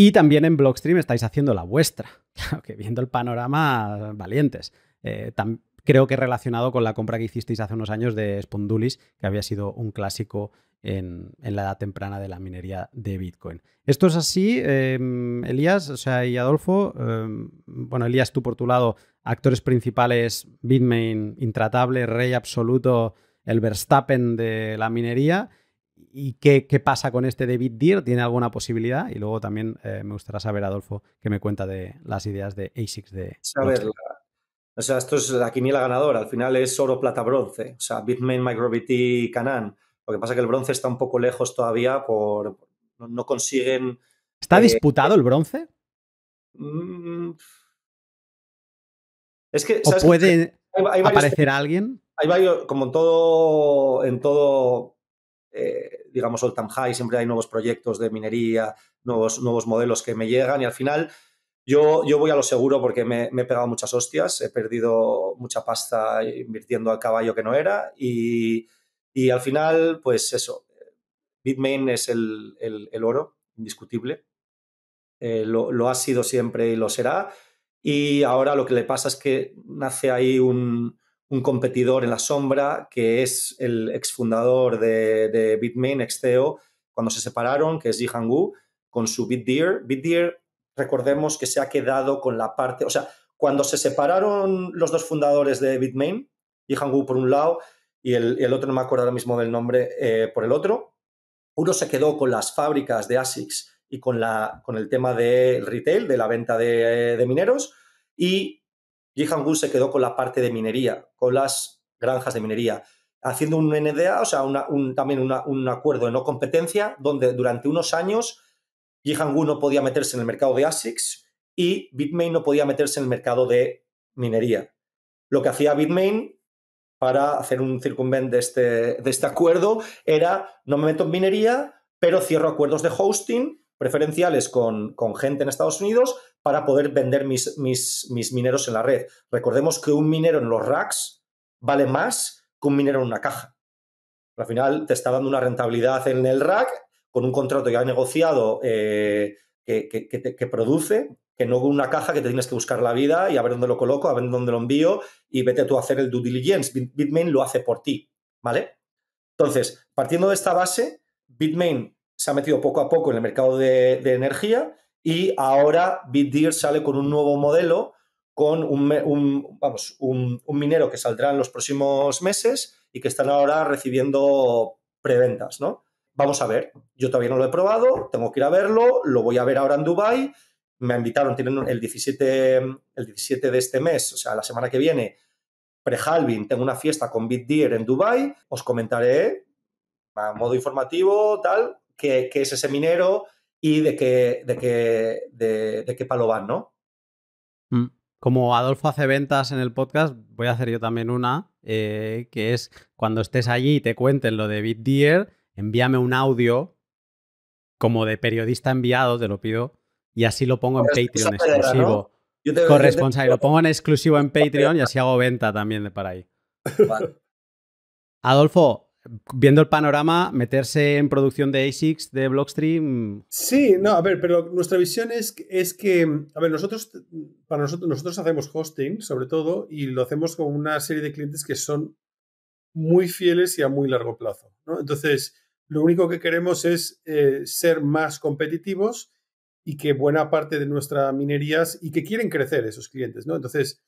Y también en Blockstream estáis haciendo la vuestra, [laughs] que viendo el panorama, valientes. Eh, creo que relacionado con la compra que hicisteis hace unos años de Spondulis, que había sido un clásico en, la edad temprana de la minería de Bitcoin. Esto es así, em, Elías, o sea, y Adolfo, em, bueno, Elías, tú por tu lado, actores principales, Bitmain, intratable, rey absoluto, el Verstappen de la minería. ¿Y qué, pasa con este de Bitdeer? ¿Tiene alguna posibilidad? Y luego también eh, me gustaría saber, Adolfo, que me cuenta de las ideas de ASICS de... Saber, o sea, esto es la quiniela ganadora. Al final es oro, plata, bronce. O sea, Bitmain, MicroBT, Canaan. Lo que pasa es que el bronce está un poco lejos todavía por... No, consiguen... ¿Está eh, disputado el bronce? Mm, es que... ¿O puede aparecer alguien? Hay varios, como en todo... En todo eh, digamos, all time high, siempre hay nuevos proyectos de minería, nuevos, nuevos modelos que me llegan y al final yo, yo voy a lo seguro porque me, he pegado muchas hostias, he perdido mucha pasta invirtiendo al caballo que no era y, al final, pues eso, Bitmain es el, oro, indiscutible, eh, lo ha sido siempre y lo será y ahora lo que le pasa es que nace ahí un un competidor en la sombra que es el exfundador de, de Bitmain, ex cuando se separaron, que es Jihan Wu, con su Bitdeer. Bitdeer, recordemos que se ha quedado con la parte, o sea, cuando se separaron los dos fundadores de Bitmain, Jihan Wu por un lado y el, otro, no me acuerdo ahora mismo del nombre, eh, por el otro, uno se quedó con las fábricas de ASICS y con, la, con el tema del retail, de la venta de, de mineros, y Yihang se quedó con la parte de minería, con las granjas de minería, haciendo un NDA, o sea, también un acuerdo de no competencia, donde durante unos años Yihang no podía meterse en el mercado de ASICs y Bitmain no podía meterse en el mercado de minería. Lo que hacía Bitmain para hacer un circunvento de este, de este acuerdo era no me meto en minería, pero cierro acuerdos de hosting preferenciales con, gente en Estados Unidos para poder vender mis, mis, mis mineros en la red. Recordemos que un minero en los racks vale más que un minero en una caja. Al final te está dando una rentabilidad en el rack con un contrato ya negociado eh, que, que, produce, que no una caja que te tienes que buscar la vida y a ver dónde lo coloco, a ver dónde lo envío y vete tú a hacer el due diligence. Bitmain lo hace por ti, ¿vale? Entonces, partiendo de esta base, Bitmain se ha metido poco a poco en el mercado de, energía y ahora Bitdeer sale con un nuevo modelo con un, minero que saldrá en los próximos meses y que están ahora recibiendo preventas, ¿no? Vamos a ver, yo todavía no lo he probado, tengo que ir a verlo, lo voy a ver ahora en Dubai. Me invitaron, tienen el 17, el 17 de este mes, o sea, la semana que viene, pre-halving, tengo una fiesta con Bitdeer en Dubai, os comentaré a modo informativo, tal, qué, es ese minero y de qué, de qué, de, qué palo van, ¿no? Mm. Como Adolfo hace ventas en el podcast, voy a hacer yo también una, eh, que es cuando estés allí y te cuenten lo de BitDeer, envíame un audio como de periodista enviado, te lo pido, y así lo pongo en Patreon exclusivo. Corresponsal, lo pongo en exclusivo en [laughs] Patreon y así hago venta también de para ahí. Adolfo, viendo el panorama, meterse en producción de ASICs, de Blockstream. Sí, no, a ver, pero nuestra visión es, es que, a ver, nosotros, para nosotros, nosotros hacemos hosting, sobre todo, y lo hacemos con una serie de clientes que son muy fieles y a muy largo plazo. Entonces, lo único que queremos es eh, ser más competitivos y que buena parte de nuestra minería, y que quieren crecer esos clientes, ¿no? Entonces,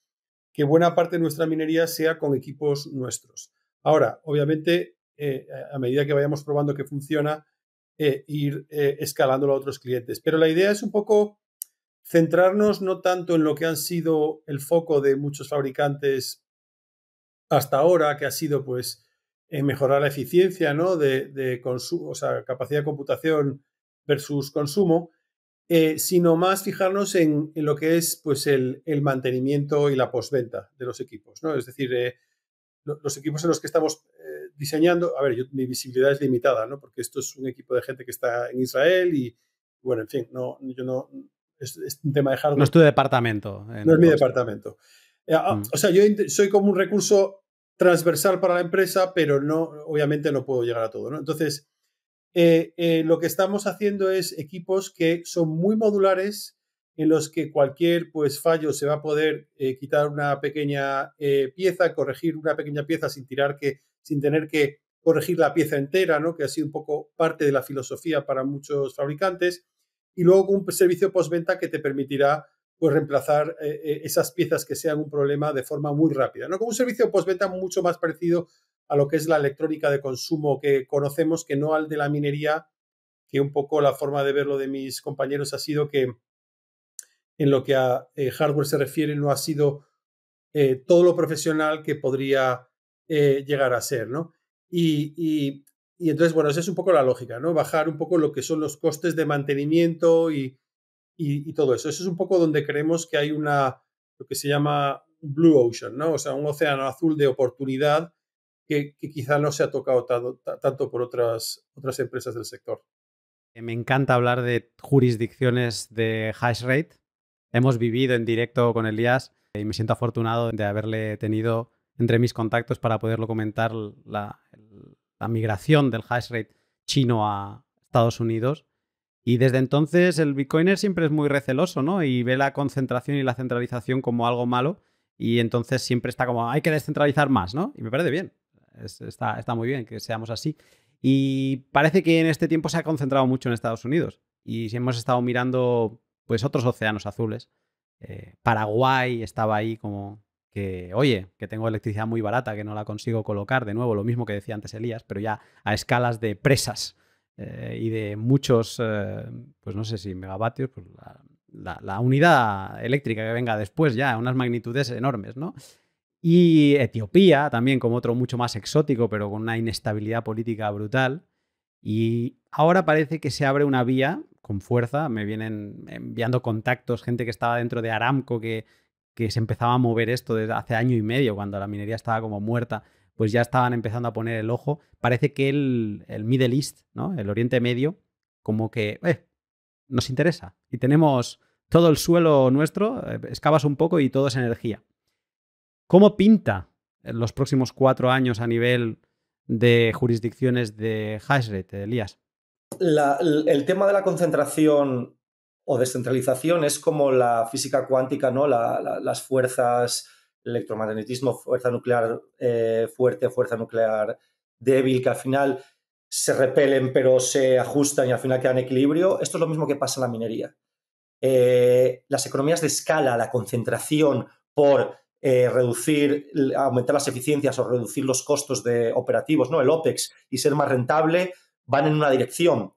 que buena parte de nuestra minería sea con equipos nuestros. Ahora, obviamente, eh, a medida que vayamos probando que funciona, eh, ir eh, escalándolo a otros clientes. Pero la idea es un poco centrarnos no tanto en lo que han sido el foco de muchos fabricantes hasta ahora, que ha sido pues mejorar la eficiencia ¿no? de, capacidad de computación versus consumo, sino más fijarnos en, lo que es pues, el, mantenimiento y la postventa de los equipos. ¿no? Es decir, los equipos en los que estamos diseñando, a ver, mi visibilidad es limitada, ¿no? Porque esto es un equipo de gente que está en Israel y, bueno, en fin, no, yo no, es, un tema de hardware. No es tu departamento. no es mi departamento. Eh, ah, mm. O sea, yo soy como un recurso transversal para la empresa, pero no, obviamente no puedo llegar a todo, Entonces, eh, eh, lo que estamos haciendo es equipos que son muy modulares, en los que cualquier pues, fallo se va a poder quitar una pequeña pieza, corregir una pequeña pieza sin tirar que sin tener que corregir la pieza entera, ¿no? que ha sido un poco parte de la filosofía para muchos fabricantes, y luego un servicio postventa que te permitirá pues, reemplazar eh, eh, esas piezas que sean un problema de forma muy rápida, ¿no? con un servicio postventa mucho más parecido a lo que es la electrónica de consumo que conocemos, que no al de la minería, que un poco la forma de verlo de mis compañeros ha sido que en lo que a eh, hardware se refiere no ha sido todo lo profesional que podría eh, llegar a ser, ¿no? Y, entonces, bueno, esa es un poco la lógica, ¿no? Bajar un poco lo que son los costes de mantenimiento y, todo eso. Eso es un poco donde creemos que hay una, lo que se llama Blue Ocean, ¿no? O sea, un océano azul de oportunidad que, quizá no se ha tocado tanto, por otras, otras empresas del sector. Me encanta hablar de jurisdicciones de high rate. Hemos vivido en directo con Elías y me siento afortunado de haberle tenido entre mis contactos para poderlo comentar la, migración del hash rate chino a Estados Unidos. Y desde entonces el Bitcoiner siempre es muy receloso, ¿no? Y ve la concentración y la centralización como algo malo. Y entonces siempre está como, hay que descentralizar más, ¿no? Y me parece bien. está, está muy bien que seamos así. Y parece que en este tiempo se ha concentrado mucho en Estados Unidos. Y si hemos estado mirando, pues, otros océanos azules. Eh, Paraguay estaba ahí como, que, oye, que tengo electricidad muy barata, que no la consigo colocar, de nuevo, lo mismo que decía antes Elías, pero ya a escalas de presas eh, y de muchos, eh, pues no sé si megavatios, pues la, la, unidad eléctrica que venga después ya, a unas magnitudes enormes, ¿no? Y Etiopía también como otro mucho más exótico, pero con una inestabilidad política brutal. Y ahora parece que se abre una vía con fuerza. Me vienen enviando contactos, gente que estaba dentro de Aramco, que, que se empezaba a mover esto desde hace año y medio, cuando la minería estaba como muerta, pues ya estaban empezando a poner el ojo. Parece que el, Middle East, ¿no? el Oriente Medio, como que eh, nos interesa. Y tenemos todo el suelo nuestro, eh, excavas un poco y todo es energía. ¿Cómo pinta los próximos cuatro años a nivel de jurisdicciones de hash Elías? el tema de la concentración o descentralización es como la física cuántica, ¿no? las fuerzas, electromagnetismo, fuerza nuclear eh, fuerte, fuerza nuclear débil, que al final se repelen pero se ajustan y al final quedan en equilibrio. Esto es lo mismo que pasa en la minería. Eh, las economías de escala, la concentración por eh, reducir, aumentar las eficiencias o reducir los costos de operativos, ¿no? El OPEX y ser más rentable van en una dirección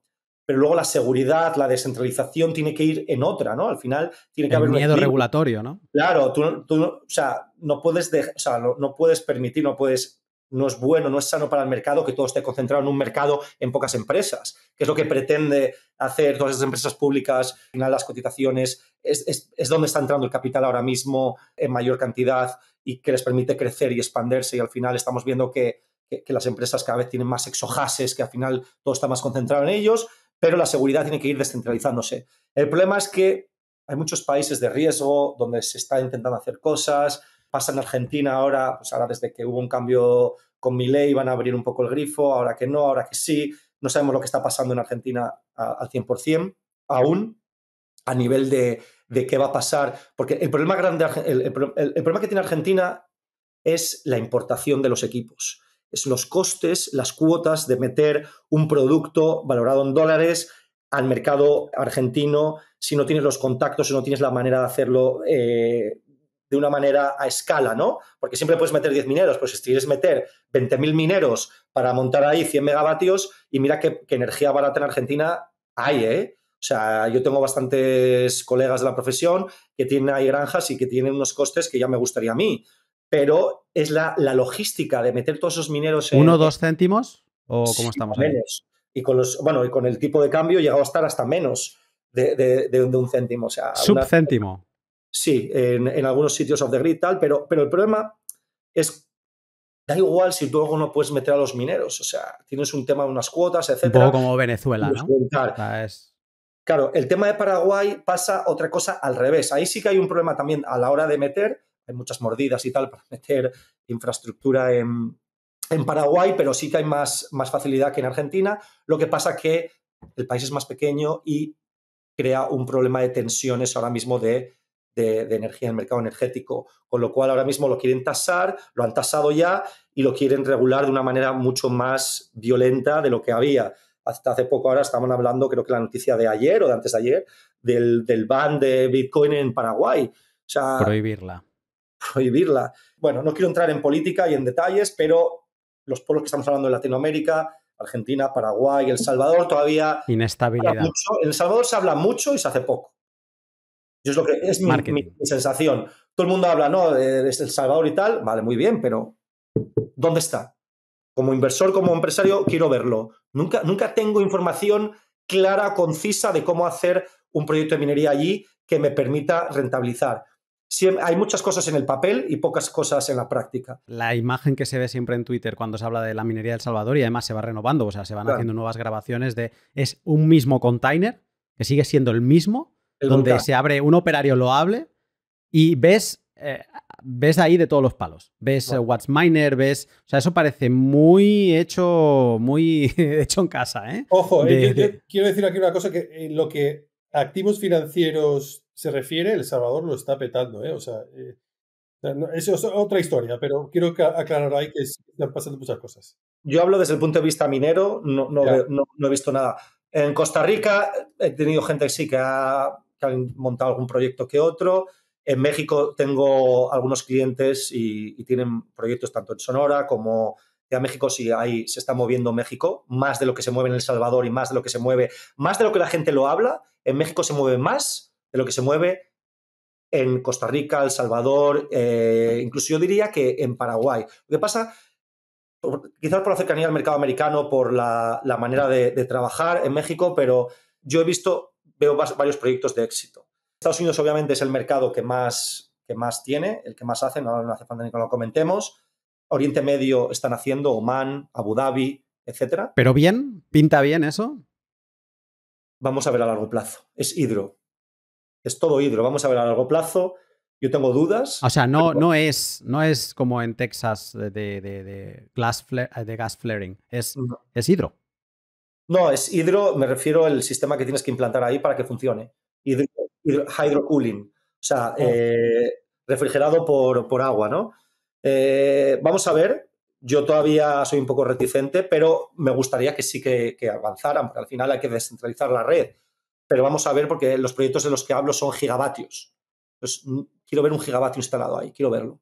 pero luego la seguridad, la descentralización tiene que ir en otra, ¿no? Al final tiene que haber un miedo regulatorio, ¿no? Claro, tú, tú, o sea, no puedes, dejar o sea, no, puedes permitir, no puedes, no es bueno, no es sano para el mercado que todo esté concentrado en un mercado en pocas empresas, que es lo que pretende hacer todas esas empresas públicas, al final las cotizaciones, es, es, es donde está entrando el capital ahora mismo en mayor cantidad y que les permite crecer y expandirse y al final estamos viendo que que, las empresas cada vez tienen más exohases, que al final todo está más concentrado en ellos, pero la seguridad tiene que ir descentralizándose. El problema es que hay muchos países de riesgo donde se está intentando hacer cosas. Pasa en Argentina ahora, pues ahora desde que hubo un cambio con mi ley van a abrir un poco el grifo, ahora que no, ahora que sí. No sabemos lo que está pasando en Argentina al 100% aún a nivel de, de, qué va a pasar. Porque el problema, grande, el problema que tiene Argentina es la importación de los equipos es los costes, las cuotas de meter un producto valorado en dólares al mercado argentino si no tienes los contactos, o no tienes la manera de hacerlo eh, de una manera a escala, ¿no? Porque siempre puedes meter 10 mineros, pues si quieres meter 20.000 mineros para montar ahí 100 megavatios y mira qué, qué energía barata en Argentina hay, ¿eh? O sea, yo tengo bastantes colegas de la profesión que tienen ahí granjas y que tienen unos costes que ya me gustaría a mí pero es la, la logística de meter todos esos mineros en... ¿Uno o dos céntimos? ¿O cómo estamos? Menos. Y con, los, bueno, y con el tipo de cambio llegado a estar hasta menos de, de, un céntimo. O sea, Subcéntimo. sí, en, algunos sitios off the grid tal, pero, pero el problema es da igual si luego no puedes meter a los mineros. O sea, tienes un tema de unas cuotas, etc. Un poco como Venezuela, ¿no? claro, el tema de Paraguay pasa otra cosa al revés. Ahí sí que hay un problema también a la hora de meter, hay muchas mordidas y tal para [laughs] meter infraestructura en, Paraguay, pero sí que hay más, facilidad que en Argentina. Lo que pasa que el país es más pequeño y crea un problema de tensiones ahora mismo de, energía en el mercado energético, con lo cual ahora mismo lo quieren tasar, lo han tasado ya y lo quieren regular de una manera mucho más violenta de lo que había. Hasta hace poco ahora estaban hablando, creo que la noticia de ayer o de antes de ayer, del, del ban de Bitcoin en Paraguay. O sea, Prohibirla prohibirla. Bueno, no quiero entrar en política y en detalles, pero los pueblos que estamos hablando de Latinoamérica, Argentina, Paraguay, El Salvador, todavía... Inestabilidad. El Salvador se habla mucho y se hace poco. es lo que es mi, sensación. Todo el mundo habla, no, es El Salvador y tal, vale, muy bien, pero ¿dónde está? Como inversor, como empresario, quiero verlo. Nunca, nunca tengo información clara, concisa de cómo hacer un proyecto de minería allí que me permita rentabilizar hay muchas cosas en el papel y pocas cosas en la práctica. La imagen que se ve siempre en Twitter cuando se habla de la minería del Salvador y además se va renovando, o sea, se van haciendo nuevas grabaciones de es un mismo container que sigue siendo el mismo, donde se abre un operario loable y ves eh, ves ahí de todos los palos. Ves eh, What's Miner, ves. O sea, eso parece muy hecho, muy [laughs] hecho en casa, ¿eh? Ojo, eh, quiero decir aquí una cosa que lo que activos financieros se refiere, El Salvador lo está petando, ¿eh? O sea, eh, eso es otra historia, pero quiero aclarar ahí que están pasando muchas cosas. Yo hablo desde el punto de vista minero, no, he visto nada. En Costa Rica he tenido gente que sí que ha, montado algún proyecto que otro. En México tengo algunos clientes y, tienen proyectos tanto en Sonora como en México sí ahí se está moviendo México, más de lo que se mueve en El Salvador y más de lo que se mueve, más de lo que la gente lo habla, en México se mueve más de lo que se mueve en Costa Rica, El Salvador, eh, incluso yo diría que en Paraguay. Lo que pasa, quizás por la cercanía al mercado americano, por la, manera de, trabajar en México, pero yo he visto, veo varios proyectos de éxito. Estados Unidos obviamente es el mercado que más, que más tiene, el que más hace, no, hace falta ni que lo comentemos. Oriente Medio están haciendo, Oman, Abu Dhabi, etcétera. ¿Pero bien? ¿Pinta bien eso? Vamos a ver a largo plazo. Es hidro es todo hidro. Vamos a ver a largo plazo. Yo tengo dudas. O sea, no, no, es, no es como en Texas de, eh, gas flaring. Es, es hidro. No, es hidro, me refiero al sistema que tienes que implantar ahí para que funcione. Hidro, cooling, O sea, oh. eh, refrigerado por, por, agua, ¿no? Eh, vamos a ver. Yo todavía soy un poco reticente, pero me gustaría que sí que, que avanzaran, porque al final hay que descentralizar la red pero vamos a ver porque los proyectos de los que hablo son gigavatios. Entonces, mm, quiero ver un gigavatio instalado ahí, quiero verlo.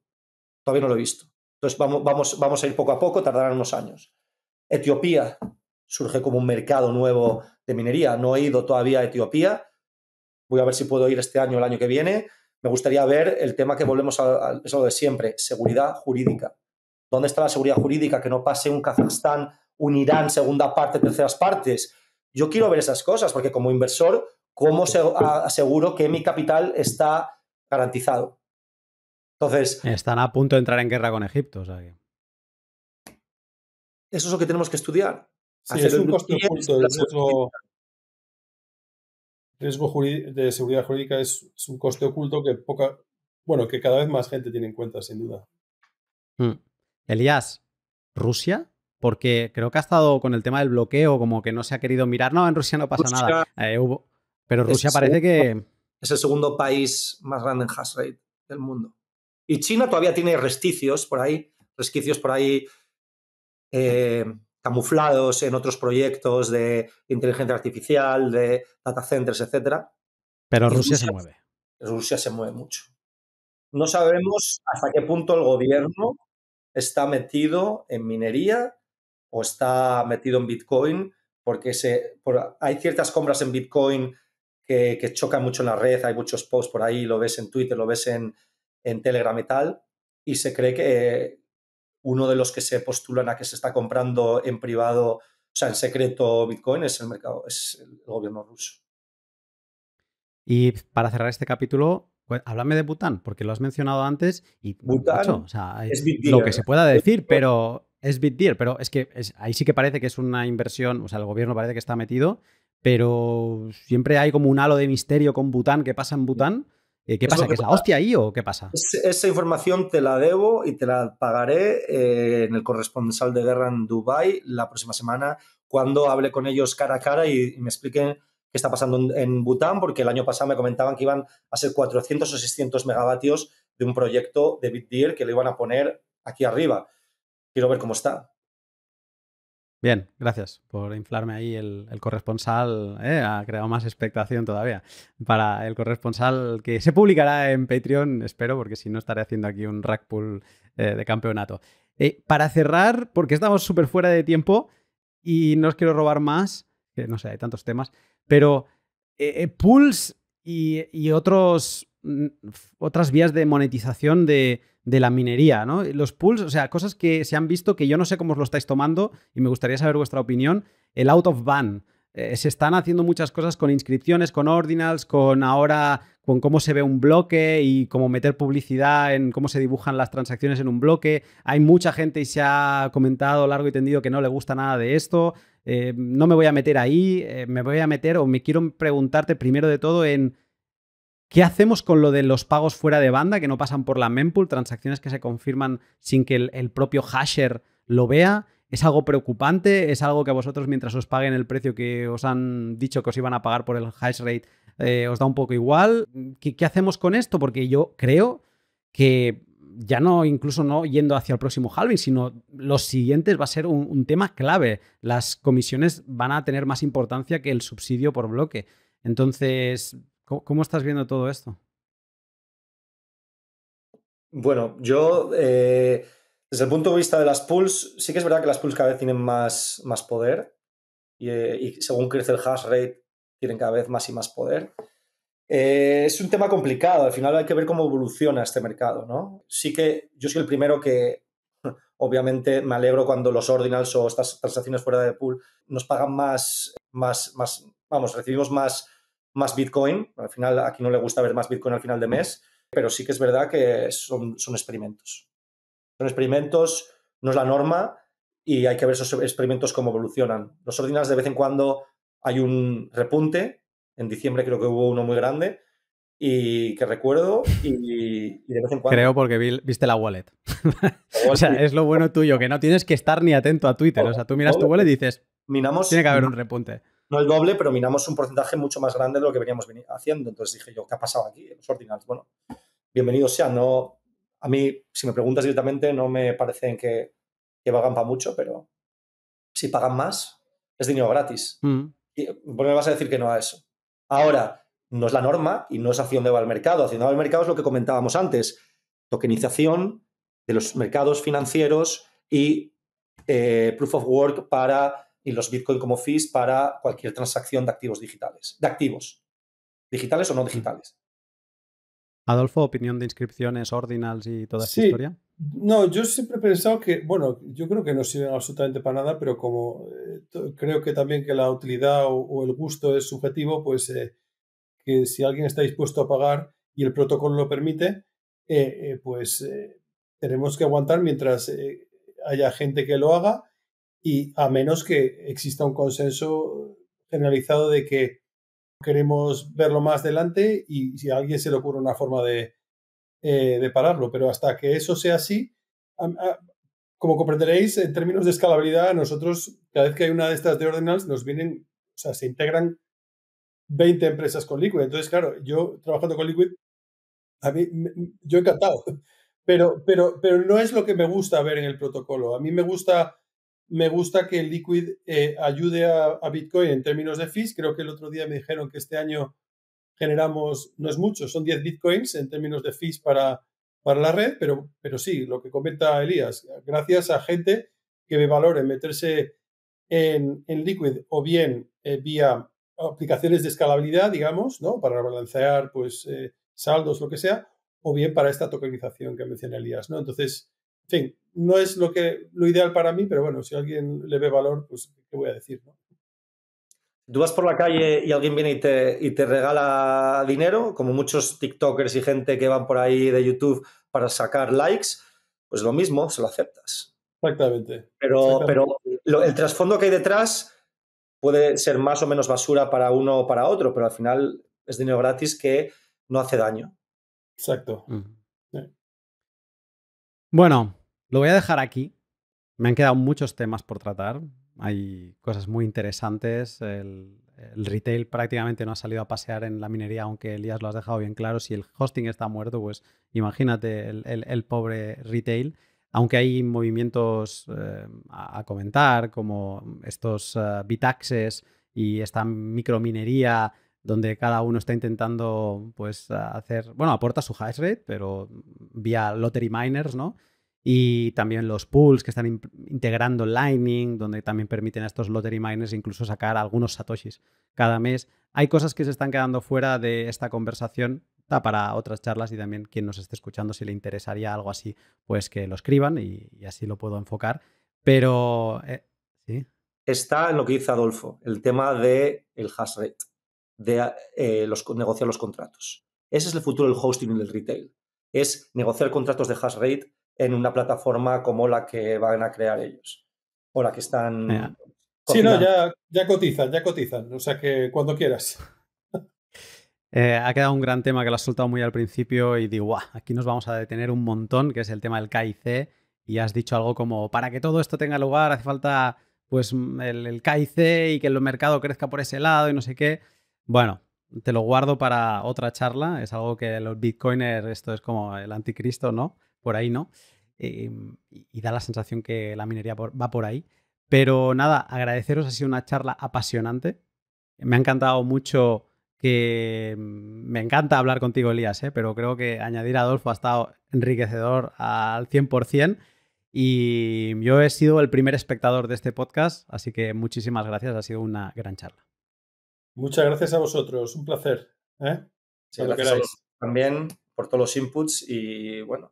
Todavía no lo he visto. Entonces, vamos, vamos, vamos a ir poco a poco, tardarán unos años. Etiopía surge como un mercado nuevo de minería. No he ido todavía a Etiopía. Voy a ver si puedo ir este año o el año que viene. Me gustaría ver el tema que volvemos a, lo de siempre, seguridad jurídica. ¿Dónde está la seguridad jurídica? Que no pase un Kazajstán, un Irán, segunda parte, terceras partes yo quiero ver esas cosas porque como inversor, ¿cómo aseguro que mi capital está garantizado? Entonces... Están a punto de entrar en guerra con Egipto. Eso es lo que tenemos que estudiar. es un coste oculto. El riesgo, de seguridad jurídica es, un coste oculto que poca, bueno, que cada vez más gente tiene en cuenta, sin duda. Elias, mm. Elías, ¿Rusia porque creo que ha estado con el tema del bloqueo, como que no se ha querido mirar, no, en Rusia no pasa nada. Eh, pero Rusia parece que... Es el segundo país más grande en hash rate del mundo. Y China todavía tiene resticios por ahí, resquicios por ahí eh, camuflados en otros proyectos de inteligencia artificial, de data centers, etc. Pero Rusia se mueve. Rusia se mueve mucho. No sabemos hasta qué punto el gobierno está metido en minería o está metido en Bitcoin, porque hay ciertas compras en Bitcoin que, chocan mucho en la red, hay muchos posts por ahí, lo ves en Twitter, lo ves en, Telegram y tal, y se cree que uno de los que se postulan a que se está comprando en privado, o sea, en secreto Bitcoin, es el mercado, es el gobierno ruso. Y para cerrar este capítulo, pues, háblame de Bután, porque lo has mencionado antes y o es lo que se pueda decir, pero es Bitdeer, pero es que ahí sí que parece que es una inversión, o sea, el gobierno parece que está metido, pero siempre hay como un halo de misterio con Bután, ¿qué pasa en Bután? Eh, ¿Qué pasa? ¿Que, es la hostia ahí o qué pasa? esa información te la debo y te la pagaré eh, en el corresponsal de guerra en Dubái la próxima semana cuando hable con ellos cara a cara y, me expliquen qué está pasando en, Bután, porque el año pasado me comentaban que iban a ser 400 o 600 megavatios de un proyecto de Bitdeer que lo iban a poner aquí arriba quiero ver cómo está. Bien, gracias por inflarme ahí el, corresponsal. Eh, ha creado más expectación todavía para el corresponsal que se publicará en Patreon, espero, porque si no estaré haciendo aquí un rack pool eh, de campeonato. Eh, para cerrar, porque estamos súper fuera de tiempo y no os quiero robar más, que no sé, hay tantos temas, pero pools y otros Mm, otras vías de monetización de, la minería, ¿no? Los pools, o sea, cosas que se han visto que yo no sé cómo os lo estáis tomando y me gustaría saber vuestra opinión. El out of ban. Eh, se están haciendo muchas cosas con inscripciones, con ordinals, con ahora, con cómo se ve un bloque y cómo meter publicidad en cómo se dibujan las transacciones en un bloque. Hay mucha gente y se ha comentado largo y tendido que no le gusta nada de esto. Eh, no me voy a meter ahí, eh, me voy a meter o me quiero preguntarte primero de todo en ¿Qué hacemos con lo de los pagos fuera de banda que no pasan por la mempool, transacciones que se confirman sin que el, propio hasher lo vea? ¿Es algo preocupante? ¿Es algo que a vosotros mientras os paguen el precio que os han dicho que os iban a pagar por el hash rate eh, os da un poco igual? ¿Qué, hacemos con esto? Porque yo creo que ya no incluso no yendo hacia el próximo halving, sino los siguientes va a ser un, tema clave. Las comisiones van a tener más importancia que el subsidio por bloque. Entonces, ¿Cómo, estás viendo todo esto? Bueno, yo eh, desde el punto de vista de las pools, sí que es verdad que las pools cada vez tienen más, más poder y, eh, según crece el hash rate tienen cada vez más y más poder. Eh, es un tema complicado, al final hay que ver cómo evoluciona este mercado, ¿no? Sí que yo soy el primero que, [laughs] obviamente, me alegro cuando los ordinals o estas transacciones fuera de pool nos pagan más, más, más vamos, recibimos más más Bitcoin. Al final, aquí no le gusta ver más Bitcoin al final de mes, pero sí que es verdad que son, son experimentos. Son experimentos, no es la norma y hay que ver esos experimentos cómo evolucionan. Los Ordinales de vez en cuando hay un repunte. En diciembre creo que hubo uno muy grande y que recuerdo y, de vez en cuando... Creo porque viste la wallet. [laughs] o sea, es lo bueno tuyo, que no tienes que estar ni atento a Twitter. Oh, o sea, tú miras tu oh, wallet y dices, Minamos, Tiene que haber un repunte no el doble, pero minamos un porcentaje mucho más grande de lo que veníamos haciendo. Entonces dije yo, ¿qué ha pasado aquí? Los ordinals, bueno, bienvenidos sea. No, a mí, si me preguntas directamente, no me parecen que, que para mucho, pero si pagan más, es dinero gratis. Vos mm. Y, pues, me vas a decir que no a eso. Ahora, no es la norma y no es acción de al mercado. Acción de al mercado es lo que comentábamos antes. Tokenización de los mercados financieros y eh, proof of work para y los Bitcoin como fees para cualquier transacción de activos digitales, de activos, digitales o no digitales. Adolfo, opinión de inscripciones, ordinals y toda esta historia. No, yo siempre he pensado que, bueno, yo creo que no sirven absolutamente para nada, pero como eh, creo que también que la utilidad o, el gusto es subjetivo, pues eh, que si alguien está dispuesto a pagar y el protocolo lo permite, eh, pues tenemos que aguantar mientras haya gente que lo haga y a menos que exista un consenso generalizado de que queremos verlo más adelante y si a alguien se le ocurre una forma de, eh, de pararlo. Pero hasta que eso sea así, como comprenderéis, en términos de escalabilidad, nosotros, cada vez que hay una de estas de Ordinals, nos vienen, o sea, se integran 20 empresas con Liquid. Entonces, claro, yo trabajando con Liquid, a mí, yo encantado. [laughs] Pero, pero, pero no es lo que me gusta ver en el protocolo. A mí me gusta me gusta que Liquid eh, ayude a, Bitcoin en términos de fees. Creo que el otro día me dijeron que este año generamos, no es mucho, son 10 Bitcoins en términos de fees para, para la red, pero, pero sí, lo que comenta Elías, gracias a gente que me en meterse en, en Liquid o bien eh, vía aplicaciones de escalabilidad, digamos, ¿no? Para balancear, pues, eh, saldos, lo que sea, o bien para esta tokenización que menciona Elías, ¿no? Entonces, fin, no es lo, que, lo ideal para mí, pero bueno, si alguien le ve valor, pues, ¿qué voy a decir? Tú vas por la calle y alguien viene y te, regala dinero, como muchos TikTokers y gente que van por ahí de YouTube para sacar likes, pues lo mismo, se lo aceptas. Exactamente. Pero, pero el trasfondo que hay detrás puede ser más o menos basura para uno o para otro, pero al final es dinero gratis que no hace daño. Exacto. Bueno, lo voy a dejar aquí. Me han quedado muchos temas por tratar. Hay cosas muy interesantes. El, retail prácticamente no ha salido a pasear en la minería, aunque Elías lo has dejado bien claro. Si el hosting está muerto, pues imagínate el, pobre retail. Aunque hay movimientos eh, a, comentar, como estos eh, bitaxes y esta microminería, donde cada uno está intentando pues, hacer, bueno, aporta su hash rate, pero vía lottery miners, ¿no? y también los pools que están integrando Lightning, donde también permiten a estos lottery miners incluso sacar algunos satoshis cada mes. Hay cosas que se están quedando fuera de esta conversación para otras charlas y también quien nos esté escuchando, si le interesaría algo así, pues que lo escriban y, así lo puedo enfocar. Pero, eh, ¿sí? Está en lo que dice Adolfo, el tema del el hash rate, de eh, los, negociar los contratos. Ese es el futuro del hosting y del retail. Es negociar contratos de hash rate en una plataforma como la que van a crear ellos o la que están. Sí, no, ya, ya cotizan, ya cotizan. O sea que cuando quieras. [laughs] Eh, ha quedado un gran tema que lo has soltado muy al principio y digo, aquí nos vamos a detener un montón, que es el tema del KIC. Y has dicho algo como, para que todo esto tenga lugar hace falta pues el, el KIC y que el mercado crezca por ese lado y no sé qué. Bueno, te lo guardo para otra charla. Es algo que los bitcoiners, esto es como el anticristo, ¿no? por ahí, ¿no? Eh, y da la sensación que la minería va por ahí. Pero nada, agradeceros, ha sido una charla apasionante. Me ha encantado mucho que mm, me encanta hablar contigo, Elías, ¿eh? pero creo que añadir a Adolfo ha estado enriquecedor al 100%. Y yo he sido el primer espectador de este podcast, así que muchísimas gracias, ha sido una gran charla. Muchas gracias a vosotros, un placer. ¿eh? también por todos los inputs y bueno,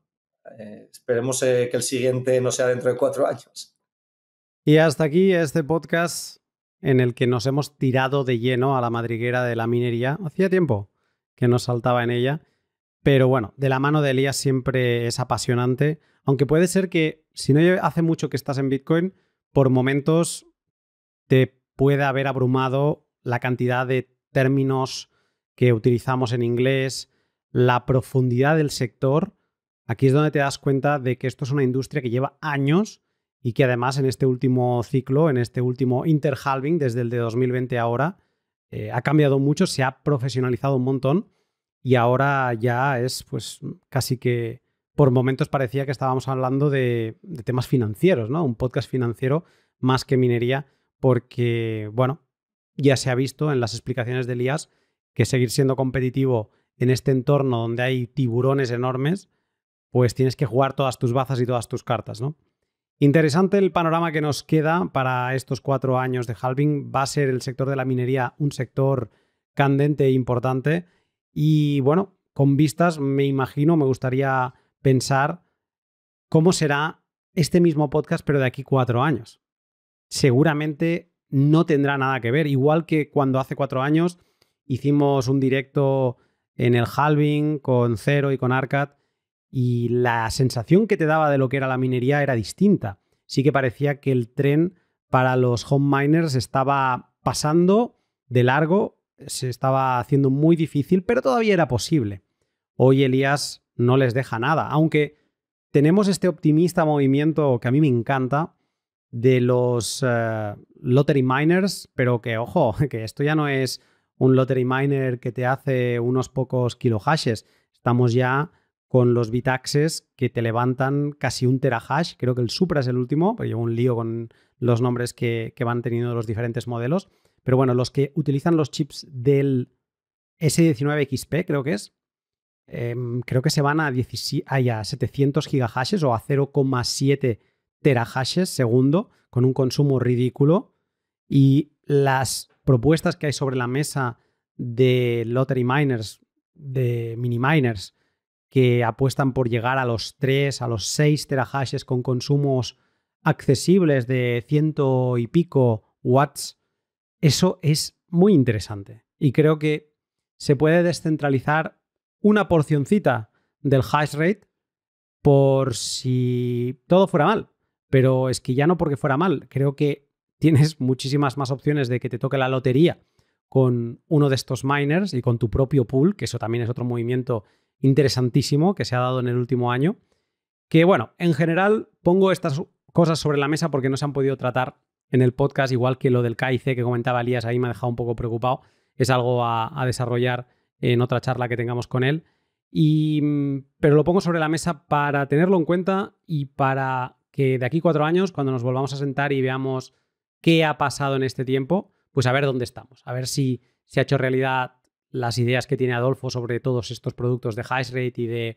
eh, esperemos eh, que el siguiente no sea dentro de cuatro años. Y hasta aquí este podcast en el que nos hemos tirado de lleno a la madriguera de la minería. Hacía tiempo que nos saltaba en ella. Pero bueno, de la mano de Elías siempre es apasionante. Aunque puede ser que, si no hace mucho que estás en Bitcoin, por momentos te pueda haber abrumado la cantidad de términos que utilizamos en inglés, la profundidad del sector Aquí es donde te das cuenta de que esto es una industria que lleva años y que además en este último ciclo, en este último interhalving, desde el de 2020 ahora, eh, ha cambiado mucho, se ha profesionalizado un montón y ahora ya es pues casi que por momentos parecía que estábamos hablando de, de temas financieros, ¿no? Un podcast financiero más que minería, porque, bueno, ya se ha visto en las explicaciones de Elías que seguir siendo competitivo en este entorno donde hay tiburones enormes, pues tienes que jugar todas tus bazas y todas tus cartas, ¿no? Interesante el panorama que nos queda para estos cuatro años de halving. Va a ser el sector de la minería un sector candente e importante. Y bueno, con vistas, me imagino, me gustaría pensar cómo será este mismo podcast, pero de aquí cuatro años. Seguramente no tendrá nada que ver, igual que cuando hace cuatro años hicimos un directo en el halving con Cero y con Arcad y la sensación que te daba de lo que era la minería era distinta. Sí que parecía que el tren para los home miners estaba pasando de largo, se estaba haciendo muy difícil, pero todavía era posible. Hoy Elías no les deja nada, aunque tenemos este optimista movimiento que a mí me encanta de los eh, lottery miners, pero que ojo, [laughs] que esto ya no es un lottery miner que te hace unos pocos kilohashes, estamos ya con los bitaxes que te levantan casi un terahash. Creo que el Supra es el último, pero llevo un lío con los nombres que, van teniendo los diferentes modelos. Pero bueno, los que utilizan los chips del S19XP, creo que es, em, creo que se van a, a 700 gigahashes o a 0,7 terahashes segundo, con un consumo ridículo. Y las propuestas que hay sobre la mesa de lottery miners, de mini miners, que apuestan por llegar a los 3, a los 6 terahashes con consumos accesibles de ciento y pico watts, eso es muy interesante. Y creo que se puede descentralizar una porcioncita del hash rate por si todo fuera mal. Pero es que ya no porque fuera mal, creo que tienes muchísimas más opciones de que te toque la lotería con uno de estos miners y con tu propio pool, que eso también es otro movimiento interesantísimo que se ha dado en el último año. Que bueno, en general pongo estas cosas sobre la mesa porque no se han podido tratar en el podcast, igual que lo del KIC que comentaba Elías, ahí me ha dejado un poco preocupado. Es algo a, desarrollar en otra charla que tengamos con él. Y, mm, pero lo pongo sobre la mesa para tenerlo en cuenta y para que de aquí cuatro años, cuando nos volvamos a sentar y veamos qué ha pasado en este tiempo, pues a ver dónde estamos, a ver si se ha hecho realidad las ideas que tiene Adolfo sobre todos estos productos de high rate y de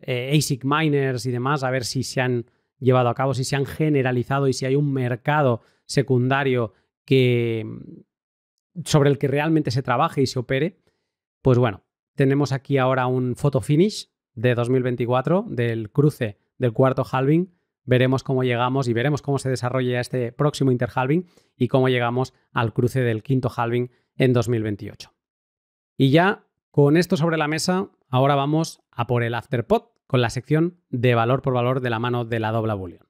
eh, ASIC miners y demás, a ver si se han llevado a cabo, si se han generalizado y si hay un mercado secundario que, mm, sobre el que realmente se trabaje y se opere. Pues bueno, tenemos aquí ahora un photo finish de 2024 del cruce del cuarto halving. Veremos cómo llegamos y veremos cómo se desarrolla este próximo interhalving y cómo llegamos al cruce del quinto halving en 2028. Y ya con esto sobre la mesa, ahora vamos a por el Afterpot con la sección de valor por valor de la mano de la dobla bullion.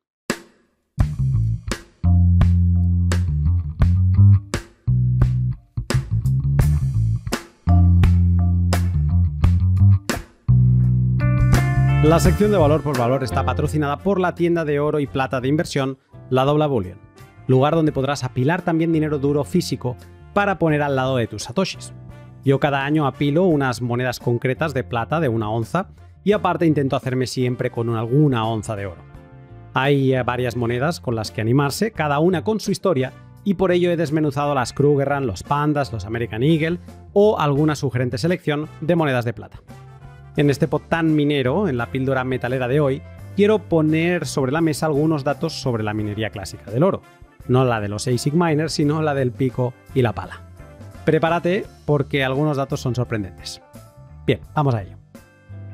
La sección de valor por valor está patrocinada por la tienda de oro y plata de inversión, la Dobla Bullion, lugar donde podrás apilar también dinero duro físico para poner al lado de tus satoshis. Yo cada año apilo unas monedas concretas de plata de una onza y aparte intento hacerme siempre con alguna onza de oro. Hay eh, varias monedas con las que animarse, cada una con su historia, y por ello he desmenuzado las Krugerrand, los Pandas, los American Eagle o alguna sugerente selección de monedas de plata. En este potán tan minero, en la píldora metalera de hoy, quiero poner sobre la mesa algunos datos sobre la minería clásica del oro. No la de los ASIC miners, sino la del pico y la pala. Prepárate porque algunos datos son sorprendentes. Bien, vamos a ello.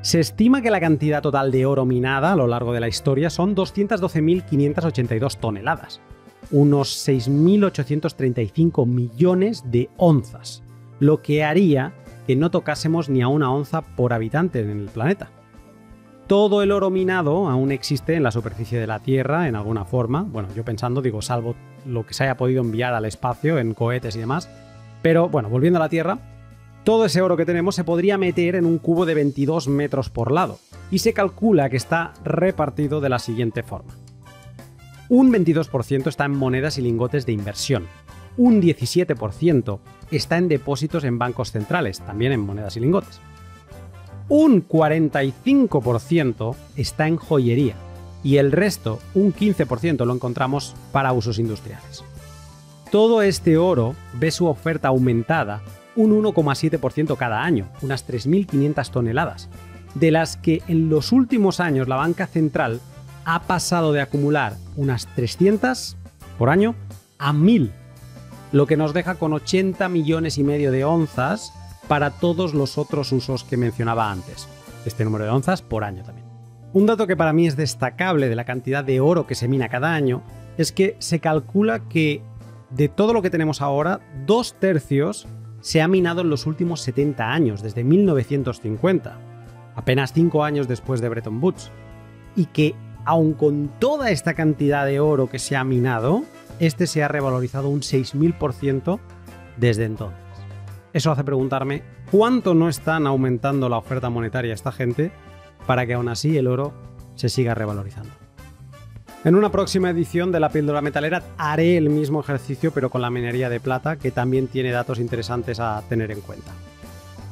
Se estima que la cantidad total de oro minada a lo largo de la historia son 212.582 toneladas, unos 6.835 millones de onzas, lo que haría que no tocásemos ni a una onza por habitante en el planeta. Todo el oro minado aún existe en la superficie de la Tierra en alguna forma, bueno, yo pensando, digo, salvo lo que se haya podido enviar al espacio en cohetes y demás, pero bueno, volviendo a la Tierra, todo ese oro que tenemos se podría meter en un cubo de 22 metros por lado, y se calcula que está repartido de la siguiente forma. Un 22% está en monedas y lingotes de inversión, un 17% está en depósitos en bancos centrales, también en monedas y lingotes, un 45% está en joyería, y el resto, un 15%, lo encontramos para usos industriales. Todo este oro ve su oferta aumentada un 1,7% cada año, unas 3.500 toneladas, de las que en los últimos años la banca central ha pasado de acumular unas 300 por año a 1.000, lo que nos deja con 80 millones y medio de onzas para todos los otros usos que mencionaba antes, este número de onzas por año también. Un dato que para mí es destacable de la cantidad de oro que se mina cada año es que se calcula que de todo lo que tenemos ahora, dos tercios se ha minado en los últimos 70 años, desde 1950, apenas cinco años después de Bretton Woods. Y que, aun con toda esta cantidad de oro que se ha minado, este se ha revalorizado un 6.000% desde entonces. Eso hace preguntarme cuánto no están aumentando la oferta monetaria esta gente para que aún así el oro se siga revalorizando. En una próxima edición de la píldora metalera haré el mismo ejercicio pero con la minería de plata que también tiene datos interesantes a tener en cuenta.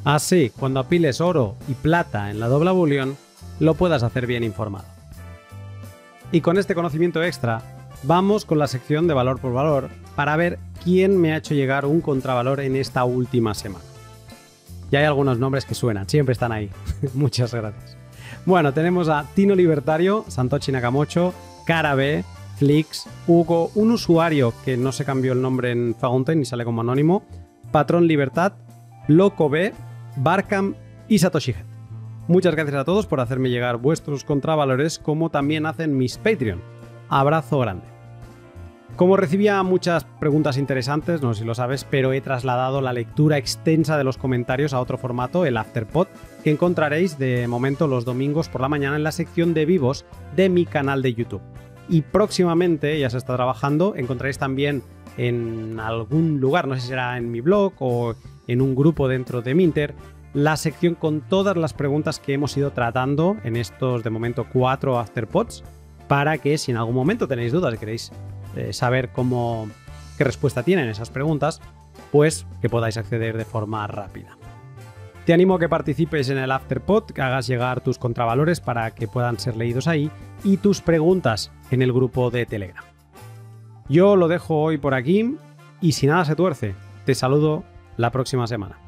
Así, cuando apiles oro y plata en la doble bullion, lo puedas hacer bien informado. Y con este conocimiento extra, vamos con la sección de valor por valor para ver quién me ha hecho llegar un contravalor en esta última semana. Ya hay algunos nombres que suenan, siempre están ahí. [laughs] Muchas gracias. Bueno, tenemos a Tino Libertario, Santochi Nakamocho, Carabe, Flix, Hugo, un usuario que no se cambió el nombre en Fountain y sale como anónimo, Patrón Libertad, Loco B, Barcam y Satoshi Head. Muchas gracias a todos por hacerme llegar vuestros contravalores como también hacen mis Patreon. Abrazo grande. Como recibía muchas preguntas interesantes, no sé si lo sabes, pero he trasladado la lectura extensa de los comentarios a otro formato, el Afterpod, que encontraréis de momento los domingos por la mañana en la sección de vivos de mi canal de YouTube. Y próximamente, ya se está trabajando, encontraréis también en algún lugar, no sé si será en mi blog o en un grupo dentro de Minter, la sección con todas las preguntas que hemos ido tratando en estos de momento cuatro Afterpods, para que si en algún momento tenéis dudas queréis eh, saber cómo, qué respuesta tienen esas preguntas, pues que podáis acceder de forma rápida. Te animo a que participes en el Afterpod, que hagas llegar tus contravalores para que puedan ser leídos ahí y tus preguntas en el grupo de Telegram. Yo lo dejo hoy por aquí y si nada se tuerce, te saludo la próxima semana.